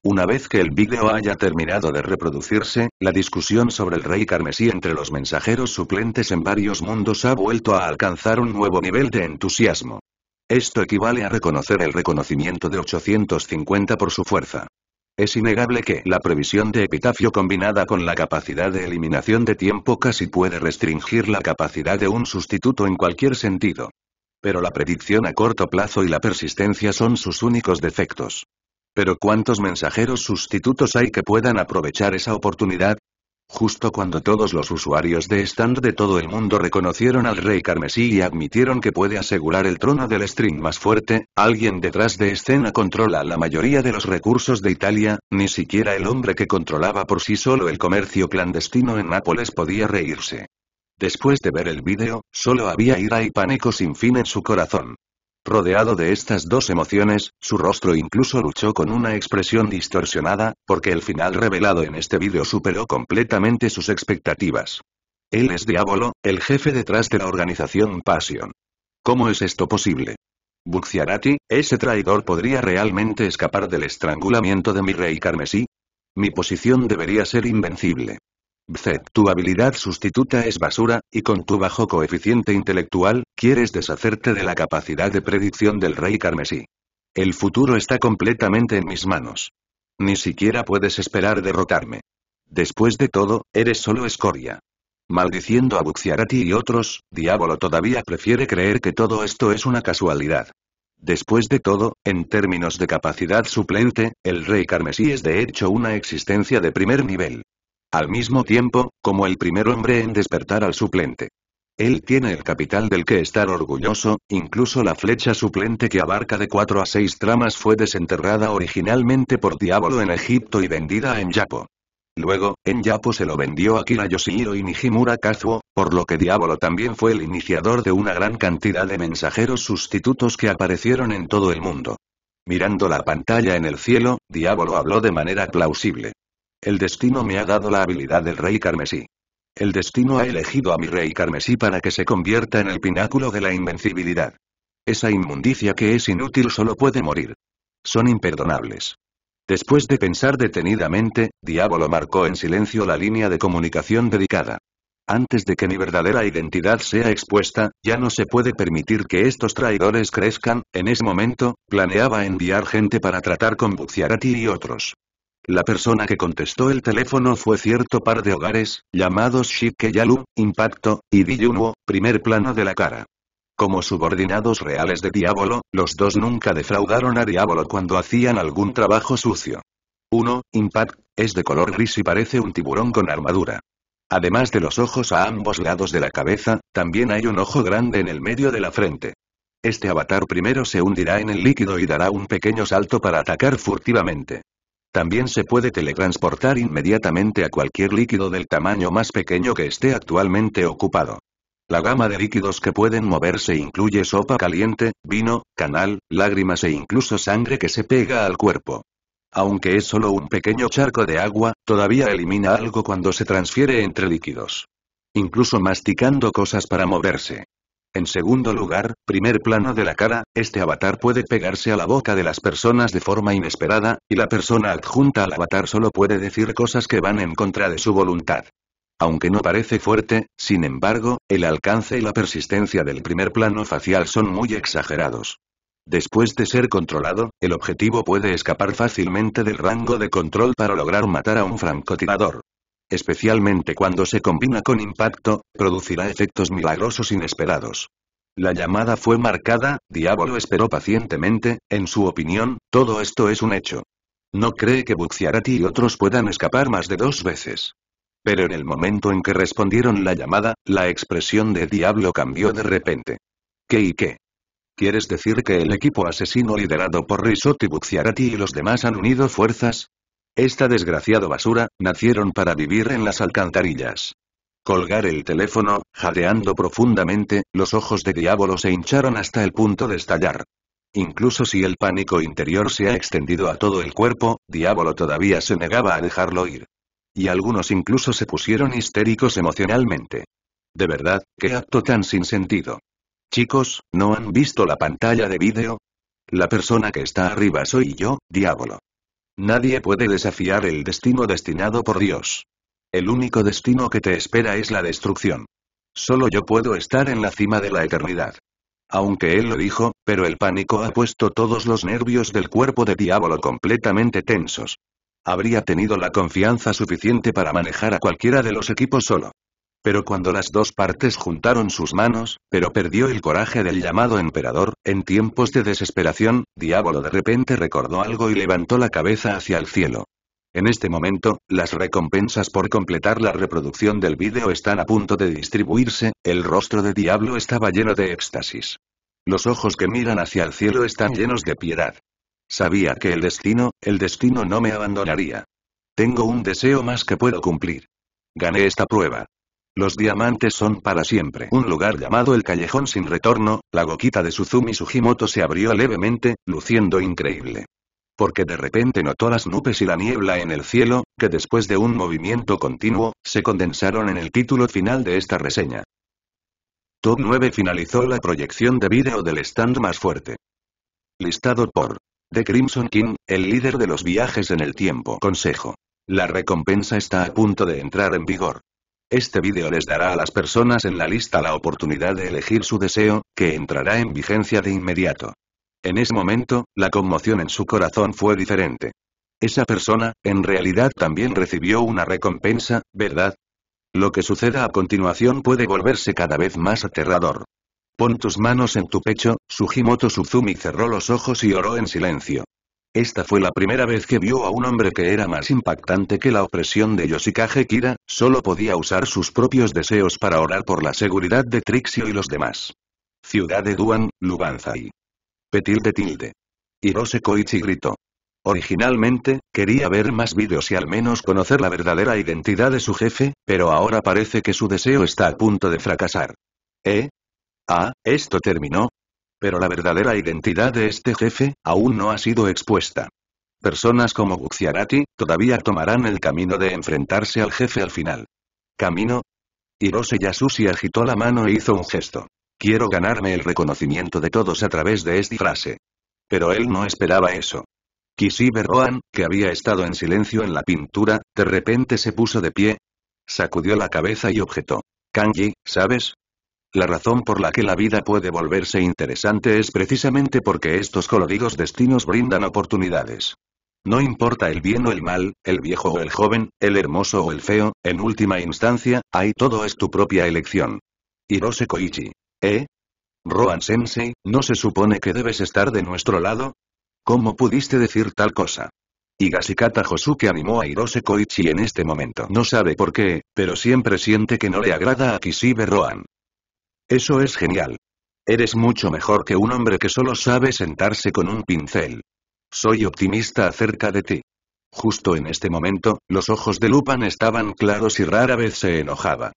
Una vez que el vídeo haya terminado de reproducirse, la discusión sobre el rey carmesí entre los mensajeros suplentes en varios mundos ha vuelto a alcanzar un nuevo nivel de entusiasmo. Esto equivale a reconocer el reconocimiento de 850 por su fuerza. Es innegable que la previsión de epitafio combinada con la capacidad de eliminación de tiempo casi puede restringir la capacidad de un sustituto en cualquier sentido. Pero la predicción a corto plazo y la persistencia son sus únicos defectos. Pero ¿cuántos mensajeros sustitutos hay que puedan aprovechar esa oportunidad? Justo cuando todos los usuarios de stand de todo el mundo reconocieron al rey carmesí y admitieron que puede asegurar el trono del string más fuerte, alguien detrás de escena controla la mayoría de los recursos de Italia, ni siquiera el hombre que controlaba por sí solo el comercio clandestino en Nápoles podía reírse. Después de ver el vídeo, solo había ira y pánico sin fin en su corazón. Rodeado de estas dos emociones, su rostro incluso luchó con una expresión distorsionada, porque el final revelado en este vídeo superó completamente sus expectativas. Él es Diabolo, el jefe detrás de la organización Passion. ¿Cómo es esto posible? Buxiarati, ese traidor podría realmente escapar del estrangulamiento de mi rey carmesí. Mi posición debería ser invencible. BZ, tu habilidad sustituta es basura, y con tu bajo coeficiente intelectual, quieres deshacerte de la capacidad de predicción del rey carmesí. El futuro está completamente en mis manos. Ni siquiera puedes esperar derrotarme. Después de todo, eres solo escoria. Maldiciendo a Buxiarati y otros, Diablo todavía prefiere creer que todo esto es una casualidad. Después de todo, en términos de capacidad suplente, el rey carmesí es de hecho una existencia de primer nivel. Al mismo tiempo, como el primer hombre en despertar al suplente. Él tiene el capital del que estar orgulloso, incluso la flecha suplente que abarca de cuatro a seis tramas fue desenterrada originalmente por Diablo en Egipto y vendida en Enyapo. Luego, Enyapo se lo vendió a Kira y Nijimura Kazuo, por lo que Diablo también fue el iniciador de una gran cantidad de mensajeros sustitutos que aparecieron en todo el mundo. Mirando la pantalla en el cielo, Diablo habló de manera plausible. El destino me ha dado la habilidad del rey carmesí el destino ha elegido a mi rey carmesí para que se convierta en el pináculo de la invencibilidad. Esa inmundicia que es inútil solo puede morir. Son imperdonables. Después de pensar detenidamente, Diablo marcó en silencio la línea de comunicación dedicada. Antes de que mi verdadera identidad sea expuesta, ya no se puede permitir que estos traidores crezcan, en ese momento, planeaba enviar gente para tratar con Buciarati y otros. La persona que contestó el teléfono fue cierto par de hogares, llamados Shike Impacto, y Diyunuo, primer plano de la cara. Como subordinados reales de Diablo, los dos nunca defraudaron a Diablo cuando hacían algún trabajo sucio. Uno, Impact, es de color gris y parece un tiburón con armadura. Además de los ojos a ambos lados de la cabeza, también hay un ojo grande en el medio de la frente. Este avatar primero se hundirá en el líquido y dará un pequeño salto para atacar furtivamente. También se puede teletransportar inmediatamente a cualquier líquido del tamaño más pequeño que esté actualmente ocupado. La gama de líquidos que pueden moverse incluye sopa caliente, vino, canal, lágrimas e incluso sangre que se pega al cuerpo. Aunque es solo un pequeño charco de agua, todavía elimina algo cuando se transfiere entre líquidos. Incluso masticando cosas para moverse. En segundo lugar, primer plano de la cara, este avatar puede pegarse a la boca de las personas de forma inesperada, y la persona adjunta al avatar solo puede decir cosas que van en contra de su voluntad. Aunque no parece fuerte, sin embargo, el alcance y la persistencia del primer plano facial son muy exagerados. Después de ser controlado, el objetivo puede escapar fácilmente del rango de control para lograr matar a un francotirador especialmente cuando se combina con impacto, producirá efectos milagrosos inesperados. La llamada fue marcada, Diablo esperó pacientemente, en su opinión, todo esto es un hecho. No cree que Bucciarati y otros puedan escapar más de dos veces. Pero en el momento en que respondieron la llamada, la expresión de Diablo cambió de repente. ¿Qué y qué? ¿Quieres decir que el equipo asesino liderado por Risotti Bucciarati y los demás han unido fuerzas? Esta desgraciado basura, nacieron para vivir en las alcantarillas. Colgar el teléfono, jadeando profundamente, los ojos de diablo se hincharon hasta el punto de estallar. Incluso si el pánico interior se ha extendido a todo el cuerpo, diablo todavía se negaba a dejarlo ir. Y algunos incluso se pusieron histéricos emocionalmente. De verdad, qué acto tan sin sentido. Chicos, ¿no han visto la pantalla de vídeo? La persona que está arriba soy yo, diablo. Nadie puede desafiar el destino destinado por Dios. El único destino que te espera es la destrucción. Solo yo puedo estar en la cima de la eternidad. Aunque él lo dijo, pero el pánico ha puesto todos los nervios del cuerpo de diablo completamente tensos. Habría tenido la confianza suficiente para manejar a cualquiera de los equipos solo. Pero cuando las dos partes juntaron sus manos, pero perdió el coraje del llamado emperador, en tiempos de desesperación, Diablo de repente recordó algo y levantó la cabeza hacia el cielo. En este momento, las recompensas por completar la reproducción del vídeo están a punto de distribuirse, el rostro de Diablo estaba lleno de éxtasis. Los ojos que miran hacia el cielo están llenos de piedad. Sabía que el destino, el destino no me abandonaría. Tengo un deseo más que puedo cumplir. Gané esta prueba. Los diamantes son para siempre. Un lugar llamado el Callejón sin retorno, la goquita de Suzumi Sugimoto se abrió levemente, luciendo increíble. Porque de repente notó las nubes y la niebla en el cielo, que después de un movimiento continuo, se condensaron en el título final de esta reseña. Top 9 finalizó la proyección de vídeo del stand más fuerte. Listado por The Crimson King, el líder de los viajes en el tiempo. Consejo. La recompensa está a punto de entrar en vigor. Este vídeo les dará a las personas en la lista la oportunidad de elegir su deseo, que entrará en vigencia de inmediato. En ese momento, la conmoción en su corazón fue diferente. Esa persona, en realidad también recibió una recompensa, ¿verdad? Lo que suceda a continuación puede volverse cada vez más aterrador. Pon tus manos en tu pecho, sujimoto Suzumi cerró los ojos y oró en silencio. Esta fue la primera vez que vio a un hombre que era más impactante que la opresión de Yoshikage Kira, solo podía usar sus propios deseos para orar por la seguridad de Trixio y los demás. Ciudad de Duan, Lubanzai. Petilde tilde. Hirose Koichi gritó. Originalmente, quería ver más vídeos y al menos conocer la verdadera identidad de su jefe, pero ahora parece que su deseo está a punto de fracasar. ¿Eh? Ah, esto terminó, pero la verdadera identidad de este jefe, aún no ha sido expuesta. Personas como Buxiarati, todavía tomarán el camino de enfrentarse al jefe al final. ¿Camino? Hirose Yasushi agitó la mano e hizo un gesto. Quiero ganarme el reconocimiento de todos a través de esta frase. Pero él no esperaba eso. Kishibe Rohan, que había estado en silencio en la pintura, de repente se puso de pie. Sacudió la cabeza y objetó. Kanji, ¿sabes? La razón por la que la vida puede volverse interesante es precisamente porque estos coloridos destinos brindan oportunidades. No importa el bien o el mal, el viejo o el joven, el hermoso o el feo, en última instancia, ahí todo es tu propia elección. Hirose Koichi. ¿Eh? Rohan Sensei, ¿no se supone que debes estar de nuestro lado? ¿Cómo pudiste decir tal cosa? Higashikata Josuke animó a Hirose Koichi en este momento. No sabe por qué, pero siempre siente que no le agrada a Kishibe Roan. Eso es genial. Eres mucho mejor que un hombre que solo sabe sentarse con un pincel. Soy optimista acerca de ti. Justo en este momento, los ojos de Lupan estaban claros y rara vez se enojaba.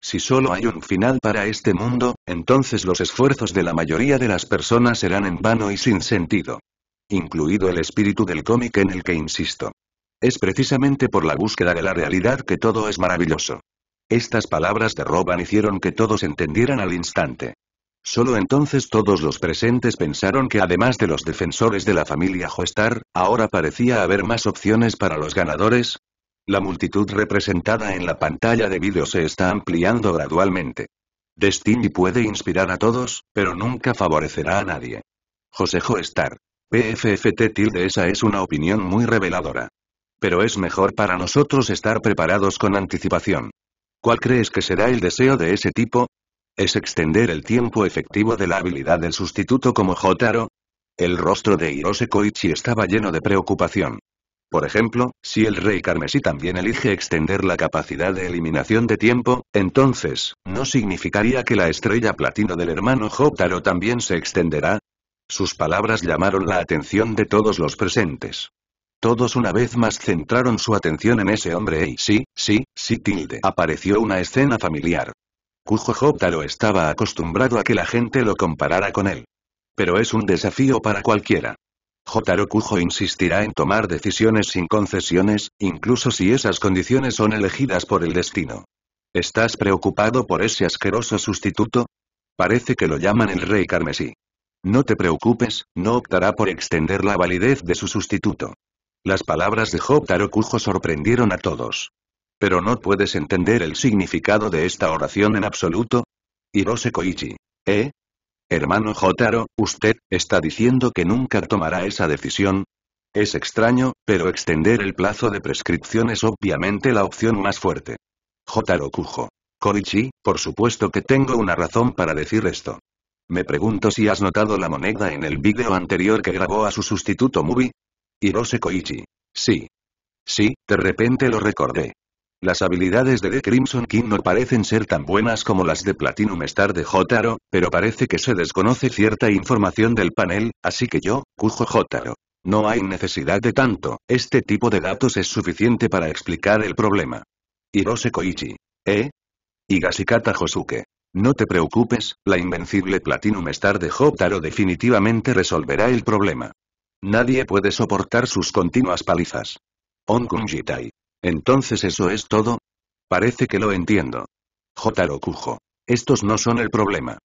Si solo hay un final para este mundo, entonces los esfuerzos de la mayoría de las personas serán en vano y sin sentido. Incluido el espíritu del cómic en el que insisto. Es precisamente por la búsqueda de la realidad que todo es maravilloso. Estas palabras de Roban hicieron que todos entendieran al instante. Solo entonces todos los presentes pensaron que además de los defensores de la familia Joestar, ahora parecía haber más opciones para los ganadores. La multitud representada en la pantalla de vídeo se está ampliando gradualmente. Destiny puede inspirar a todos, pero nunca favorecerá a nadie. José Joestar. PFFT tilde esa es una opinión muy reveladora. Pero es mejor para nosotros estar preparados con anticipación. ¿Cuál crees que será el deseo de ese tipo? ¿Es extender el tiempo efectivo de la habilidad del sustituto como Jotaro? El rostro de Hirose Koichi estaba lleno de preocupación. Por ejemplo, si el rey carmesí también elige extender la capacidad de eliminación de tiempo, entonces, ¿no significaría que la estrella platino del hermano Jotaro también se extenderá? Sus palabras llamaron la atención de todos los presentes. Todos una vez más centraron su atención en ese hombre y sí, sí, sí tilde. Apareció una escena familiar. Kujo Jotaro estaba acostumbrado a que la gente lo comparara con él. Pero es un desafío para cualquiera. Jotaro Kujo insistirá en tomar decisiones sin concesiones, incluso si esas condiciones son elegidas por el destino. ¿Estás preocupado por ese asqueroso sustituto? Parece que lo llaman el rey carmesí. No te preocupes, no optará por extender la validez de su sustituto. Las palabras de Jotaro Kujo sorprendieron a todos. Pero no puedes entender el significado de esta oración en absoluto. Hirose Koichi. ¿Eh? Hermano Jotaro, usted, está diciendo que nunca tomará esa decisión. Es extraño, pero extender el plazo de prescripción es obviamente la opción más fuerte. Jotaro Kujo. Koichi, por supuesto que tengo una razón para decir esto. Me pregunto si has notado la moneda en el vídeo anterior que grabó a su sustituto Mubi, Hirose Koichi. Sí. Sí, de repente lo recordé. Las habilidades de The Crimson King no parecen ser tan buenas como las de Platinum Star de Jotaro, pero parece que se desconoce cierta información del panel, así que yo, Kujo Jotaro. No hay necesidad de tanto, este tipo de datos es suficiente para explicar el problema. Hirose Koichi. ¿Eh? Higashikata Josuke. No te preocupes, la invencible Platinum Star de Jotaro definitivamente resolverá el problema. Nadie puede soportar sus continuas palizas. On Entonces eso es todo. Parece que lo entiendo. Jotaro Kujo. Estos no son el problema.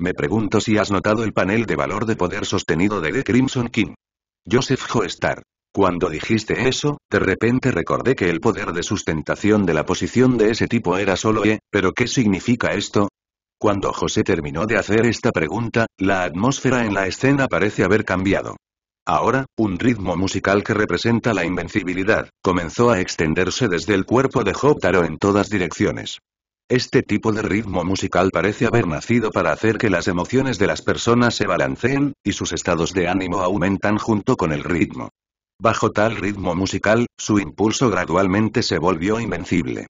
Me pregunto si has notado el panel de valor de poder sostenido de The Crimson King. Joseph Joestar. Cuando dijiste eso, de repente recordé que el poder de sustentación de la posición de ese tipo era solo E, pero ¿qué significa esto? Cuando José terminó de hacer esta pregunta, la atmósfera en la escena parece haber cambiado. Ahora, un ritmo musical que representa la invencibilidad, comenzó a extenderse desde el cuerpo de Jotaro en todas direcciones. Este tipo de ritmo musical parece haber nacido para hacer que las emociones de las personas se balanceen, y sus estados de ánimo aumentan junto con el ritmo. Bajo tal ritmo musical, su impulso gradualmente se volvió invencible.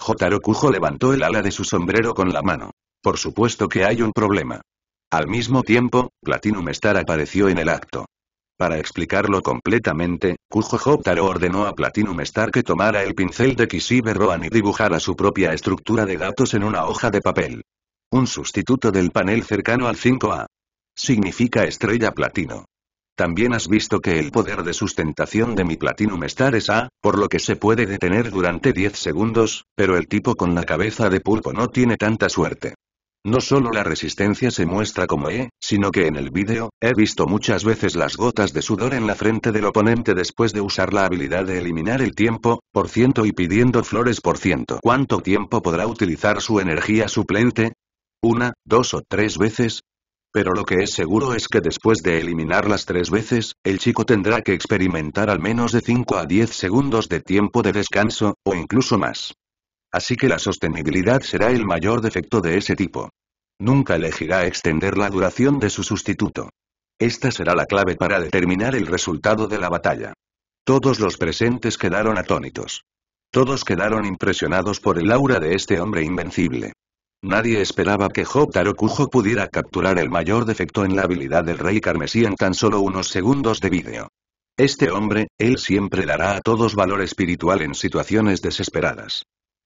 Jotaro Kujo levantó el ala de su sombrero con la mano. Por supuesto que hay un problema. Al mismo tiempo, Platinum Star apareció en el acto. Para explicarlo completamente, Kujo ordenó a Platinum Star que tomara el pincel de Kishibe Rohan y dibujara su propia estructura de datos en una hoja de papel. Un sustituto del panel cercano al 5A. Significa estrella platino. También has visto que el poder de sustentación de mi Platinum Star es A, por lo que se puede detener durante 10 segundos, pero el tipo con la cabeza de pulpo no tiene tanta suerte. No solo la resistencia se muestra como E, sino que en el vídeo, he visto muchas veces las gotas de sudor en la frente del oponente después de usar la habilidad de eliminar el tiempo, por ciento y pidiendo flores por ciento. ¿Cuánto tiempo podrá utilizar su energía suplente? ¿Una, dos o tres veces? Pero lo que es seguro es que después de eliminarlas tres veces, el chico tendrá que experimentar al menos de 5 a 10 segundos de tiempo de descanso, o incluso más. Así que la sostenibilidad será el mayor defecto de ese tipo. Nunca elegirá extender la duración de su sustituto. Esta será la clave para determinar el resultado de la batalla. Todos los presentes quedaron atónitos. Todos quedaron impresionados por el aura de este hombre invencible. Nadie esperaba que Jotaro Kujo pudiera capturar el mayor defecto en la habilidad del Rey Carmesí en tan solo unos segundos de vídeo. Este hombre, él siempre dará a todos valor espiritual en situaciones desesperadas.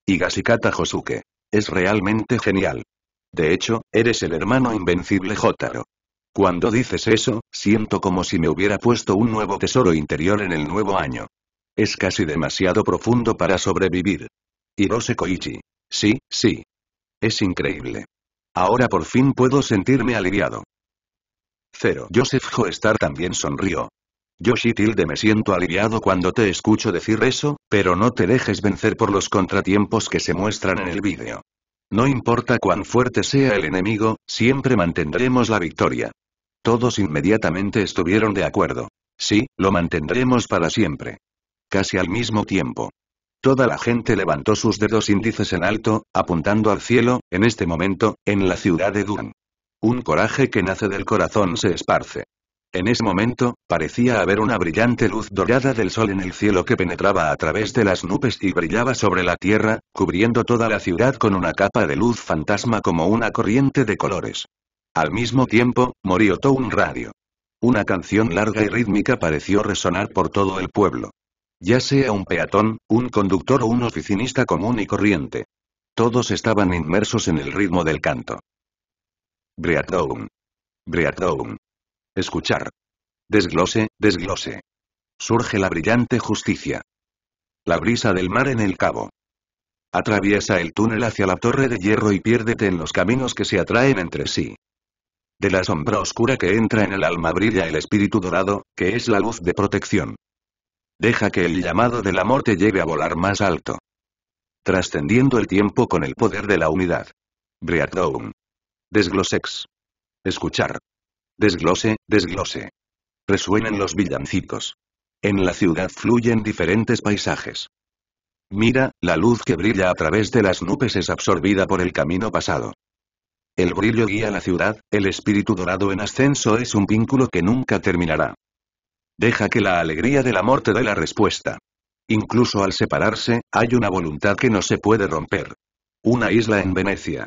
Higashikata Josuke. Es realmente genial. De hecho, eres el hermano invencible Jotaro. Cuando dices eso, siento como si me hubiera puesto un nuevo tesoro interior en el nuevo año. Es casi demasiado profundo para sobrevivir. Hirose Koichi. Sí, sí. Es increíble. Ahora por fin puedo sentirme aliviado. Cero. Joseph Joestar también sonrió. Yo tilde me siento aliviado cuando te escucho decir eso, pero no te dejes vencer por los contratiempos que se muestran en el vídeo. No importa cuán fuerte sea el enemigo, siempre mantendremos la victoria. Todos inmediatamente estuvieron de acuerdo. Sí, lo mantendremos para siempre. Casi al mismo tiempo. Toda la gente levantó sus dedos índices en alto, apuntando al cielo, en este momento, en la ciudad de Durán. Un coraje que nace del corazón se esparce. En ese momento, parecía haber una brillante luz dorada del sol en el cielo que penetraba a través de las nubes y brillaba sobre la tierra, cubriendo toda la ciudad con una capa de luz fantasma como una corriente de colores. Al mismo tiempo, todo un radio. Una canción larga y rítmica pareció resonar por todo el pueblo. Ya sea un peatón, un conductor o un oficinista común y corriente. Todos estaban inmersos en el ritmo del canto. Breakdown. Breakdown. Escuchar. Desglose, desglose. Surge la brillante justicia. La brisa del mar en el cabo. Atraviesa el túnel hacia la torre de hierro y piérdete en los caminos que se atraen entre sí. De la sombra oscura que entra en el alma brilla el espíritu dorado, que es la luz de protección. Deja que el llamado del amor te lleve a volar más alto. Trascendiendo el tiempo con el poder de la unidad. Breakdown. Desglosex. Escuchar. Desglose, desglose. Resuenan los villancicos. En la ciudad fluyen diferentes paisajes. Mira, la luz que brilla a través de las nubes es absorbida por el camino pasado. El brillo guía la ciudad, el espíritu dorado en ascenso es un vínculo que nunca terminará. Deja que la alegría de la muerte dé la respuesta. Incluso al separarse, hay una voluntad que no se puede romper. Una isla en Venecia.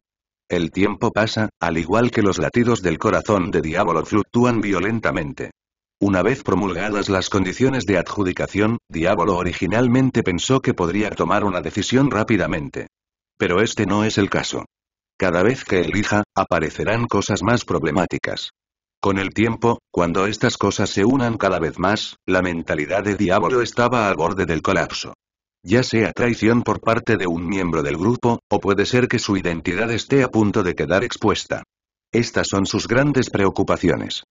El tiempo pasa, al igual que los latidos del corazón de Diablo fluctúan violentamente. Una vez promulgadas las condiciones de adjudicación, Diablo originalmente pensó que podría tomar una decisión rápidamente. Pero este no es el caso. Cada vez que elija, aparecerán cosas más problemáticas. Con el tiempo, cuando estas cosas se unan cada vez más, la mentalidad de Diablo estaba al borde del colapso. Ya sea traición por parte de un miembro del grupo, o puede ser que su identidad esté a punto de quedar expuesta. Estas son sus grandes preocupaciones.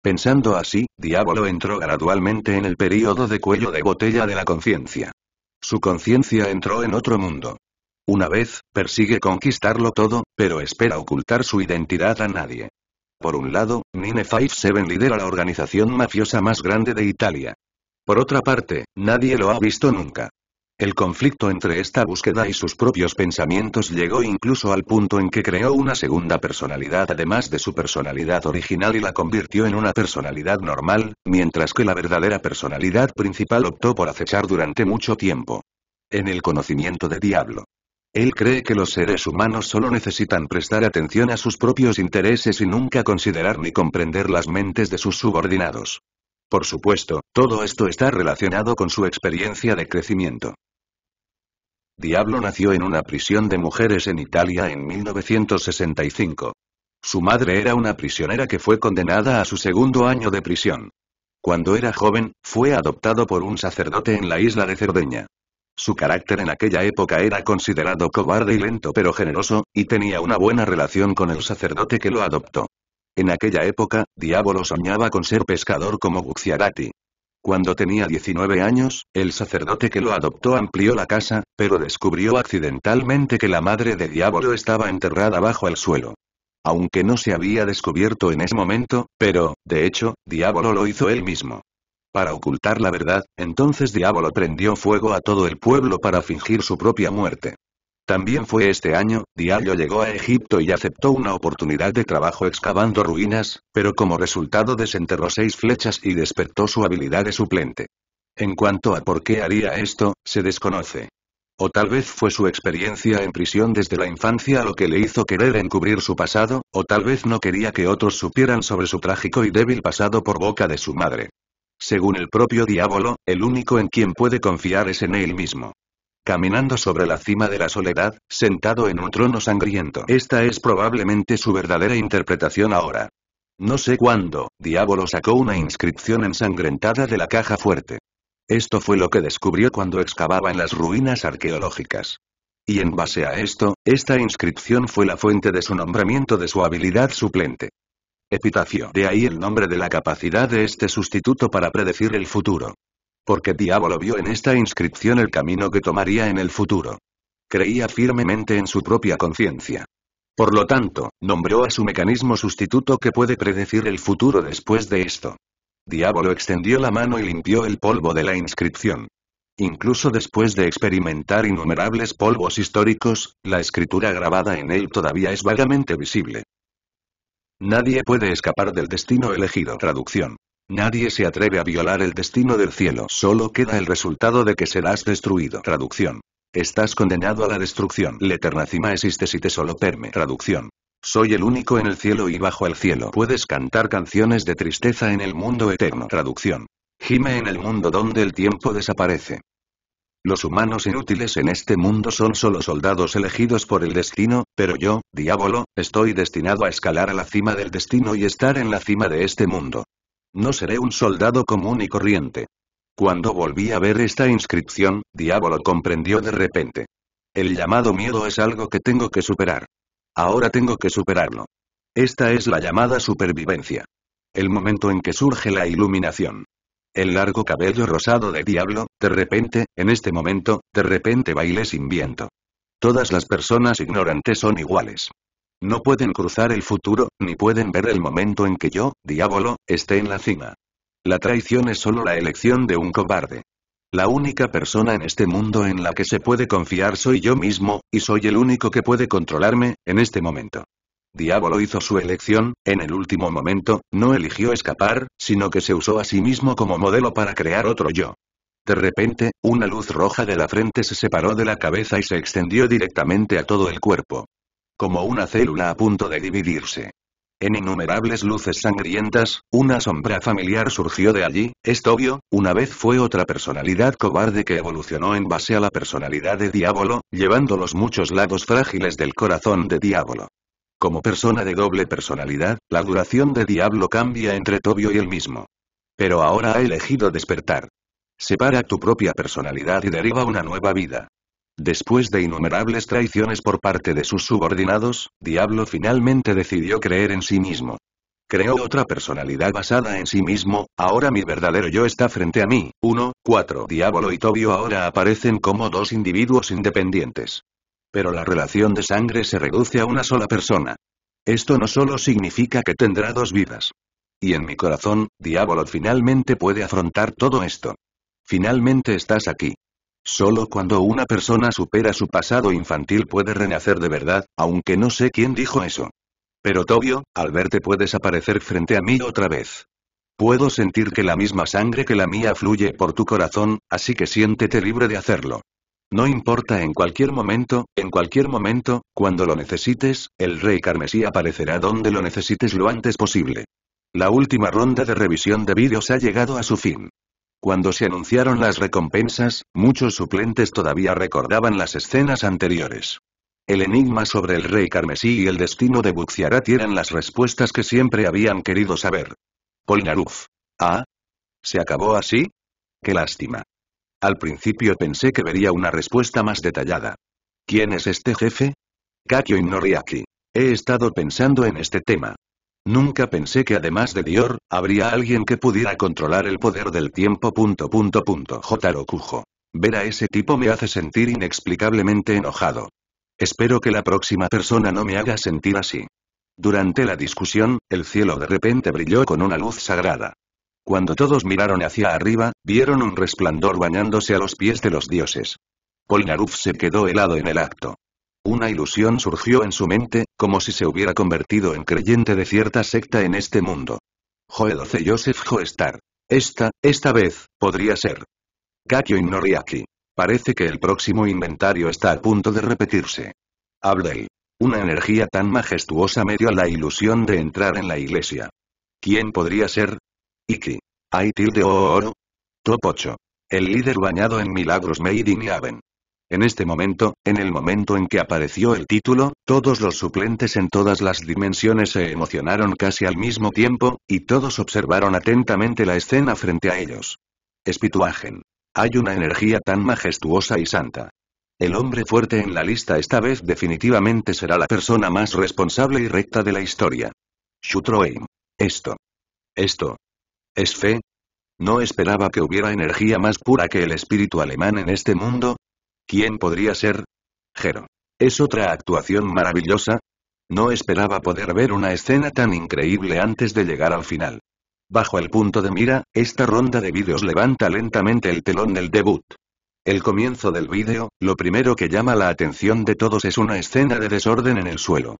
Pensando así, Diablo entró gradualmente en el período de cuello de botella de la conciencia. Su conciencia entró en otro mundo. Una vez, persigue conquistarlo todo, pero espera ocultar su identidad a nadie. Por un lado, Nine Five Seven lidera la organización mafiosa más grande de Italia. Por otra parte, nadie lo ha visto nunca. El conflicto entre esta búsqueda y sus propios pensamientos llegó incluso al punto en que creó una segunda personalidad además de su personalidad original y la convirtió en una personalidad normal, mientras que la verdadera personalidad principal optó por acechar durante mucho tiempo. En el conocimiento de Diablo. Él cree que los seres humanos solo necesitan prestar atención a sus propios intereses y nunca considerar ni comprender las mentes de sus subordinados. Por supuesto, todo esto está relacionado con su experiencia de crecimiento. Diablo nació en una prisión de mujeres en Italia en 1965. Su madre era una prisionera que fue condenada a su segundo año de prisión. Cuando era joven, fue adoptado por un sacerdote en la isla de Cerdeña. Su carácter en aquella época era considerado cobarde y lento pero generoso, y tenía una buena relación con el sacerdote que lo adoptó. En aquella época, Diabolo soñaba con ser pescador como Guxiarati. Cuando tenía 19 años, el sacerdote que lo adoptó amplió la casa, pero descubrió accidentalmente que la madre de Diabolo estaba enterrada bajo el suelo aunque no se había descubierto en ese momento, pero, de hecho, Diabolo lo hizo él mismo. Para ocultar la verdad, entonces Diabolo prendió fuego a todo el pueblo para fingir su propia muerte. También fue este año, Diablo llegó a Egipto y aceptó una oportunidad de trabajo excavando ruinas, pero como resultado desenterró seis flechas y despertó su habilidad de suplente. En cuanto a por qué haría esto, se desconoce. O tal vez fue su experiencia en prisión desde la infancia lo que le hizo querer encubrir su pasado, o tal vez no quería que otros supieran sobre su trágico y débil pasado por boca de su madre. Según el propio diablo, el único en quien puede confiar es en él mismo caminando sobre la cima de la soledad, sentado en un trono sangriento. Esta es probablemente su verdadera interpretación ahora. No sé cuándo, Diablo sacó una inscripción ensangrentada de la caja fuerte. Esto fue lo que descubrió cuando excavaba en las ruinas arqueológicas. Y en base a esto, esta inscripción fue la fuente de su nombramiento de su habilidad suplente. Epitafio. De ahí el nombre de la capacidad de este sustituto para predecir el futuro. Porque Diablo vio en esta inscripción el camino que tomaría en el futuro. Creía firmemente en su propia conciencia. Por lo tanto, nombró a su mecanismo sustituto que puede predecir el futuro después de esto. Diablo extendió la mano y limpió el polvo de la inscripción. Incluso después de experimentar innumerables polvos históricos, la escritura grabada en él todavía es vagamente visible. Nadie puede escapar del destino elegido. Traducción. Nadie se atreve a violar el destino del cielo. Solo queda el resultado de que serás destruido. Traducción. Estás condenado a la destrucción. La Eterna Cima existe si te solo perme. Traducción. Soy el único en el cielo y bajo el cielo. Puedes cantar canciones de tristeza en el mundo eterno. Traducción. Gime en el mundo donde el tiempo desaparece. Los humanos inútiles en este mundo son solo soldados elegidos por el destino, pero yo, diablo, estoy destinado a escalar a la cima del destino y estar en la cima de este mundo. No seré un soldado común y corriente. Cuando volví a ver esta inscripción, Diablo comprendió de repente. El llamado miedo es algo que tengo que superar. Ahora tengo que superarlo. Esta es la llamada supervivencia. El momento en que surge la iluminación. El largo cabello rosado de Diablo, de repente, en este momento, de repente baile sin viento. Todas las personas ignorantes son iguales. No pueden cruzar el futuro, ni pueden ver el momento en que yo, diablo, esté en la cima. La traición es solo la elección de un cobarde. La única persona en este mundo en la que se puede confiar soy yo mismo, y soy el único que puede controlarme, en este momento. Diablo hizo su elección, en el último momento, no eligió escapar, sino que se usó a sí mismo como modelo para crear otro yo. De repente, una luz roja de la frente se separó de la cabeza y se extendió directamente a todo el cuerpo. Como una célula a punto de dividirse. En innumerables luces sangrientas, una sombra familiar surgió de allí, es Tobio, una vez fue otra personalidad cobarde que evolucionó en base a la personalidad de Diablo, llevando los muchos lados frágiles del corazón de Diablo. Como persona de doble personalidad, la duración de Diablo cambia entre Tobio y él mismo. Pero ahora ha elegido despertar. Separa tu propia personalidad y deriva una nueva vida. Después de innumerables traiciones por parte de sus subordinados, Diablo finalmente decidió creer en sí mismo. Creó otra personalidad basada en sí mismo, ahora mi verdadero yo está frente a mí. 1, 4. Diablo y Tobio ahora aparecen como dos individuos independientes. Pero la relación de sangre se reduce a una sola persona. Esto no solo significa que tendrá dos vidas. Y en mi corazón, Diablo finalmente puede afrontar todo esto. Finalmente estás aquí. Solo cuando una persona supera su pasado infantil puede renacer de verdad, aunque no sé quién dijo eso. Pero Tobio, al verte puedes aparecer frente a mí otra vez. Puedo sentir que la misma sangre que la mía fluye por tu corazón, así que siéntete libre de hacerlo. No importa en cualquier momento, en cualquier momento, cuando lo necesites, el rey carmesí aparecerá donde lo necesites lo antes posible. La última ronda de revisión de vídeos ha llegado a su fin. Cuando se anunciaron las recompensas, muchos suplentes todavía recordaban las escenas anteriores. El enigma sobre el rey carmesí y el destino de Buxiarat eran las respuestas que siempre habían querido saber. Polnaruf. Ah. ¿Se acabó así? Qué lástima. Al principio pensé que vería una respuesta más detallada. ¿Quién es este jefe? Kakyo Noriaki. He estado pensando en este tema. Nunca pensé que además de Dior, habría alguien que pudiera controlar el poder del tiempo. Punto, J. Ver a ese tipo me hace sentir inexplicablemente enojado. Espero que la próxima persona no me haga sentir así. Durante la discusión, el cielo de repente brilló con una luz sagrada. Cuando todos miraron hacia arriba, vieron un resplandor bañándose a los pies de los dioses. Polnareff se quedó helado en el acto. Una ilusión surgió en su mente, como si se hubiera convertido en creyente de cierta secta en este mundo. Joe 12 Joseph Joestar. Esta, esta vez, podría ser. Kakyo Noriaki. Parece que el próximo inventario está a punto de repetirse. él. Una energía tan majestuosa medio dio la ilusión de entrar en la iglesia. ¿Quién podría ser? Iki. Hay de o oro. Top El líder bañado en milagros Made in en este momento, en el momento en que apareció el título, todos los suplentes en todas las dimensiones se emocionaron casi al mismo tiempo, y todos observaron atentamente la escena frente a ellos. Espituagen. Hay una energía tan majestuosa y santa. El hombre fuerte en la lista esta vez definitivamente será la persona más responsable y recta de la historia. Shutroim. Esto. Esto. ¿Es fe? No esperaba que hubiera energía más pura que el espíritu alemán en este mundo, ¿Quién podría ser? Jero. ¿Es otra actuación maravillosa? No esperaba poder ver una escena tan increíble antes de llegar al final. Bajo el punto de mira, esta ronda de vídeos levanta lentamente el telón del debut. El comienzo del vídeo, lo primero que llama la atención de todos es una escena de desorden en el suelo.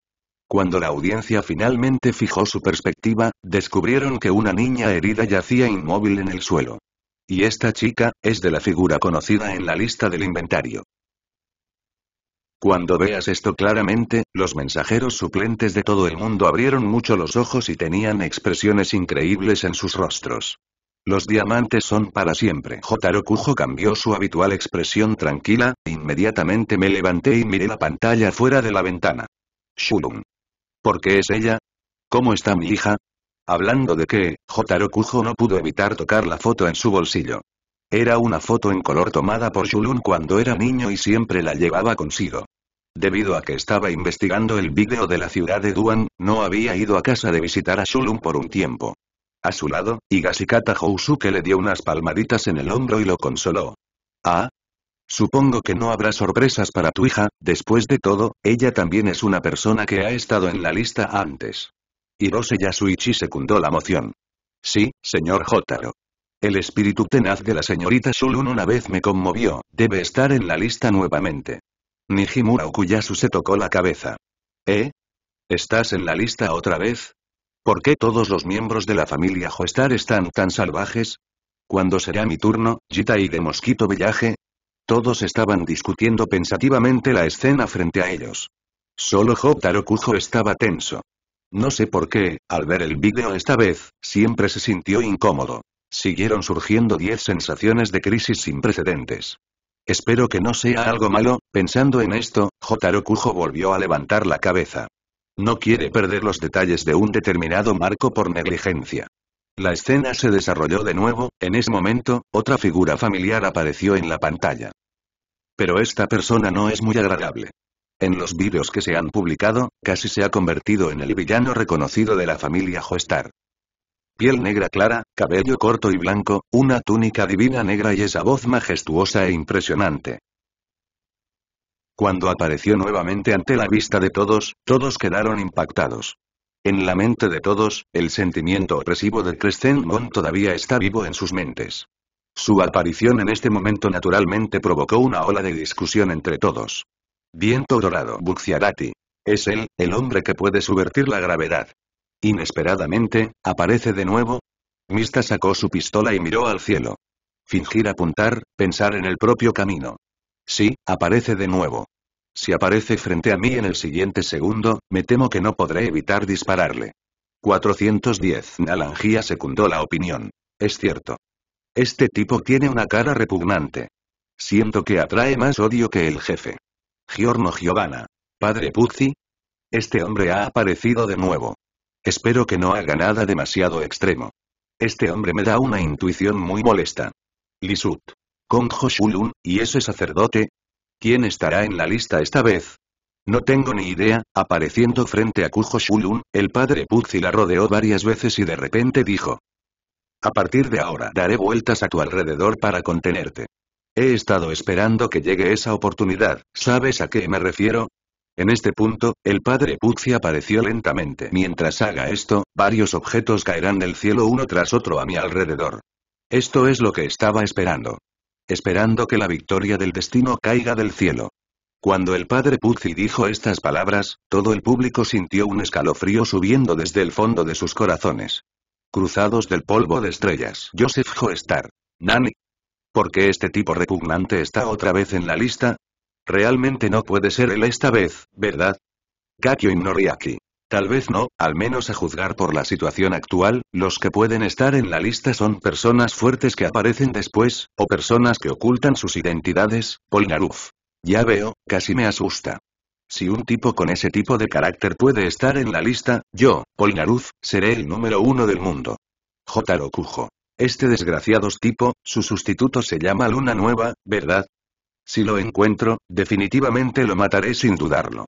Cuando la audiencia finalmente fijó su perspectiva, descubrieron que una niña herida yacía inmóvil en el suelo. Y esta chica, es de la figura conocida en la lista del inventario. Cuando veas esto claramente, los mensajeros suplentes de todo el mundo abrieron mucho los ojos y tenían expresiones increíbles en sus rostros. Los diamantes son para siempre. Jotaro Kujo cambió su habitual expresión tranquila, inmediatamente me levanté y miré la pantalla fuera de la ventana. Shulun. ¿Por qué es ella? ¿Cómo está mi hija? Hablando de que, Jotaro Kujo no pudo evitar tocar la foto en su bolsillo. Era una foto en color tomada por Shulun cuando era niño y siempre la llevaba consigo. Debido a que estaba investigando el vídeo de la ciudad de Duan, no había ido a casa de visitar a Shulun por un tiempo. A su lado, Higashikata Housuke le dio unas palmaditas en el hombro y lo consoló. Ah, Supongo que no habrá sorpresas para tu hija, después de todo, ella también es una persona que ha estado en la lista antes. Hirose Yasuichi secundó la moción. Sí, señor Jotaro. El espíritu tenaz de la señorita Sulun una vez me conmovió, debe estar en la lista nuevamente. Nijimura Okuyasu se tocó la cabeza. ¿Eh? ¿Estás en la lista otra vez? ¿Por qué todos los miembros de la familia Joestar están tan salvajes? ¿Cuándo será mi turno, y de Mosquito Villaje? Todos estaban discutiendo pensativamente la escena frente a ellos. Solo Jotaro Kujo estaba tenso. No sé por qué, al ver el vídeo esta vez, siempre se sintió incómodo. Siguieron surgiendo 10 sensaciones de crisis sin precedentes. Espero que no sea algo malo, pensando en esto, Jotaro Kujo volvió a levantar la cabeza. No quiere perder los detalles de un determinado marco por negligencia. La escena se desarrolló de nuevo, en ese momento, otra figura familiar apareció en la pantalla. Pero esta persona no es muy agradable. En los vídeos que se han publicado, casi se ha convertido en el villano reconocido de la familia Joestar. Piel negra clara, cabello corto y blanco, una túnica divina negra y esa voz majestuosa e impresionante. Cuando apareció nuevamente ante la vista de todos, todos quedaron impactados. En la mente de todos, el sentimiento opresivo de Crescent Moon todavía está vivo en sus mentes. Su aparición en este momento naturalmente provocó una ola de discusión entre todos. Viento dorado Buxiarati. Es él, el hombre que puede subvertir la gravedad. Inesperadamente, aparece de nuevo. Mista sacó su pistola y miró al cielo. Fingir apuntar, pensar en el propio camino. Sí, aparece de nuevo. Si aparece frente a mí en el siguiente segundo, me temo que no podré evitar dispararle. 410. Nalangia secundó la opinión. Es cierto. Este tipo tiene una cara repugnante. Siento que atrae más odio que el jefe. Giorno Giovanna. Padre Puzzi. Este hombre ha aparecido de nuevo. Espero que no haga nada demasiado extremo. Este hombre me da una intuición muy molesta. Lisut. Conjo Shulun, ¿y ese sacerdote? ¿Quién estará en la lista esta vez? No tengo ni idea, apareciendo frente a Kujo Shulun, el padre Puzzi la rodeó varias veces y de repente dijo. A partir de ahora daré vueltas a tu alrededor para contenerte. He estado esperando que llegue esa oportunidad, ¿sabes a qué me refiero? En este punto, el padre Puzzi apareció lentamente. Mientras haga esto, varios objetos caerán del cielo uno tras otro a mi alrededor. Esto es lo que estaba esperando. Esperando que la victoria del destino caiga del cielo. Cuando el padre Puzzi dijo estas palabras, todo el público sintió un escalofrío subiendo desde el fondo de sus corazones. Cruzados del polvo de estrellas. Joseph Joestar. Nani, ¿Por qué este tipo repugnante está otra vez en la lista? Realmente no puede ser él esta vez, ¿verdad? Kakyo Noriaki. Tal vez no, al menos a juzgar por la situación actual, los que pueden estar en la lista son personas fuertes que aparecen después, o personas que ocultan sus identidades, Polnareff. Ya veo, casi me asusta. Si un tipo con ese tipo de carácter puede estar en la lista, yo, Polnareff, seré el número uno del mundo. Jotaro Kujo. Este desgraciado tipo, su sustituto se llama Luna Nueva, ¿verdad? Si lo encuentro, definitivamente lo mataré sin dudarlo.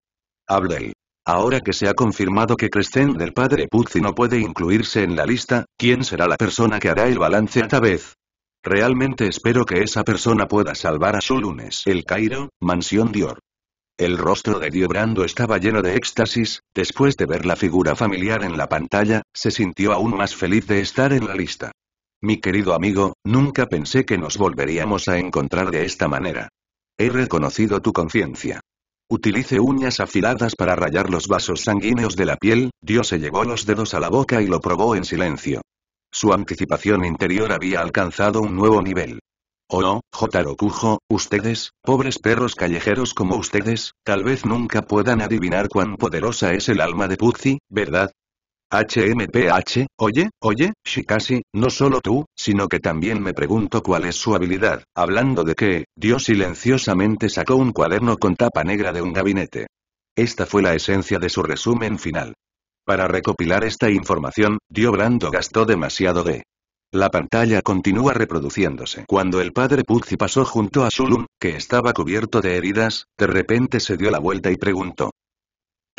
él. Ahora que se ha confirmado que Crescent del padre Puzzi no puede incluirse en la lista, ¿quién será la persona que hará el balance a esta vez? Realmente espero que esa persona pueda salvar a su lunes. El Cairo, Mansión Dior. El rostro de Brando estaba lleno de éxtasis, después de ver la figura familiar en la pantalla, se sintió aún más feliz de estar en la lista. Mi querido amigo, nunca pensé que nos volveríamos a encontrar de esta manera. He reconocido tu conciencia. Utilice uñas afiladas para rayar los vasos sanguíneos de la piel, Dios se llevó los dedos a la boca y lo probó en silencio. Su anticipación interior había alcanzado un nuevo nivel. Oh no, Jotaro Kujo, ustedes, pobres perros callejeros como ustedes, tal vez nunca puedan adivinar cuán poderosa es el alma de Puzi, ¿verdad? HMPH, oye, oye, Shikashi, no solo tú, sino que también me pregunto cuál es su habilidad, hablando de que, Dios silenciosamente sacó un cuaderno con tapa negra de un gabinete. Esta fue la esencia de su resumen final. Para recopilar esta información, Dio Brando gastó demasiado de la pantalla continúa reproduciéndose. Cuando el padre Puzzi pasó junto a Shulun, que estaba cubierto de heridas, de repente se dio la vuelta y preguntó.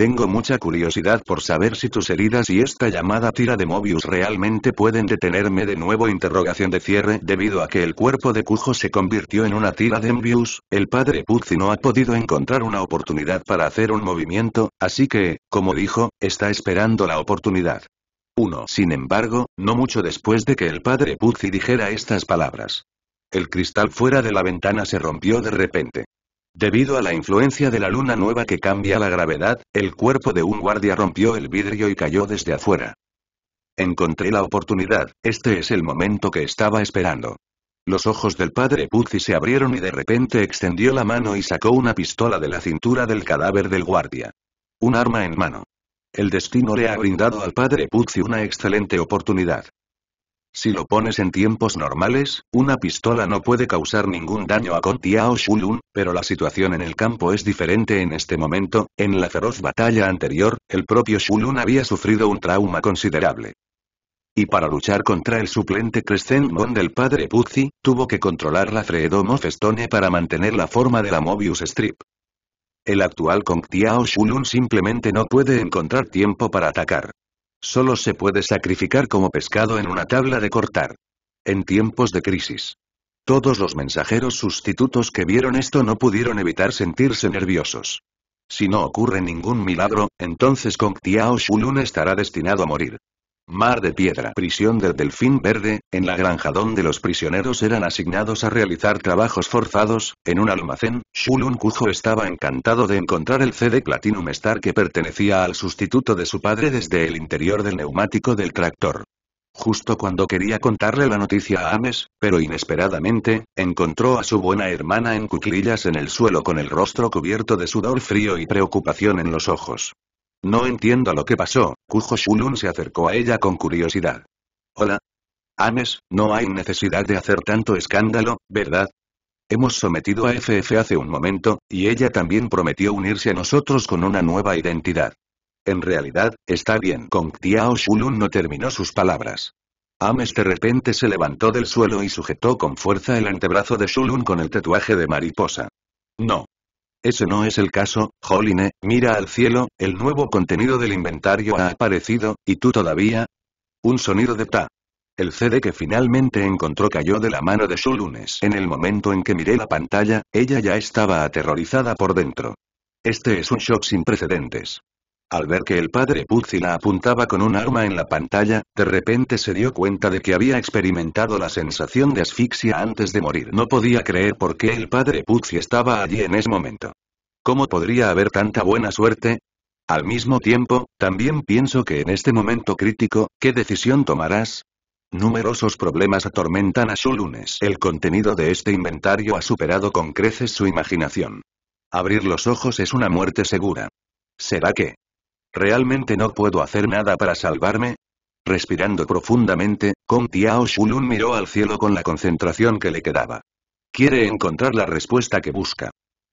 Tengo mucha curiosidad por saber si tus heridas y esta llamada tira de Mobius realmente pueden detenerme de nuevo interrogación de cierre debido a que el cuerpo de Cujo se convirtió en una tira de Mobius, el padre Puzzi no ha podido encontrar una oportunidad para hacer un movimiento, así que, como dijo, está esperando la oportunidad. 1. Sin embargo, no mucho después de que el padre Puzzi dijera estas palabras. El cristal fuera de la ventana se rompió de repente. Debido a la influencia de la luna nueva que cambia la gravedad, el cuerpo de un guardia rompió el vidrio y cayó desde afuera. Encontré la oportunidad, este es el momento que estaba esperando. Los ojos del padre Puzzi se abrieron y de repente extendió la mano y sacó una pistola de la cintura del cadáver del guardia. Un arma en mano. El destino le ha brindado al padre Puzzi una excelente oportunidad. Si lo pones en tiempos normales, una pistola no puede causar ningún daño a Kong Shulun, pero la situación en el campo es diferente en este momento, en la feroz batalla anterior, el propio Shulun había sufrido un trauma considerable. Y para luchar contra el suplente Crescent Moon del padre Puzzi, tuvo que controlar la of Festone para mantener la forma de la Mobius Strip. El actual Kong Shulun simplemente no puede encontrar tiempo para atacar. Solo se puede sacrificar como pescado en una tabla de cortar. En tiempos de crisis. Todos los mensajeros sustitutos que vieron esto no pudieron evitar sentirse nerviosos. Si no ocurre ningún milagro, entonces Kong Tiao Shulun estará destinado a morir. Mar de Piedra, prisión del Delfín Verde, en la granja donde los prisioneros eran asignados a realizar trabajos forzados, en un almacén, Shulun Kujo estaba encantado de encontrar el CD Platinum Star que pertenecía al sustituto de su padre desde el interior del neumático del tractor. Justo cuando quería contarle la noticia a Ames, pero inesperadamente, encontró a su buena hermana en cuclillas en el suelo con el rostro cubierto de sudor frío y preocupación en los ojos. No entiendo lo que pasó, Kujo Shulun se acercó a ella con curiosidad. Hola. Ames, no hay necesidad de hacer tanto escándalo, ¿verdad? Hemos sometido a FF hace un momento, y ella también prometió unirse a nosotros con una nueva identidad. En realidad, está bien. Con Tiao Shulun no terminó sus palabras. Ames de repente se levantó del suelo y sujetó con fuerza el antebrazo de Shulun con el tatuaje de mariposa. No. Ese no es el caso, Holine, mira al cielo, el nuevo contenido del inventario ha aparecido, y tú todavía... Un sonido de ta. El CD que finalmente encontró cayó de la mano de su lunes. En el momento en que miré la pantalla, ella ya estaba aterrorizada por dentro. Este es un shock sin precedentes. Al ver que el padre Puzzi la apuntaba con un arma en la pantalla, de repente se dio cuenta de que había experimentado la sensación de asfixia antes de morir. No podía creer por qué el padre Puzzi estaba allí en ese momento. ¿Cómo podría haber tanta buena suerte? Al mismo tiempo, también pienso que en este momento crítico, ¿qué decisión tomarás? Numerosos problemas atormentan a su lunes. El contenido de este inventario ha superado con creces su imaginación. Abrir los ojos es una muerte segura. ¿Será que, ¿Realmente no puedo hacer nada para salvarme? Respirando profundamente, Kong Tiao Shulun miró al cielo con la concentración que le quedaba. Quiere encontrar la respuesta que busca.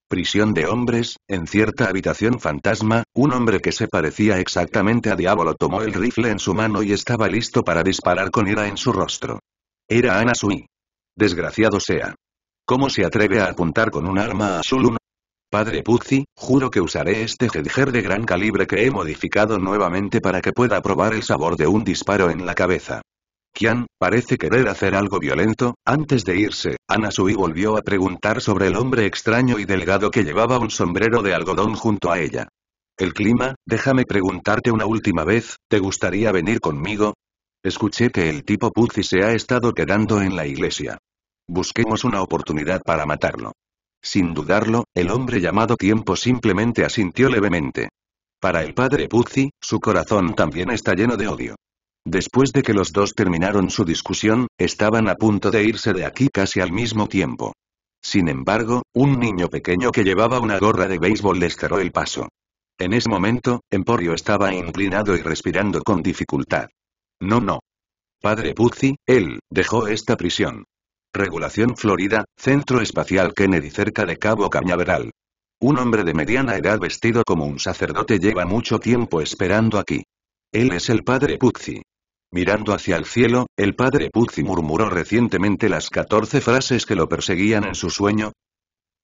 Prisión de hombres, en cierta habitación fantasma, un hombre que se parecía exactamente a Diablo tomó el rifle en su mano y estaba listo para disparar con ira en su rostro. Era Ana Sui. Desgraciado sea. ¿Cómo se atreve a apuntar con un arma a Shulun Padre Puzzi, juro que usaré este Hedger de gran calibre que he modificado nuevamente para que pueda probar el sabor de un disparo en la cabeza. Kian, parece querer hacer algo violento, antes de irse, Anasui volvió a preguntar sobre el hombre extraño y delgado que llevaba un sombrero de algodón junto a ella. El clima, déjame preguntarte una última vez, ¿te gustaría venir conmigo? Escuché que el tipo Puzzi se ha estado quedando en la iglesia. Busquemos una oportunidad para matarlo. Sin dudarlo, el hombre llamado tiempo simplemente asintió levemente. Para el padre Puzzi, su corazón también está lleno de odio. Después de que los dos terminaron su discusión, estaban a punto de irse de aquí casi al mismo tiempo. Sin embargo, un niño pequeño que llevaba una gorra de béisbol les cerró el paso. En ese momento, Emporio estaba inclinado y respirando con dificultad. No, no. Padre Puzzi, él, dejó esta prisión. Regulación Florida, Centro Espacial Kennedy cerca de Cabo Cañaveral. Un hombre de mediana edad vestido como un sacerdote lleva mucho tiempo esperando aquí. Él es el padre Puzzi. Mirando hacia el cielo, el padre Puzzi murmuró recientemente las 14 frases que lo perseguían en su sueño.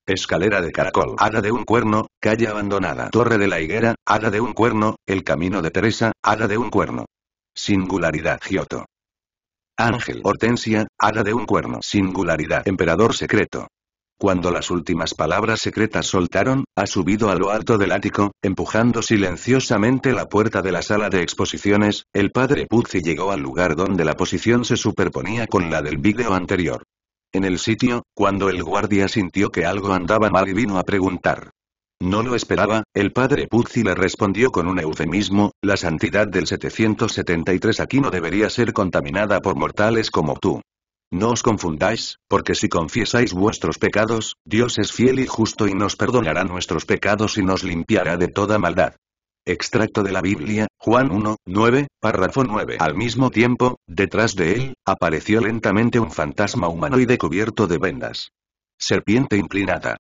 Escalera de caracol, hada de un cuerno, calle abandonada, torre de la higuera, hada de un cuerno, el camino de Teresa, hada de un cuerno. Singularidad Giotto. Ángel Hortensia, hada de un cuerno. Singularidad. Emperador secreto. Cuando las últimas palabras secretas soltaron, ha subido a lo alto del ático, empujando silenciosamente la puerta de la sala de exposiciones, el padre Puzzi llegó al lugar donde la posición se superponía con la del vídeo anterior. En el sitio, cuando el guardia sintió que algo andaba mal y vino a preguntar. No lo esperaba, el padre Puzzi le respondió con un eufemismo, la santidad del 773 aquí no debería ser contaminada por mortales como tú. No os confundáis, porque si confiesáis vuestros pecados, Dios es fiel y justo y nos perdonará nuestros pecados y nos limpiará de toda maldad. Extracto de la Biblia, Juan 1, 9, párrafo 9. Al mismo tiempo, detrás de él, apareció lentamente un fantasma humanoide cubierto de vendas. Serpiente inclinada.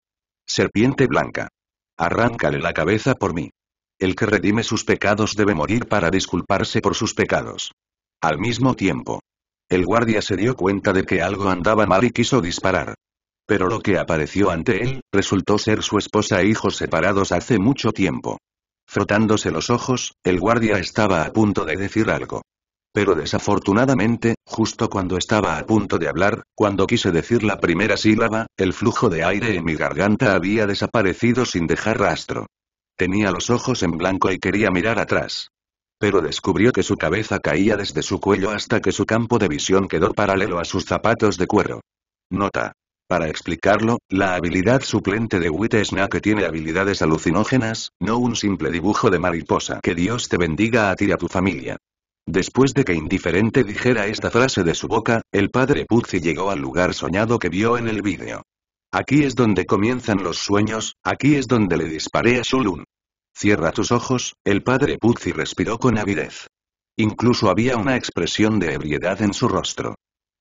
Serpiente blanca. Arráncale la cabeza por mí. El que redime sus pecados debe morir para disculparse por sus pecados. Al mismo tiempo, el guardia se dio cuenta de que algo andaba mal y quiso disparar. Pero lo que apareció ante él, resultó ser su esposa e hijos separados hace mucho tiempo. Frotándose los ojos, el guardia estaba a punto de decir algo. Pero desafortunadamente, justo cuando estaba a punto de hablar, cuando quise decir la primera sílaba, el flujo de aire en mi garganta había desaparecido sin dejar rastro. Tenía los ojos en blanco y quería mirar atrás. Pero descubrió que su cabeza caía desde su cuello hasta que su campo de visión quedó paralelo a sus zapatos de cuero. Nota. Para explicarlo, la habilidad suplente de que tiene habilidades alucinógenas, no un simple dibujo de mariposa. Que Dios te bendiga a ti y a tu familia. Después de que indiferente dijera esta frase de su boca, el padre Puzzi llegó al lugar soñado que vio en el vídeo. Aquí es donde comienzan los sueños, aquí es donde le disparé a Shulun. Cierra tus ojos, el padre Puzzi respiró con avidez. Incluso había una expresión de ebriedad en su rostro.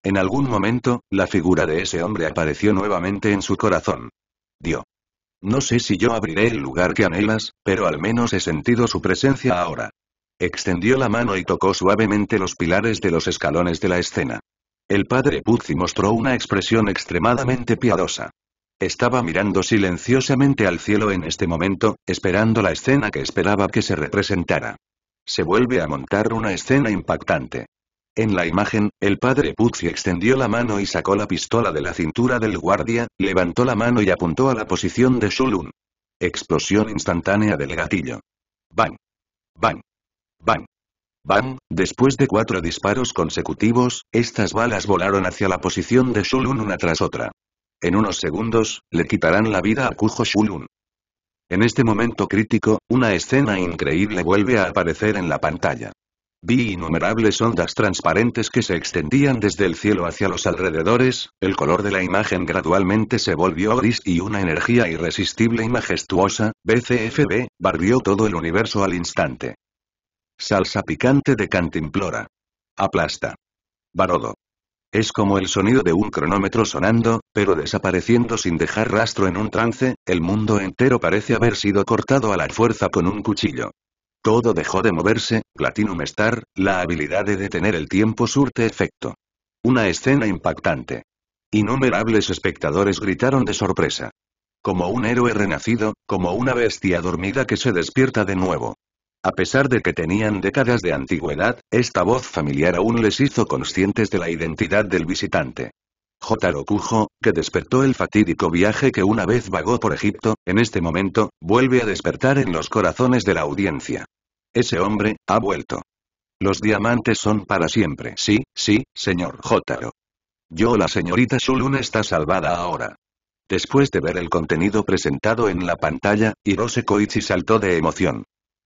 En algún momento, la figura de ese hombre apareció nuevamente en su corazón. Dio. No sé si yo abriré el lugar que anhelas, pero al menos he sentido su presencia ahora. Extendió la mano y tocó suavemente los pilares de los escalones de la escena. El padre Puzzi mostró una expresión extremadamente piadosa. Estaba mirando silenciosamente al cielo en este momento, esperando la escena que esperaba que se representara. Se vuelve a montar una escena impactante. En la imagen, el padre Puzzi extendió la mano y sacó la pistola de la cintura del guardia, levantó la mano y apuntó a la posición de Shulun. Explosión instantánea del gatillo. ¡Bang! ¡Bang! ¡Bam! Bam, después de cuatro disparos consecutivos, estas balas volaron hacia la posición de Shulun una tras otra. En unos segundos, le quitarán la vida a Kujo Shulun. En este momento crítico, una escena increíble vuelve a aparecer en la pantalla. Vi innumerables ondas transparentes que se extendían desde el cielo hacia los alrededores, el color de la imagen gradualmente se volvió gris y una energía irresistible y majestuosa, BCFB, barrió todo el universo al instante. Salsa picante de cantimplora. Aplasta. Barodo. Es como el sonido de un cronómetro sonando, pero desapareciendo sin dejar rastro en un trance, el mundo entero parece haber sido cortado a la fuerza con un cuchillo. Todo dejó de moverse, Platinum Star, la habilidad de detener el tiempo surte efecto. Una escena impactante. Innumerables espectadores gritaron de sorpresa. Como un héroe renacido, como una bestia dormida que se despierta de nuevo. A pesar de que tenían décadas de antigüedad, esta voz familiar aún les hizo conscientes de la identidad del visitante. Jotaro Kujo, que despertó el fatídico viaje que una vez vagó por Egipto, en este momento, vuelve a despertar en los corazones de la audiencia. Ese hombre, ha vuelto. Los diamantes son para siempre. Sí, sí, señor Jotaro. Yo la señorita Shulun está salvada ahora. Después de ver el contenido presentado en la pantalla, Hirose Koichi saltó de emoción.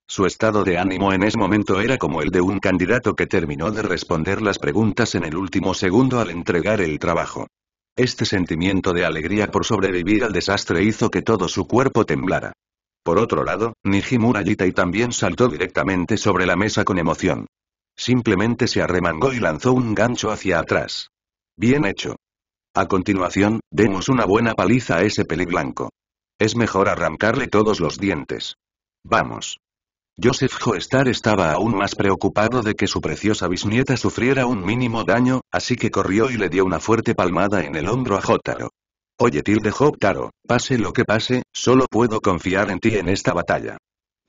Su estado de ánimo en ese momento era como el de un candidato que terminó de responder las preguntas en el último segundo al entregar el trabajo. Este sentimiento de alegría por sobrevivir al desastre hizo que todo su cuerpo temblara. Por otro lado, Nijimura y también saltó directamente sobre la mesa con emoción. Simplemente se arremangó y lanzó un gancho hacia atrás. Bien hecho. A continuación, demos una buena paliza a ese peli blanco. Es mejor arrancarle todos los dientes. Vamos. Joseph Joestar estaba aún más preocupado de que su preciosa bisnieta sufriera un mínimo daño, así que corrió y le dio una fuerte palmada en el hombro a Jotaro. Oye tilde Jotaro, pase lo que pase, solo puedo confiar en ti en esta batalla.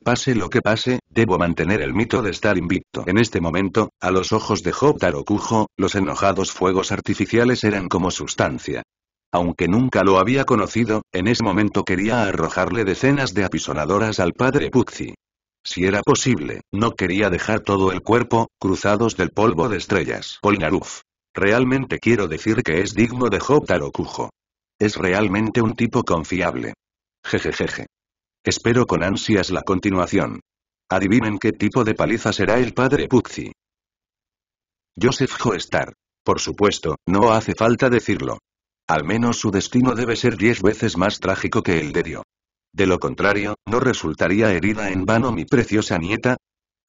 Pase lo que pase, debo mantener el mito de estar invicto. En este momento, a los ojos de Jotaro Kujo, los enojados fuegos artificiales eran como sustancia. Aunque nunca lo había conocido, en ese momento quería arrojarle decenas de apisonadoras al padre Puxi. Si era posible, no quería dejar todo el cuerpo, cruzados del polvo de estrellas. Polnaruf. Realmente quiero decir que es digno de Jotaro Kujo. Es realmente un tipo confiable. Jejejeje. Espero con ansias la continuación. Adivinen qué tipo de paliza será el padre Puxi. Joseph Joestar. Por supuesto, no hace falta decirlo. Al menos su destino debe ser diez veces más trágico que el de Dio. De lo contrario, ¿no resultaría herida en vano mi preciosa nieta?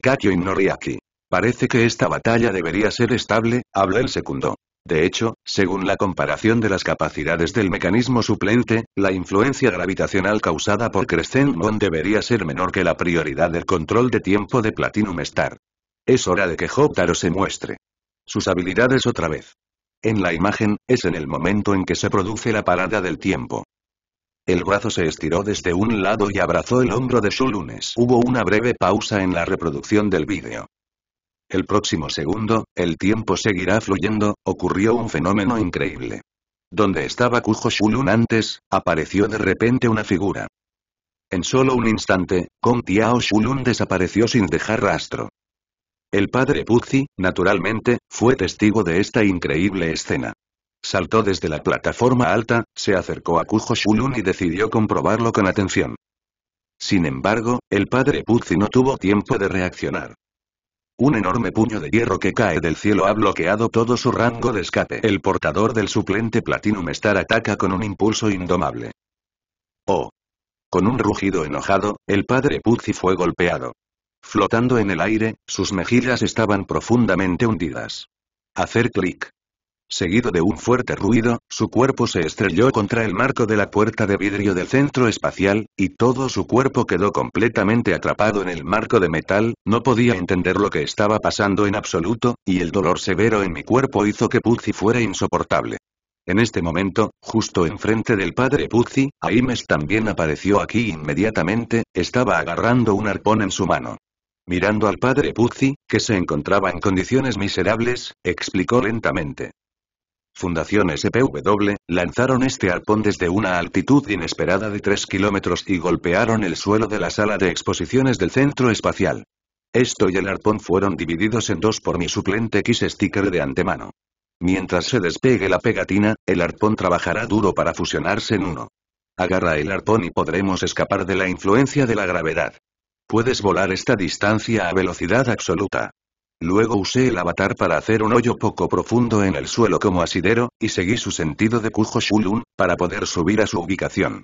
Kakyo aquí. Parece que esta batalla debería ser estable, habló el segundo. De hecho, según la comparación de las capacidades del mecanismo suplente, la influencia gravitacional causada por Crescent Moon debería ser menor que la prioridad del control de tiempo de Platinum Star. Es hora de que Jotaro se muestre. Sus habilidades otra vez. En la imagen, es en el momento en que se produce la parada del tiempo. El brazo se estiró desde un lado y abrazó el hombro de su Hubo una breve pausa en la reproducción del vídeo. El próximo segundo, el tiempo seguirá fluyendo, ocurrió un fenómeno increíble. Donde estaba Kujo Shulun antes, apareció de repente una figura. En solo un instante, Kong Tiao Shulun desapareció sin dejar rastro. El padre Puzi, naturalmente, fue testigo de esta increíble escena. Saltó desde la plataforma alta, se acercó a Kujo Shulun y decidió comprobarlo con atención. Sin embargo, el padre Puzi no tuvo tiempo de reaccionar. Un enorme puño de hierro que cae del cielo ha bloqueado todo su rango de escape. El portador del suplente Platinum Star ataca con un impulso indomable. ¡Oh! Con un rugido enojado, el padre Puzi fue golpeado. Flotando en el aire, sus mejillas estaban profundamente hundidas. Hacer clic. Seguido de un fuerte ruido, su cuerpo se estrelló contra el marco de la puerta de vidrio del centro espacial, y todo su cuerpo quedó completamente atrapado en el marco de metal, no podía entender lo que estaba pasando en absoluto, y el dolor severo en mi cuerpo hizo que Puzzi fuera insoportable. En este momento, justo enfrente del padre Puzzi, Aimes también apareció aquí inmediatamente, estaba agarrando un arpón en su mano. Mirando al padre Puzi, que se encontraba en condiciones miserables, explicó lentamente. Fundación SPW, lanzaron este arpón desde una altitud inesperada de 3 kilómetros y golpearon el suelo de la sala de exposiciones del Centro Espacial. Esto y el arpón fueron divididos en dos por mi suplente x Sticker de antemano. Mientras se despegue la pegatina, el arpón trabajará duro para fusionarse en uno. Agarra el arpón y podremos escapar de la influencia de la gravedad. Puedes volar esta distancia a velocidad absoluta. Luego usé el avatar para hacer un hoyo poco profundo en el suelo como asidero, y seguí su sentido de cujo Shulun, para poder subir a su ubicación.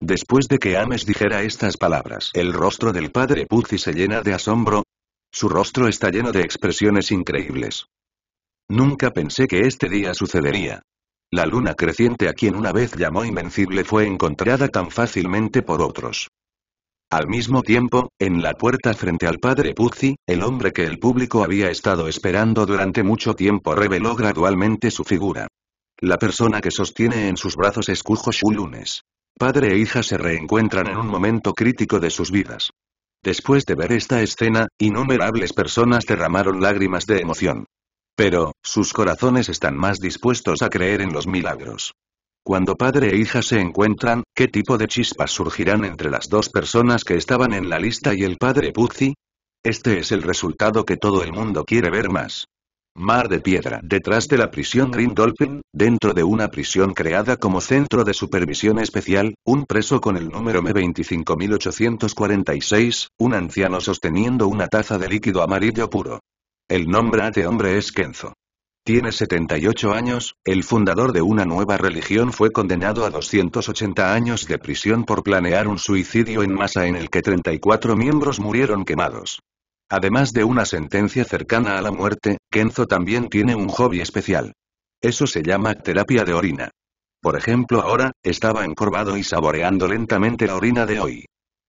Después de que Ames dijera estas palabras, el rostro del padre Puzi se llena de asombro. Su rostro está lleno de expresiones increíbles. Nunca pensé que este día sucedería. La luna creciente a quien una vez llamó invencible fue encontrada tan fácilmente por otros. Al mismo tiempo, en la puerta frente al padre Puzzi, el hombre que el público había estado esperando durante mucho tiempo reveló gradualmente su figura. La persona que sostiene en sus brazos es Kujo Shulunes. Padre e hija se reencuentran en un momento crítico de sus vidas. Después de ver esta escena, innumerables personas derramaron lágrimas de emoción. Pero, sus corazones están más dispuestos a creer en los milagros. Cuando padre e hija se encuentran, ¿qué tipo de chispas surgirán entre las dos personas que estaban en la lista y el padre Puzzi? Este es el resultado que todo el mundo quiere ver más. Mar de piedra. Detrás de la prisión Green Dolphin, dentro de una prisión creada como centro de supervisión especial, un preso con el número M25846, un anciano sosteniendo una taza de líquido amarillo puro. El nombre de este hombre es Kenzo. Tiene 78 años, el fundador de una nueva religión fue condenado a 280 años de prisión por planear un suicidio en masa en el que 34 miembros murieron quemados. Además de una sentencia cercana a la muerte, Kenzo también tiene un hobby especial. Eso se llama terapia de orina. Por ejemplo ahora, estaba encorvado y saboreando lentamente la orina de hoy.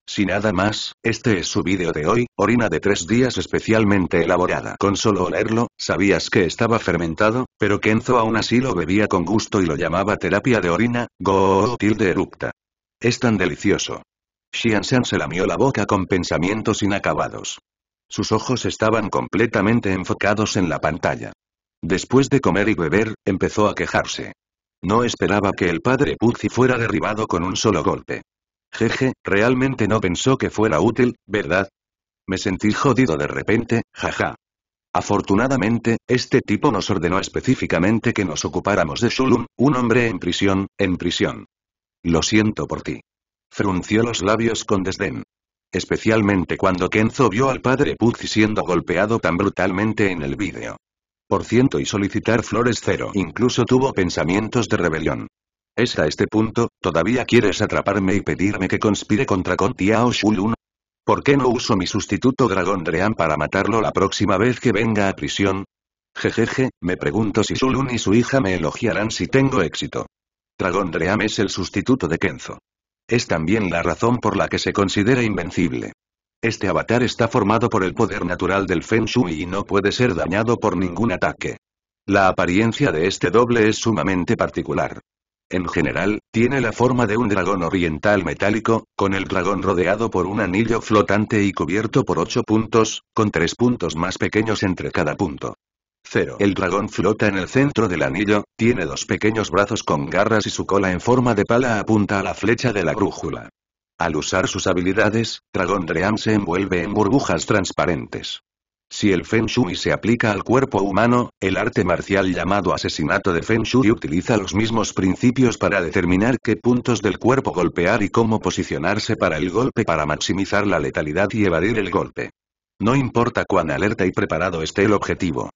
Si nada más, este es su vídeo de hoy, orina de tres días especialmente elaborada. Con solo olerlo, sabías que estaba fermentado, pero Kenzo aún así lo bebía con gusto y lo llamaba terapia de orina, go de erupta. Es tan delicioso. Shianshan se lamió la boca con pensamientos inacabados. Sus ojos estaban completamente enfocados en la pantalla. Después de comer y beber, empezó a quejarse. No esperaba que el padre Puzi fuera derribado con un solo golpe. Jeje, realmente no pensó que fuera útil, ¿verdad? Me sentí jodido de repente, jaja. Afortunadamente, este tipo nos ordenó específicamente que nos ocupáramos de Shulum, un hombre en prisión, en prisión. Lo siento por ti. Frunció los labios con desdén. Especialmente cuando Kenzo vio al padre Puzzi siendo golpeado tan brutalmente en el vídeo. Por ciento y solicitar flores cero. Incluso tuvo pensamientos de rebelión. ¿Es a este punto, todavía quieres atraparme y pedirme que conspire contra Contiao Shulun? ¿Por qué no uso mi sustituto Dragondream Dream para matarlo la próxima vez que venga a prisión? Jejeje, me pregunto si Shulun y su hija me elogiarán si tengo éxito. Dragondream Dream es el sustituto de Kenzo. Es también la razón por la que se considera invencible. Este avatar está formado por el poder natural del Feng Shui y no puede ser dañado por ningún ataque. La apariencia de este doble es sumamente particular. En general, tiene la forma de un dragón oriental metálico, con el dragón rodeado por un anillo flotante y cubierto por ocho puntos, con tres puntos más pequeños entre cada punto. 0. El dragón flota en el centro del anillo, tiene dos pequeños brazos con garras y su cola en forma de pala apunta a la flecha de la brújula. Al usar sus habilidades, Dragón se envuelve en burbujas transparentes. Si el Feng Shui se aplica al cuerpo humano, el arte marcial llamado asesinato de Feng Shui utiliza los mismos principios para determinar qué puntos del cuerpo golpear y cómo posicionarse para el golpe para maximizar la letalidad y evadir el golpe. No importa cuán alerta y preparado esté el objetivo.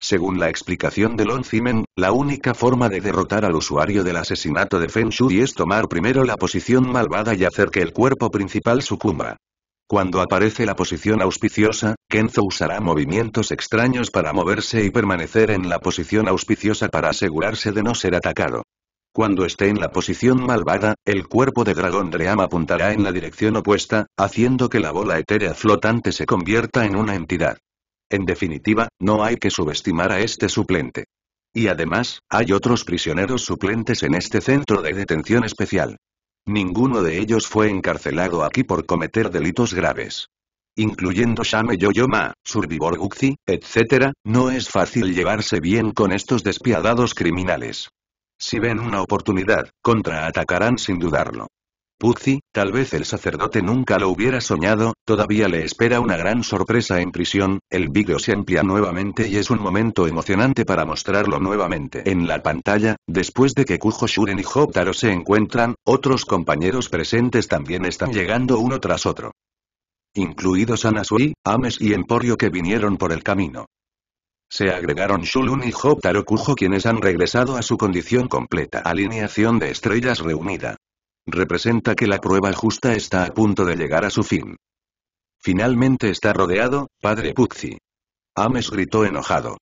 Según la explicación de Lon Zimen, la única forma de derrotar al usuario del asesinato de Feng Shui es tomar primero la posición malvada y hacer que el cuerpo principal sucumba. Cuando aparece la posición auspiciosa, Kenzo usará movimientos extraños para moverse y permanecer en la posición auspiciosa para asegurarse de no ser atacado. Cuando esté en la posición malvada, el cuerpo de Dragón Dream apuntará en la dirección opuesta, haciendo que la bola etérea flotante se convierta en una entidad. En definitiva, no hay que subestimar a este suplente. Y además, hay otros prisioneros suplentes en este centro de detención especial. Ninguno de ellos fue encarcelado aquí por cometer delitos graves. Incluyendo Shame Yoyoma, Survivor Guxi, etc., no es fácil llevarse bien con estos despiadados criminales. Si ven una oportunidad, contraatacarán sin dudarlo. Puzi, tal vez el sacerdote nunca lo hubiera soñado, todavía le espera una gran sorpresa en prisión, el vídeo se amplía nuevamente y es un momento emocionante para mostrarlo nuevamente en la pantalla, después de que Kujo Shuren y Jotaro se encuentran, otros compañeros presentes también están llegando uno tras otro. Incluidos Anasui, Ames y Emporio que vinieron por el camino. Se agregaron Shulun y Jotaro Kujo quienes han regresado a su condición completa alineación de estrellas reunida representa que la prueba justa está a punto de llegar a su fin. Finalmente está rodeado, padre Puxi. Ames gritó enojado.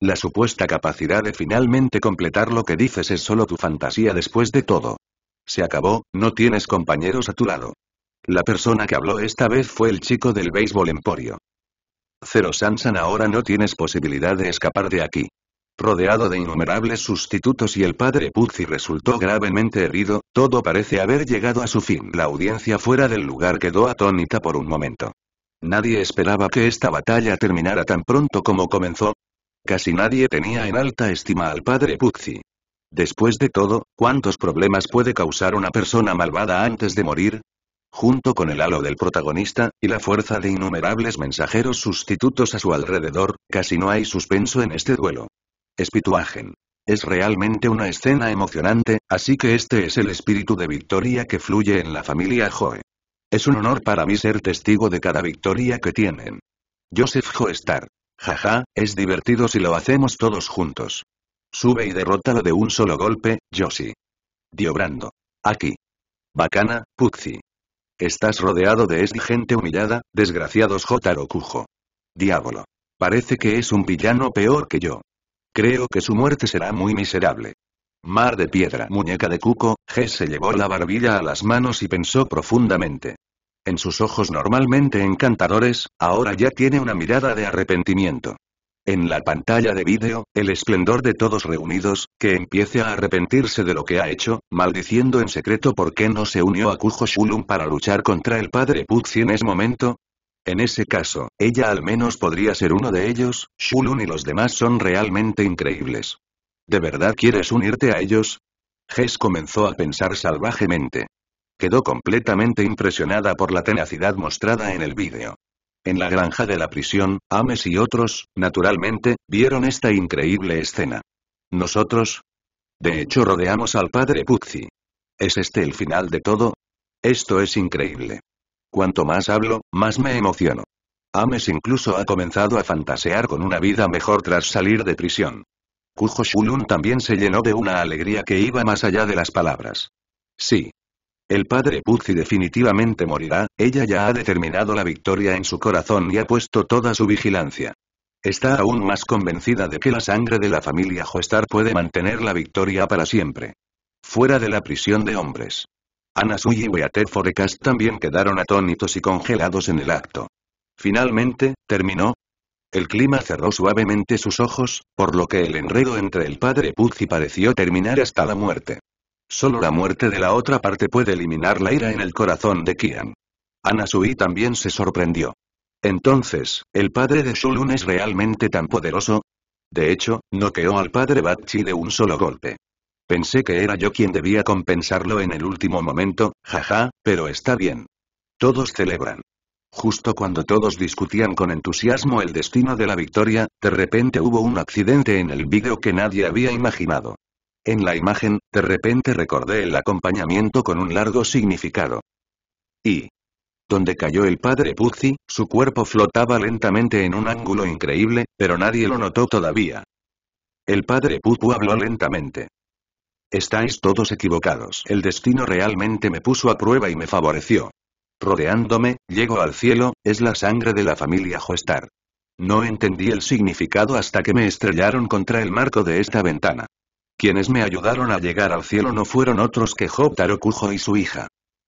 La supuesta capacidad de finalmente completar lo que dices es solo tu fantasía después de todo. Se acabó, no tienes compañeros a tu lado. La persona que habló esta vez fue el chico del béisbol Emporio. Cero Sansan ahora no tienes posibilidad de escapar de aquí rodeado de innumerables sustitutos y el padre Puzzi resultó gravemente herido, todo parece haber llegado a su fin. La audiencia fuera del lugar quedó atónita por un momento. Nadie esperaba que esta batalla terminara tan pronto como comenzó. Casi nadie tenía en alta estima al padre Puzzi. Después de todo, ¿cuántos problemas puede causar una persona malvada antes de morir? Junto con el halo del protagonista, y la fuerza de innumerables mensajeros sustitutos a su alrededor, casi no hay suspenso en este duelo. Espituagen. Es realmente una escena emocionante, así que este es el espíritu de victoria que fluye en la familia Joe. Es un honor para mí ser testigo de cada victoria que tienen. Joseph Joestar. Jaja, es divertido si lo hacemos todos juntos. Sube y derrótalo de un solo golpe, Josie. Brando, Aquí. Bacana, Puxi. Estás rodeado de esta gente humillada, desgraciados Jotaro cujo. Diablo. Parece que es un villano peor que yo. Creo que su muerte será muy miserable. Mar de piedra, muñeca de cuco, G se llevó la barbilla a las manos y pensó profundamente. En sus ojos normalmente encantadores, ahora ya tiene una mirada de arrepentimiento. En la pantalla de vídeo, el esplendor de todos reunidos, que empiece a arrepentirse de lo que ha hecho, maldiciendo en secreto por qué no se unió a Kujo Shulun para luchar contra el padre Puxi en ese momento, en ese caso, ella al menos podría ser uno de ellos, Shulun y los demás son realmente increíbles. ¿De verdad quieres unirte a ellos? Hess comenzó a pensar salvajemente. Quedó completamente impresionada por la tenacidad mostrada en el vídeo. En la granja de la prisión, Ames y otros, naturalmente, vieron esta increíble escena. Nosotros, de hecho, rodeamos al padre Puxi. ¿Es este el final de todo? Esto es increíble. Cuanto más hablo, más me emociono. Ames incluso ha comenzado a fantasear con una vida mejor tras salir de prisión. Kujo Shulun también se llenó de una alegría que iba más allá de las palabras. Sí. El padre Puzzi definitivamente morirá, ella ya ha determinado la victoria en su corazón y ha puesto toda su vigilancia. Está aún más convencida de que la sangre de la familia Joestar puede mantener la victoria para siempre. Fuera de la prisión de hombres. Anasui y Weatherford también quedaron atónitos y congelados en el acto. Finalmente, terminó. El clima cerró suavemente sus ojos, por lo que el enredo entre el padre Puzzi pareció terminar hasta la muerte. Solo la muerte de la otra parte puede eliminar la ira en el corazón de Kian. Anasui también se sorprendió. Entonces, ¿el padre de Shulun es realmente tan poderoso? De hecho, noqueó al padre Bachi de un solo golpe. Pensé que era yo quien debía compensarlo en el último momento, jaja, pero está bien. Todos celebran. Justo cuando todos discutían con entusiasmo el destino de la victoria, de repente hubo un accidente en el vídeo que nadie había imaginado. En la imagen, de repente recordé el acompañamiento con un largo significado. Y. Donde cayó el padre Puzzi, su cuerpo flotaba lentamente en un ángulo increíble, pero nadie lo notó todavía. El padre Pupu habló lentamente. Estáis todos equivocados. El destino realmente me puso a prueba y me favoreció. Rodeándome, llego al cielo, es la sangre de la familia Joestar. No entendí el significado hasta que me estrellaron contra el marco de esta ventana. Quienes me ayudaron a llegar al cielo no fueron otros que Job Tarokujo y su hija.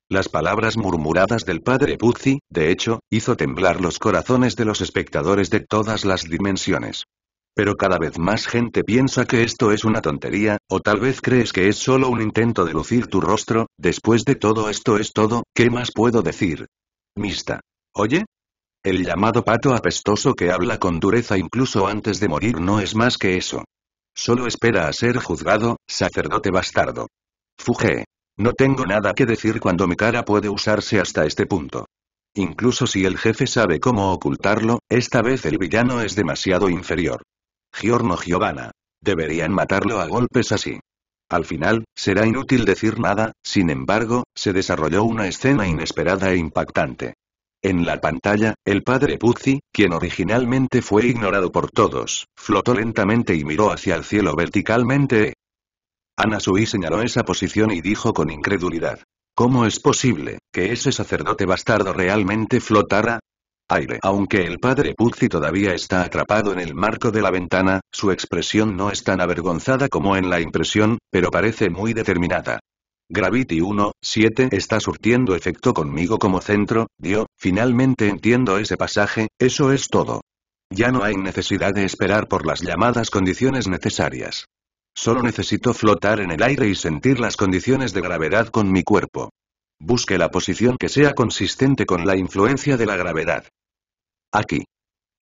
Las palabras murmuradas del padre Puzi, de hecho, hizo temblar los corazones de los espectadores de todas las dimensiones. Pero cada vez más gente piensa que esto es una tontería, o tal vez crees que es solo un intento de lucir tu rostro, después de todo esto es todo, ¿qué más puedo decir? Mista. ¿Oye? El llamado pato apestoso que habla con dureza incluso antes de morir no es más que eso. Solo espera a ser juzgado, sacerdote bastardo. Fuje No tengo nada que decir cuando mi cara puede usarse hasta este punto. Incluso si el jefe sabe cómo ocultarlo, esta vez el villano es demasiado inferior. Giorno Giovanna. Deberían matarlo a golpes así. Al final, será inútil decir nada, sin embargo, se desarrolló una escena inesperada e impactante. En la pantalla, el padre Puzzi, quien originalmente fue ignorado por todos, flotó lentamente y miró hacia el cielo verticalmente. Ana señaló esa posición y dijo con incredulidad. ¿Cómo es posible que ese sacerdote bastardo realmente flotara? aire. Aunque el padre Puzzi todavía está atrapado en el marco de la ventana, su expresión no es tan avergonzada como en la impresión, pero parece muy determinada. Gravity 1, 7 está surtiendo efecto conmigo como centro, Dio, finalmente entiendo ese pasaje, eso es todo. Ya no hay necesidad de esperar por las llamadas condiciones necesarias. Solo necesito flotar en el aire y sentir las condiciones de gravedad con mi cuerpo. Busque la posición que sea consistente con la influencia de la gravedad. Aquí.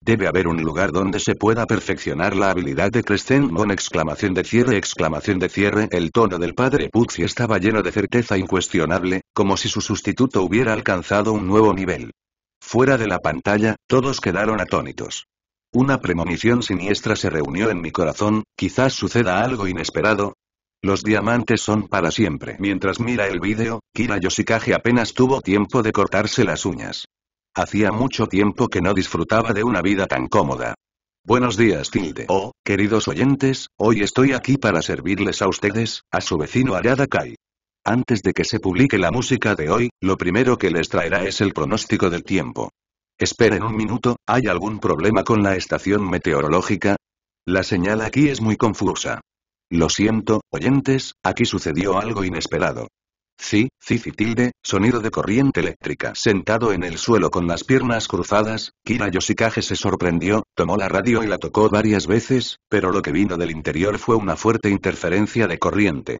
Debe haber un lugar donde se pueda perfeccionar la habilidad de Crescent exclamación de cierre exclamación de cierre el tono del padre Puzzi estaba lleno de certeza incuestionable, como si su sustituto hubiera alcanzado un nuevo nivel. Fuera de la pantalla, todos quedaron atónitos. Una premonición siniestra se reunió en mi corazón, quizás suceda algo inesperado, los diamantes son para siempre. Mientras mira el vídeo, Kira Yoshikage apenas tuvo tiempo de cortarse las uñas. Hacía mucho tiempo que no disfrutaba de una vida tan cómoda. Buenos días, Tilde. Oh, queridos oyentes, hoy estoy aquí para servirles a ustedes, a su vecino Arada Kai. Antes de que se publique la música de hoy, lo primero que les traerá es el pronóstico del tiempo. Esperen un minuto, ¿hay algún problema con la estación meteorológica? La señal aquí es muy confusa. Lo siento, oyentes, aquí sucedió algo inesperado. Sí, Cici tilde, sonido de corriente eléctrica. Sentado en el suelo con las piernas cruzadas, Kira Yoshikage se sorprendió, tomó la radio y la tocó varias veces, pero lo que vino del interior fue una fuerte interferencia de corriente.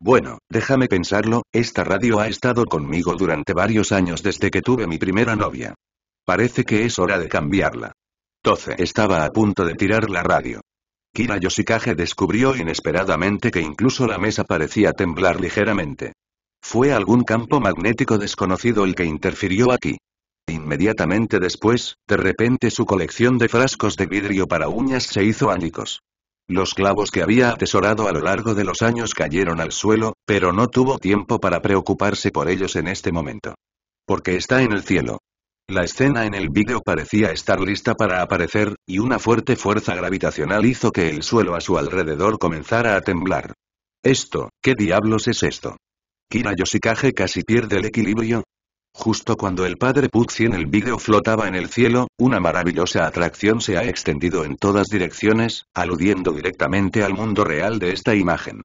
Bueno, déjame pensarlo, esta radio ha estado conmigo durante varios años desde que tuve mi primera novia. Parece que es hora de cambiarla. Toce estaba a punto de tirar la radio. Kira Yoshikage descubrió inesperadamente que incluso la mesa parecía temblar ligeramente. Fue algún campo magnético desconocido el que interfirió aquí. Inmediatamente después, de repente su colección de frascos de vidrio para uñas se hizo ánicos. Los clavos que había atesorado a lo largo de los años cayeron al suelo, pero no tuvo tiempo para preocuparse por ellos en este momento. Porque está en el cielo. La escena en el vídeo parecía estar lista para aparecer, y una fuerte fuerza gravitacional hizo que el suelo a su alrededor comenzara a temblar. Esto, ¿qué diablos es esto? Kira Yoshikage casi pierde el equilibrio. Justo cuando el padre Puxi en el vídeo flotaba en el cielo, una maravillosa atracción se ha extendido en todas direcciones, aludiendo directamente al mundo real de esta imagen.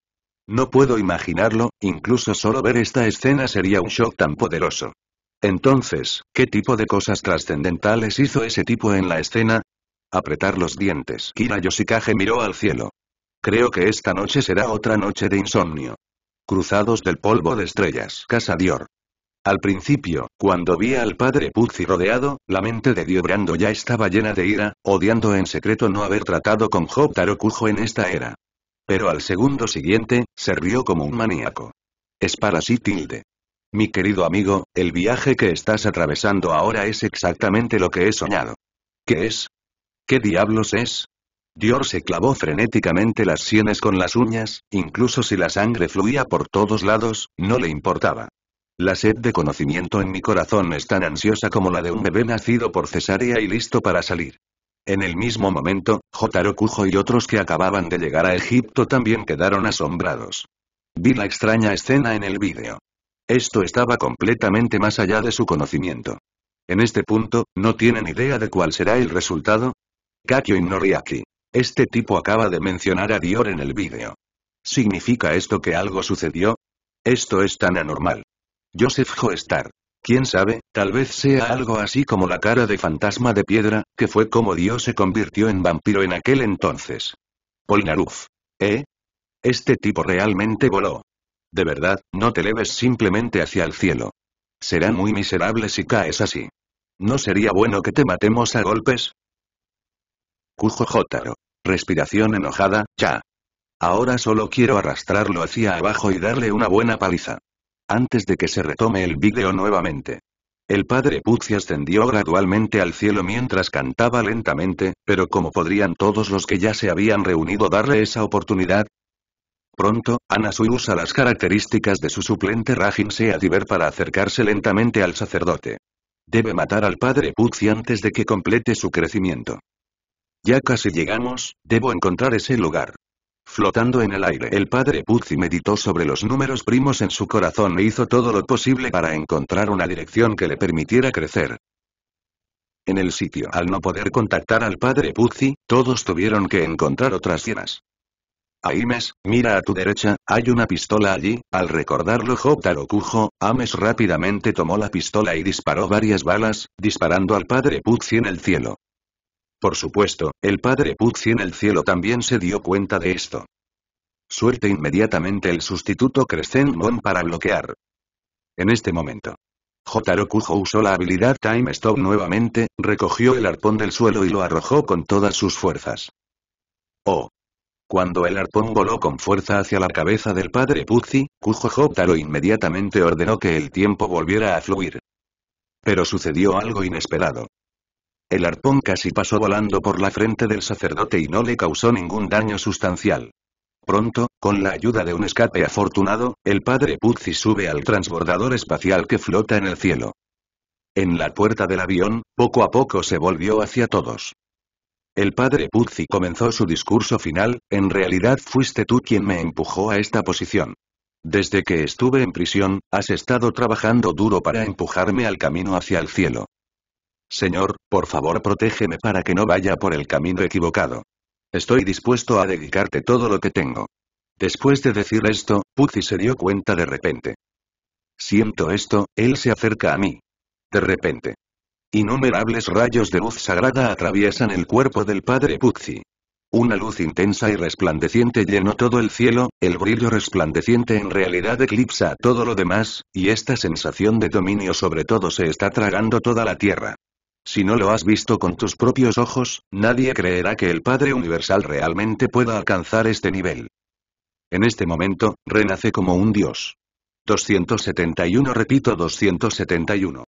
No puedo imaginarlo, incluso solo ver esta escena sería un shock tan poderoso. Entonces, ¿qué tipo de cosas trascendentales hizo ese tipo en la escena? Apretar los dientes. Kira Yoshikage miró al cielo. Creo que esta noche será otra noche de insomnio. Cruzados del polvo de estrellas. Casa Dior. Al principio, cuando vi al padre Puzzi rodeado, la mente de brando ya estaba llena de ira, odiando en secreto no haber tratado con Job Tarokujo en esta era. Pero al segundo siguiente, se rió como un maníaco. Es para sí tilde. Mi querido amigo, el viaje que estás atravesando ahora es exactamente lo que he soñado. ¿Qué es? ¿Qué diablos es? Dior se clavó frenéticamente las sienes con las uñas, incluso si la sangre fluía por todos lados, no le importaba. La sed de conocimiento en mi corazón es tan ansiosa como la de un bebé nacido por cesárea y listo para salir. En el mismo momento, Jotaro Kujo y otros que acababan de llegar a Egipto también quedaron asombrados. Vi la extraña escena en el vídeo. Esto estaba completamente más allá de su conocimiento. En este punto, ¿no tienen idea de cuál será el resultado? Kakyo Noriaki. Este tipo acaba de mencionar a Dior en el vídeo. ¿Significa esto que algo sucedió? Esto es tan anormal. Joseph Joestar. Quién sabe, tal vez sea algo así como la cara de fantasma de piedra, que fue como Dios se convirtió en vampiro en aquel entonces. Polinaruf. ¿Eh? Este tipo realmente voló. De verdad, no te leves simplemente hacia el cielo. Será muy miserable si caes así. ¿No sería bueno que te matemos a golpes? Kujo Jotaro. Respiración enojada, ya. Ahora solo quiero arrastrarlo hacia abajo y darle una buena paliza. Antes de que se retome el vídeo nuevamente. El padre Puzzi ascendió gradualmente al cielo mientras cantaba lentamente, pero ¿cómo podrían todos los que ya se habían reunido darle esa oportunidad? Pronto, Anasui usa las características de su suplente Rajin Seadiver para acercarse lentamente al sacerdote. Debe matar al padre Puzzi antes de que complete su crecimiento. Ya casi llegamos, debo encontrar ese lugar. Flotando en el aire, el padre Puzzi meditó sobre los números primos en su corazón e hizo todo lo posible para encontrar una dirección que le permitiera crecer. En el sitio, al no poder contactar al padre Puzzi, todos tuvieron que encontrar otras llenas. Aimes, mira a tu derecha, hay una pistola allí. Al recordarlo Jotaro cujo, Ames rápidamente tomó la pistola y disparó varias balas, disparando al padre Puzzi en el cielo. Por supuesto, el padre Puzzi en el cielo también se dio cuenta de esto. Suerte inmediatamente el sustituto Crescent Moon para bloquear. En este momento. Jotaro Kujo usó la habilidad Time Stop nuevamente, recogió el arpón del suelo y lo arrojó con todas sus fuerzas. Oh. Cuando el arpón voló con fuerza hacia la cabeza del padre Puzzi, Kujo Jotaro inmediatamente ordenó que el tiempo volviera a fluir. Pero sucedió algo inesperado. El arpón casi pasó volando por la frente del sacerdote y no le causó ningún daño sustancial. Pronto, con la ayuda de un escape afortunado, el padre Puzzi sube al transbordador espacial que flota en el cielo. En la puerta del avión, poco a poco se volvió hacia todos. El padre Puzzi comenzó su discurso final, en realidad fuiste tú quien me empujó a esta posición. Desde que estuve en prisión, has estado trabajando duro para empujarme al camino hacia el cielo. Señor, por favor protégeme para que no vaya por el camino equivocado. Estoy dispuesto a dedicarte todo lo que tengo. Después de decir esto, Puzi se dio cuenta de repente. Siento esto, él se acerca a mí. De repente. Innumerables rayos de luz sagrada atraviesan el cuerpo del padre Puzi. Una luz intensa y resplandeciente llenó todo el cielo, el brillo resplandeciente en realidad eclipsa todo lo demás, y esta sensación de dominio sobre todo se está tragando toda la tierra. Si no lo has visto con tus propios ojos, nadie creerá que el Padre Universal realmente pueda alcanzar este nivel. En este momento, renace como un dios. 271 repito 271.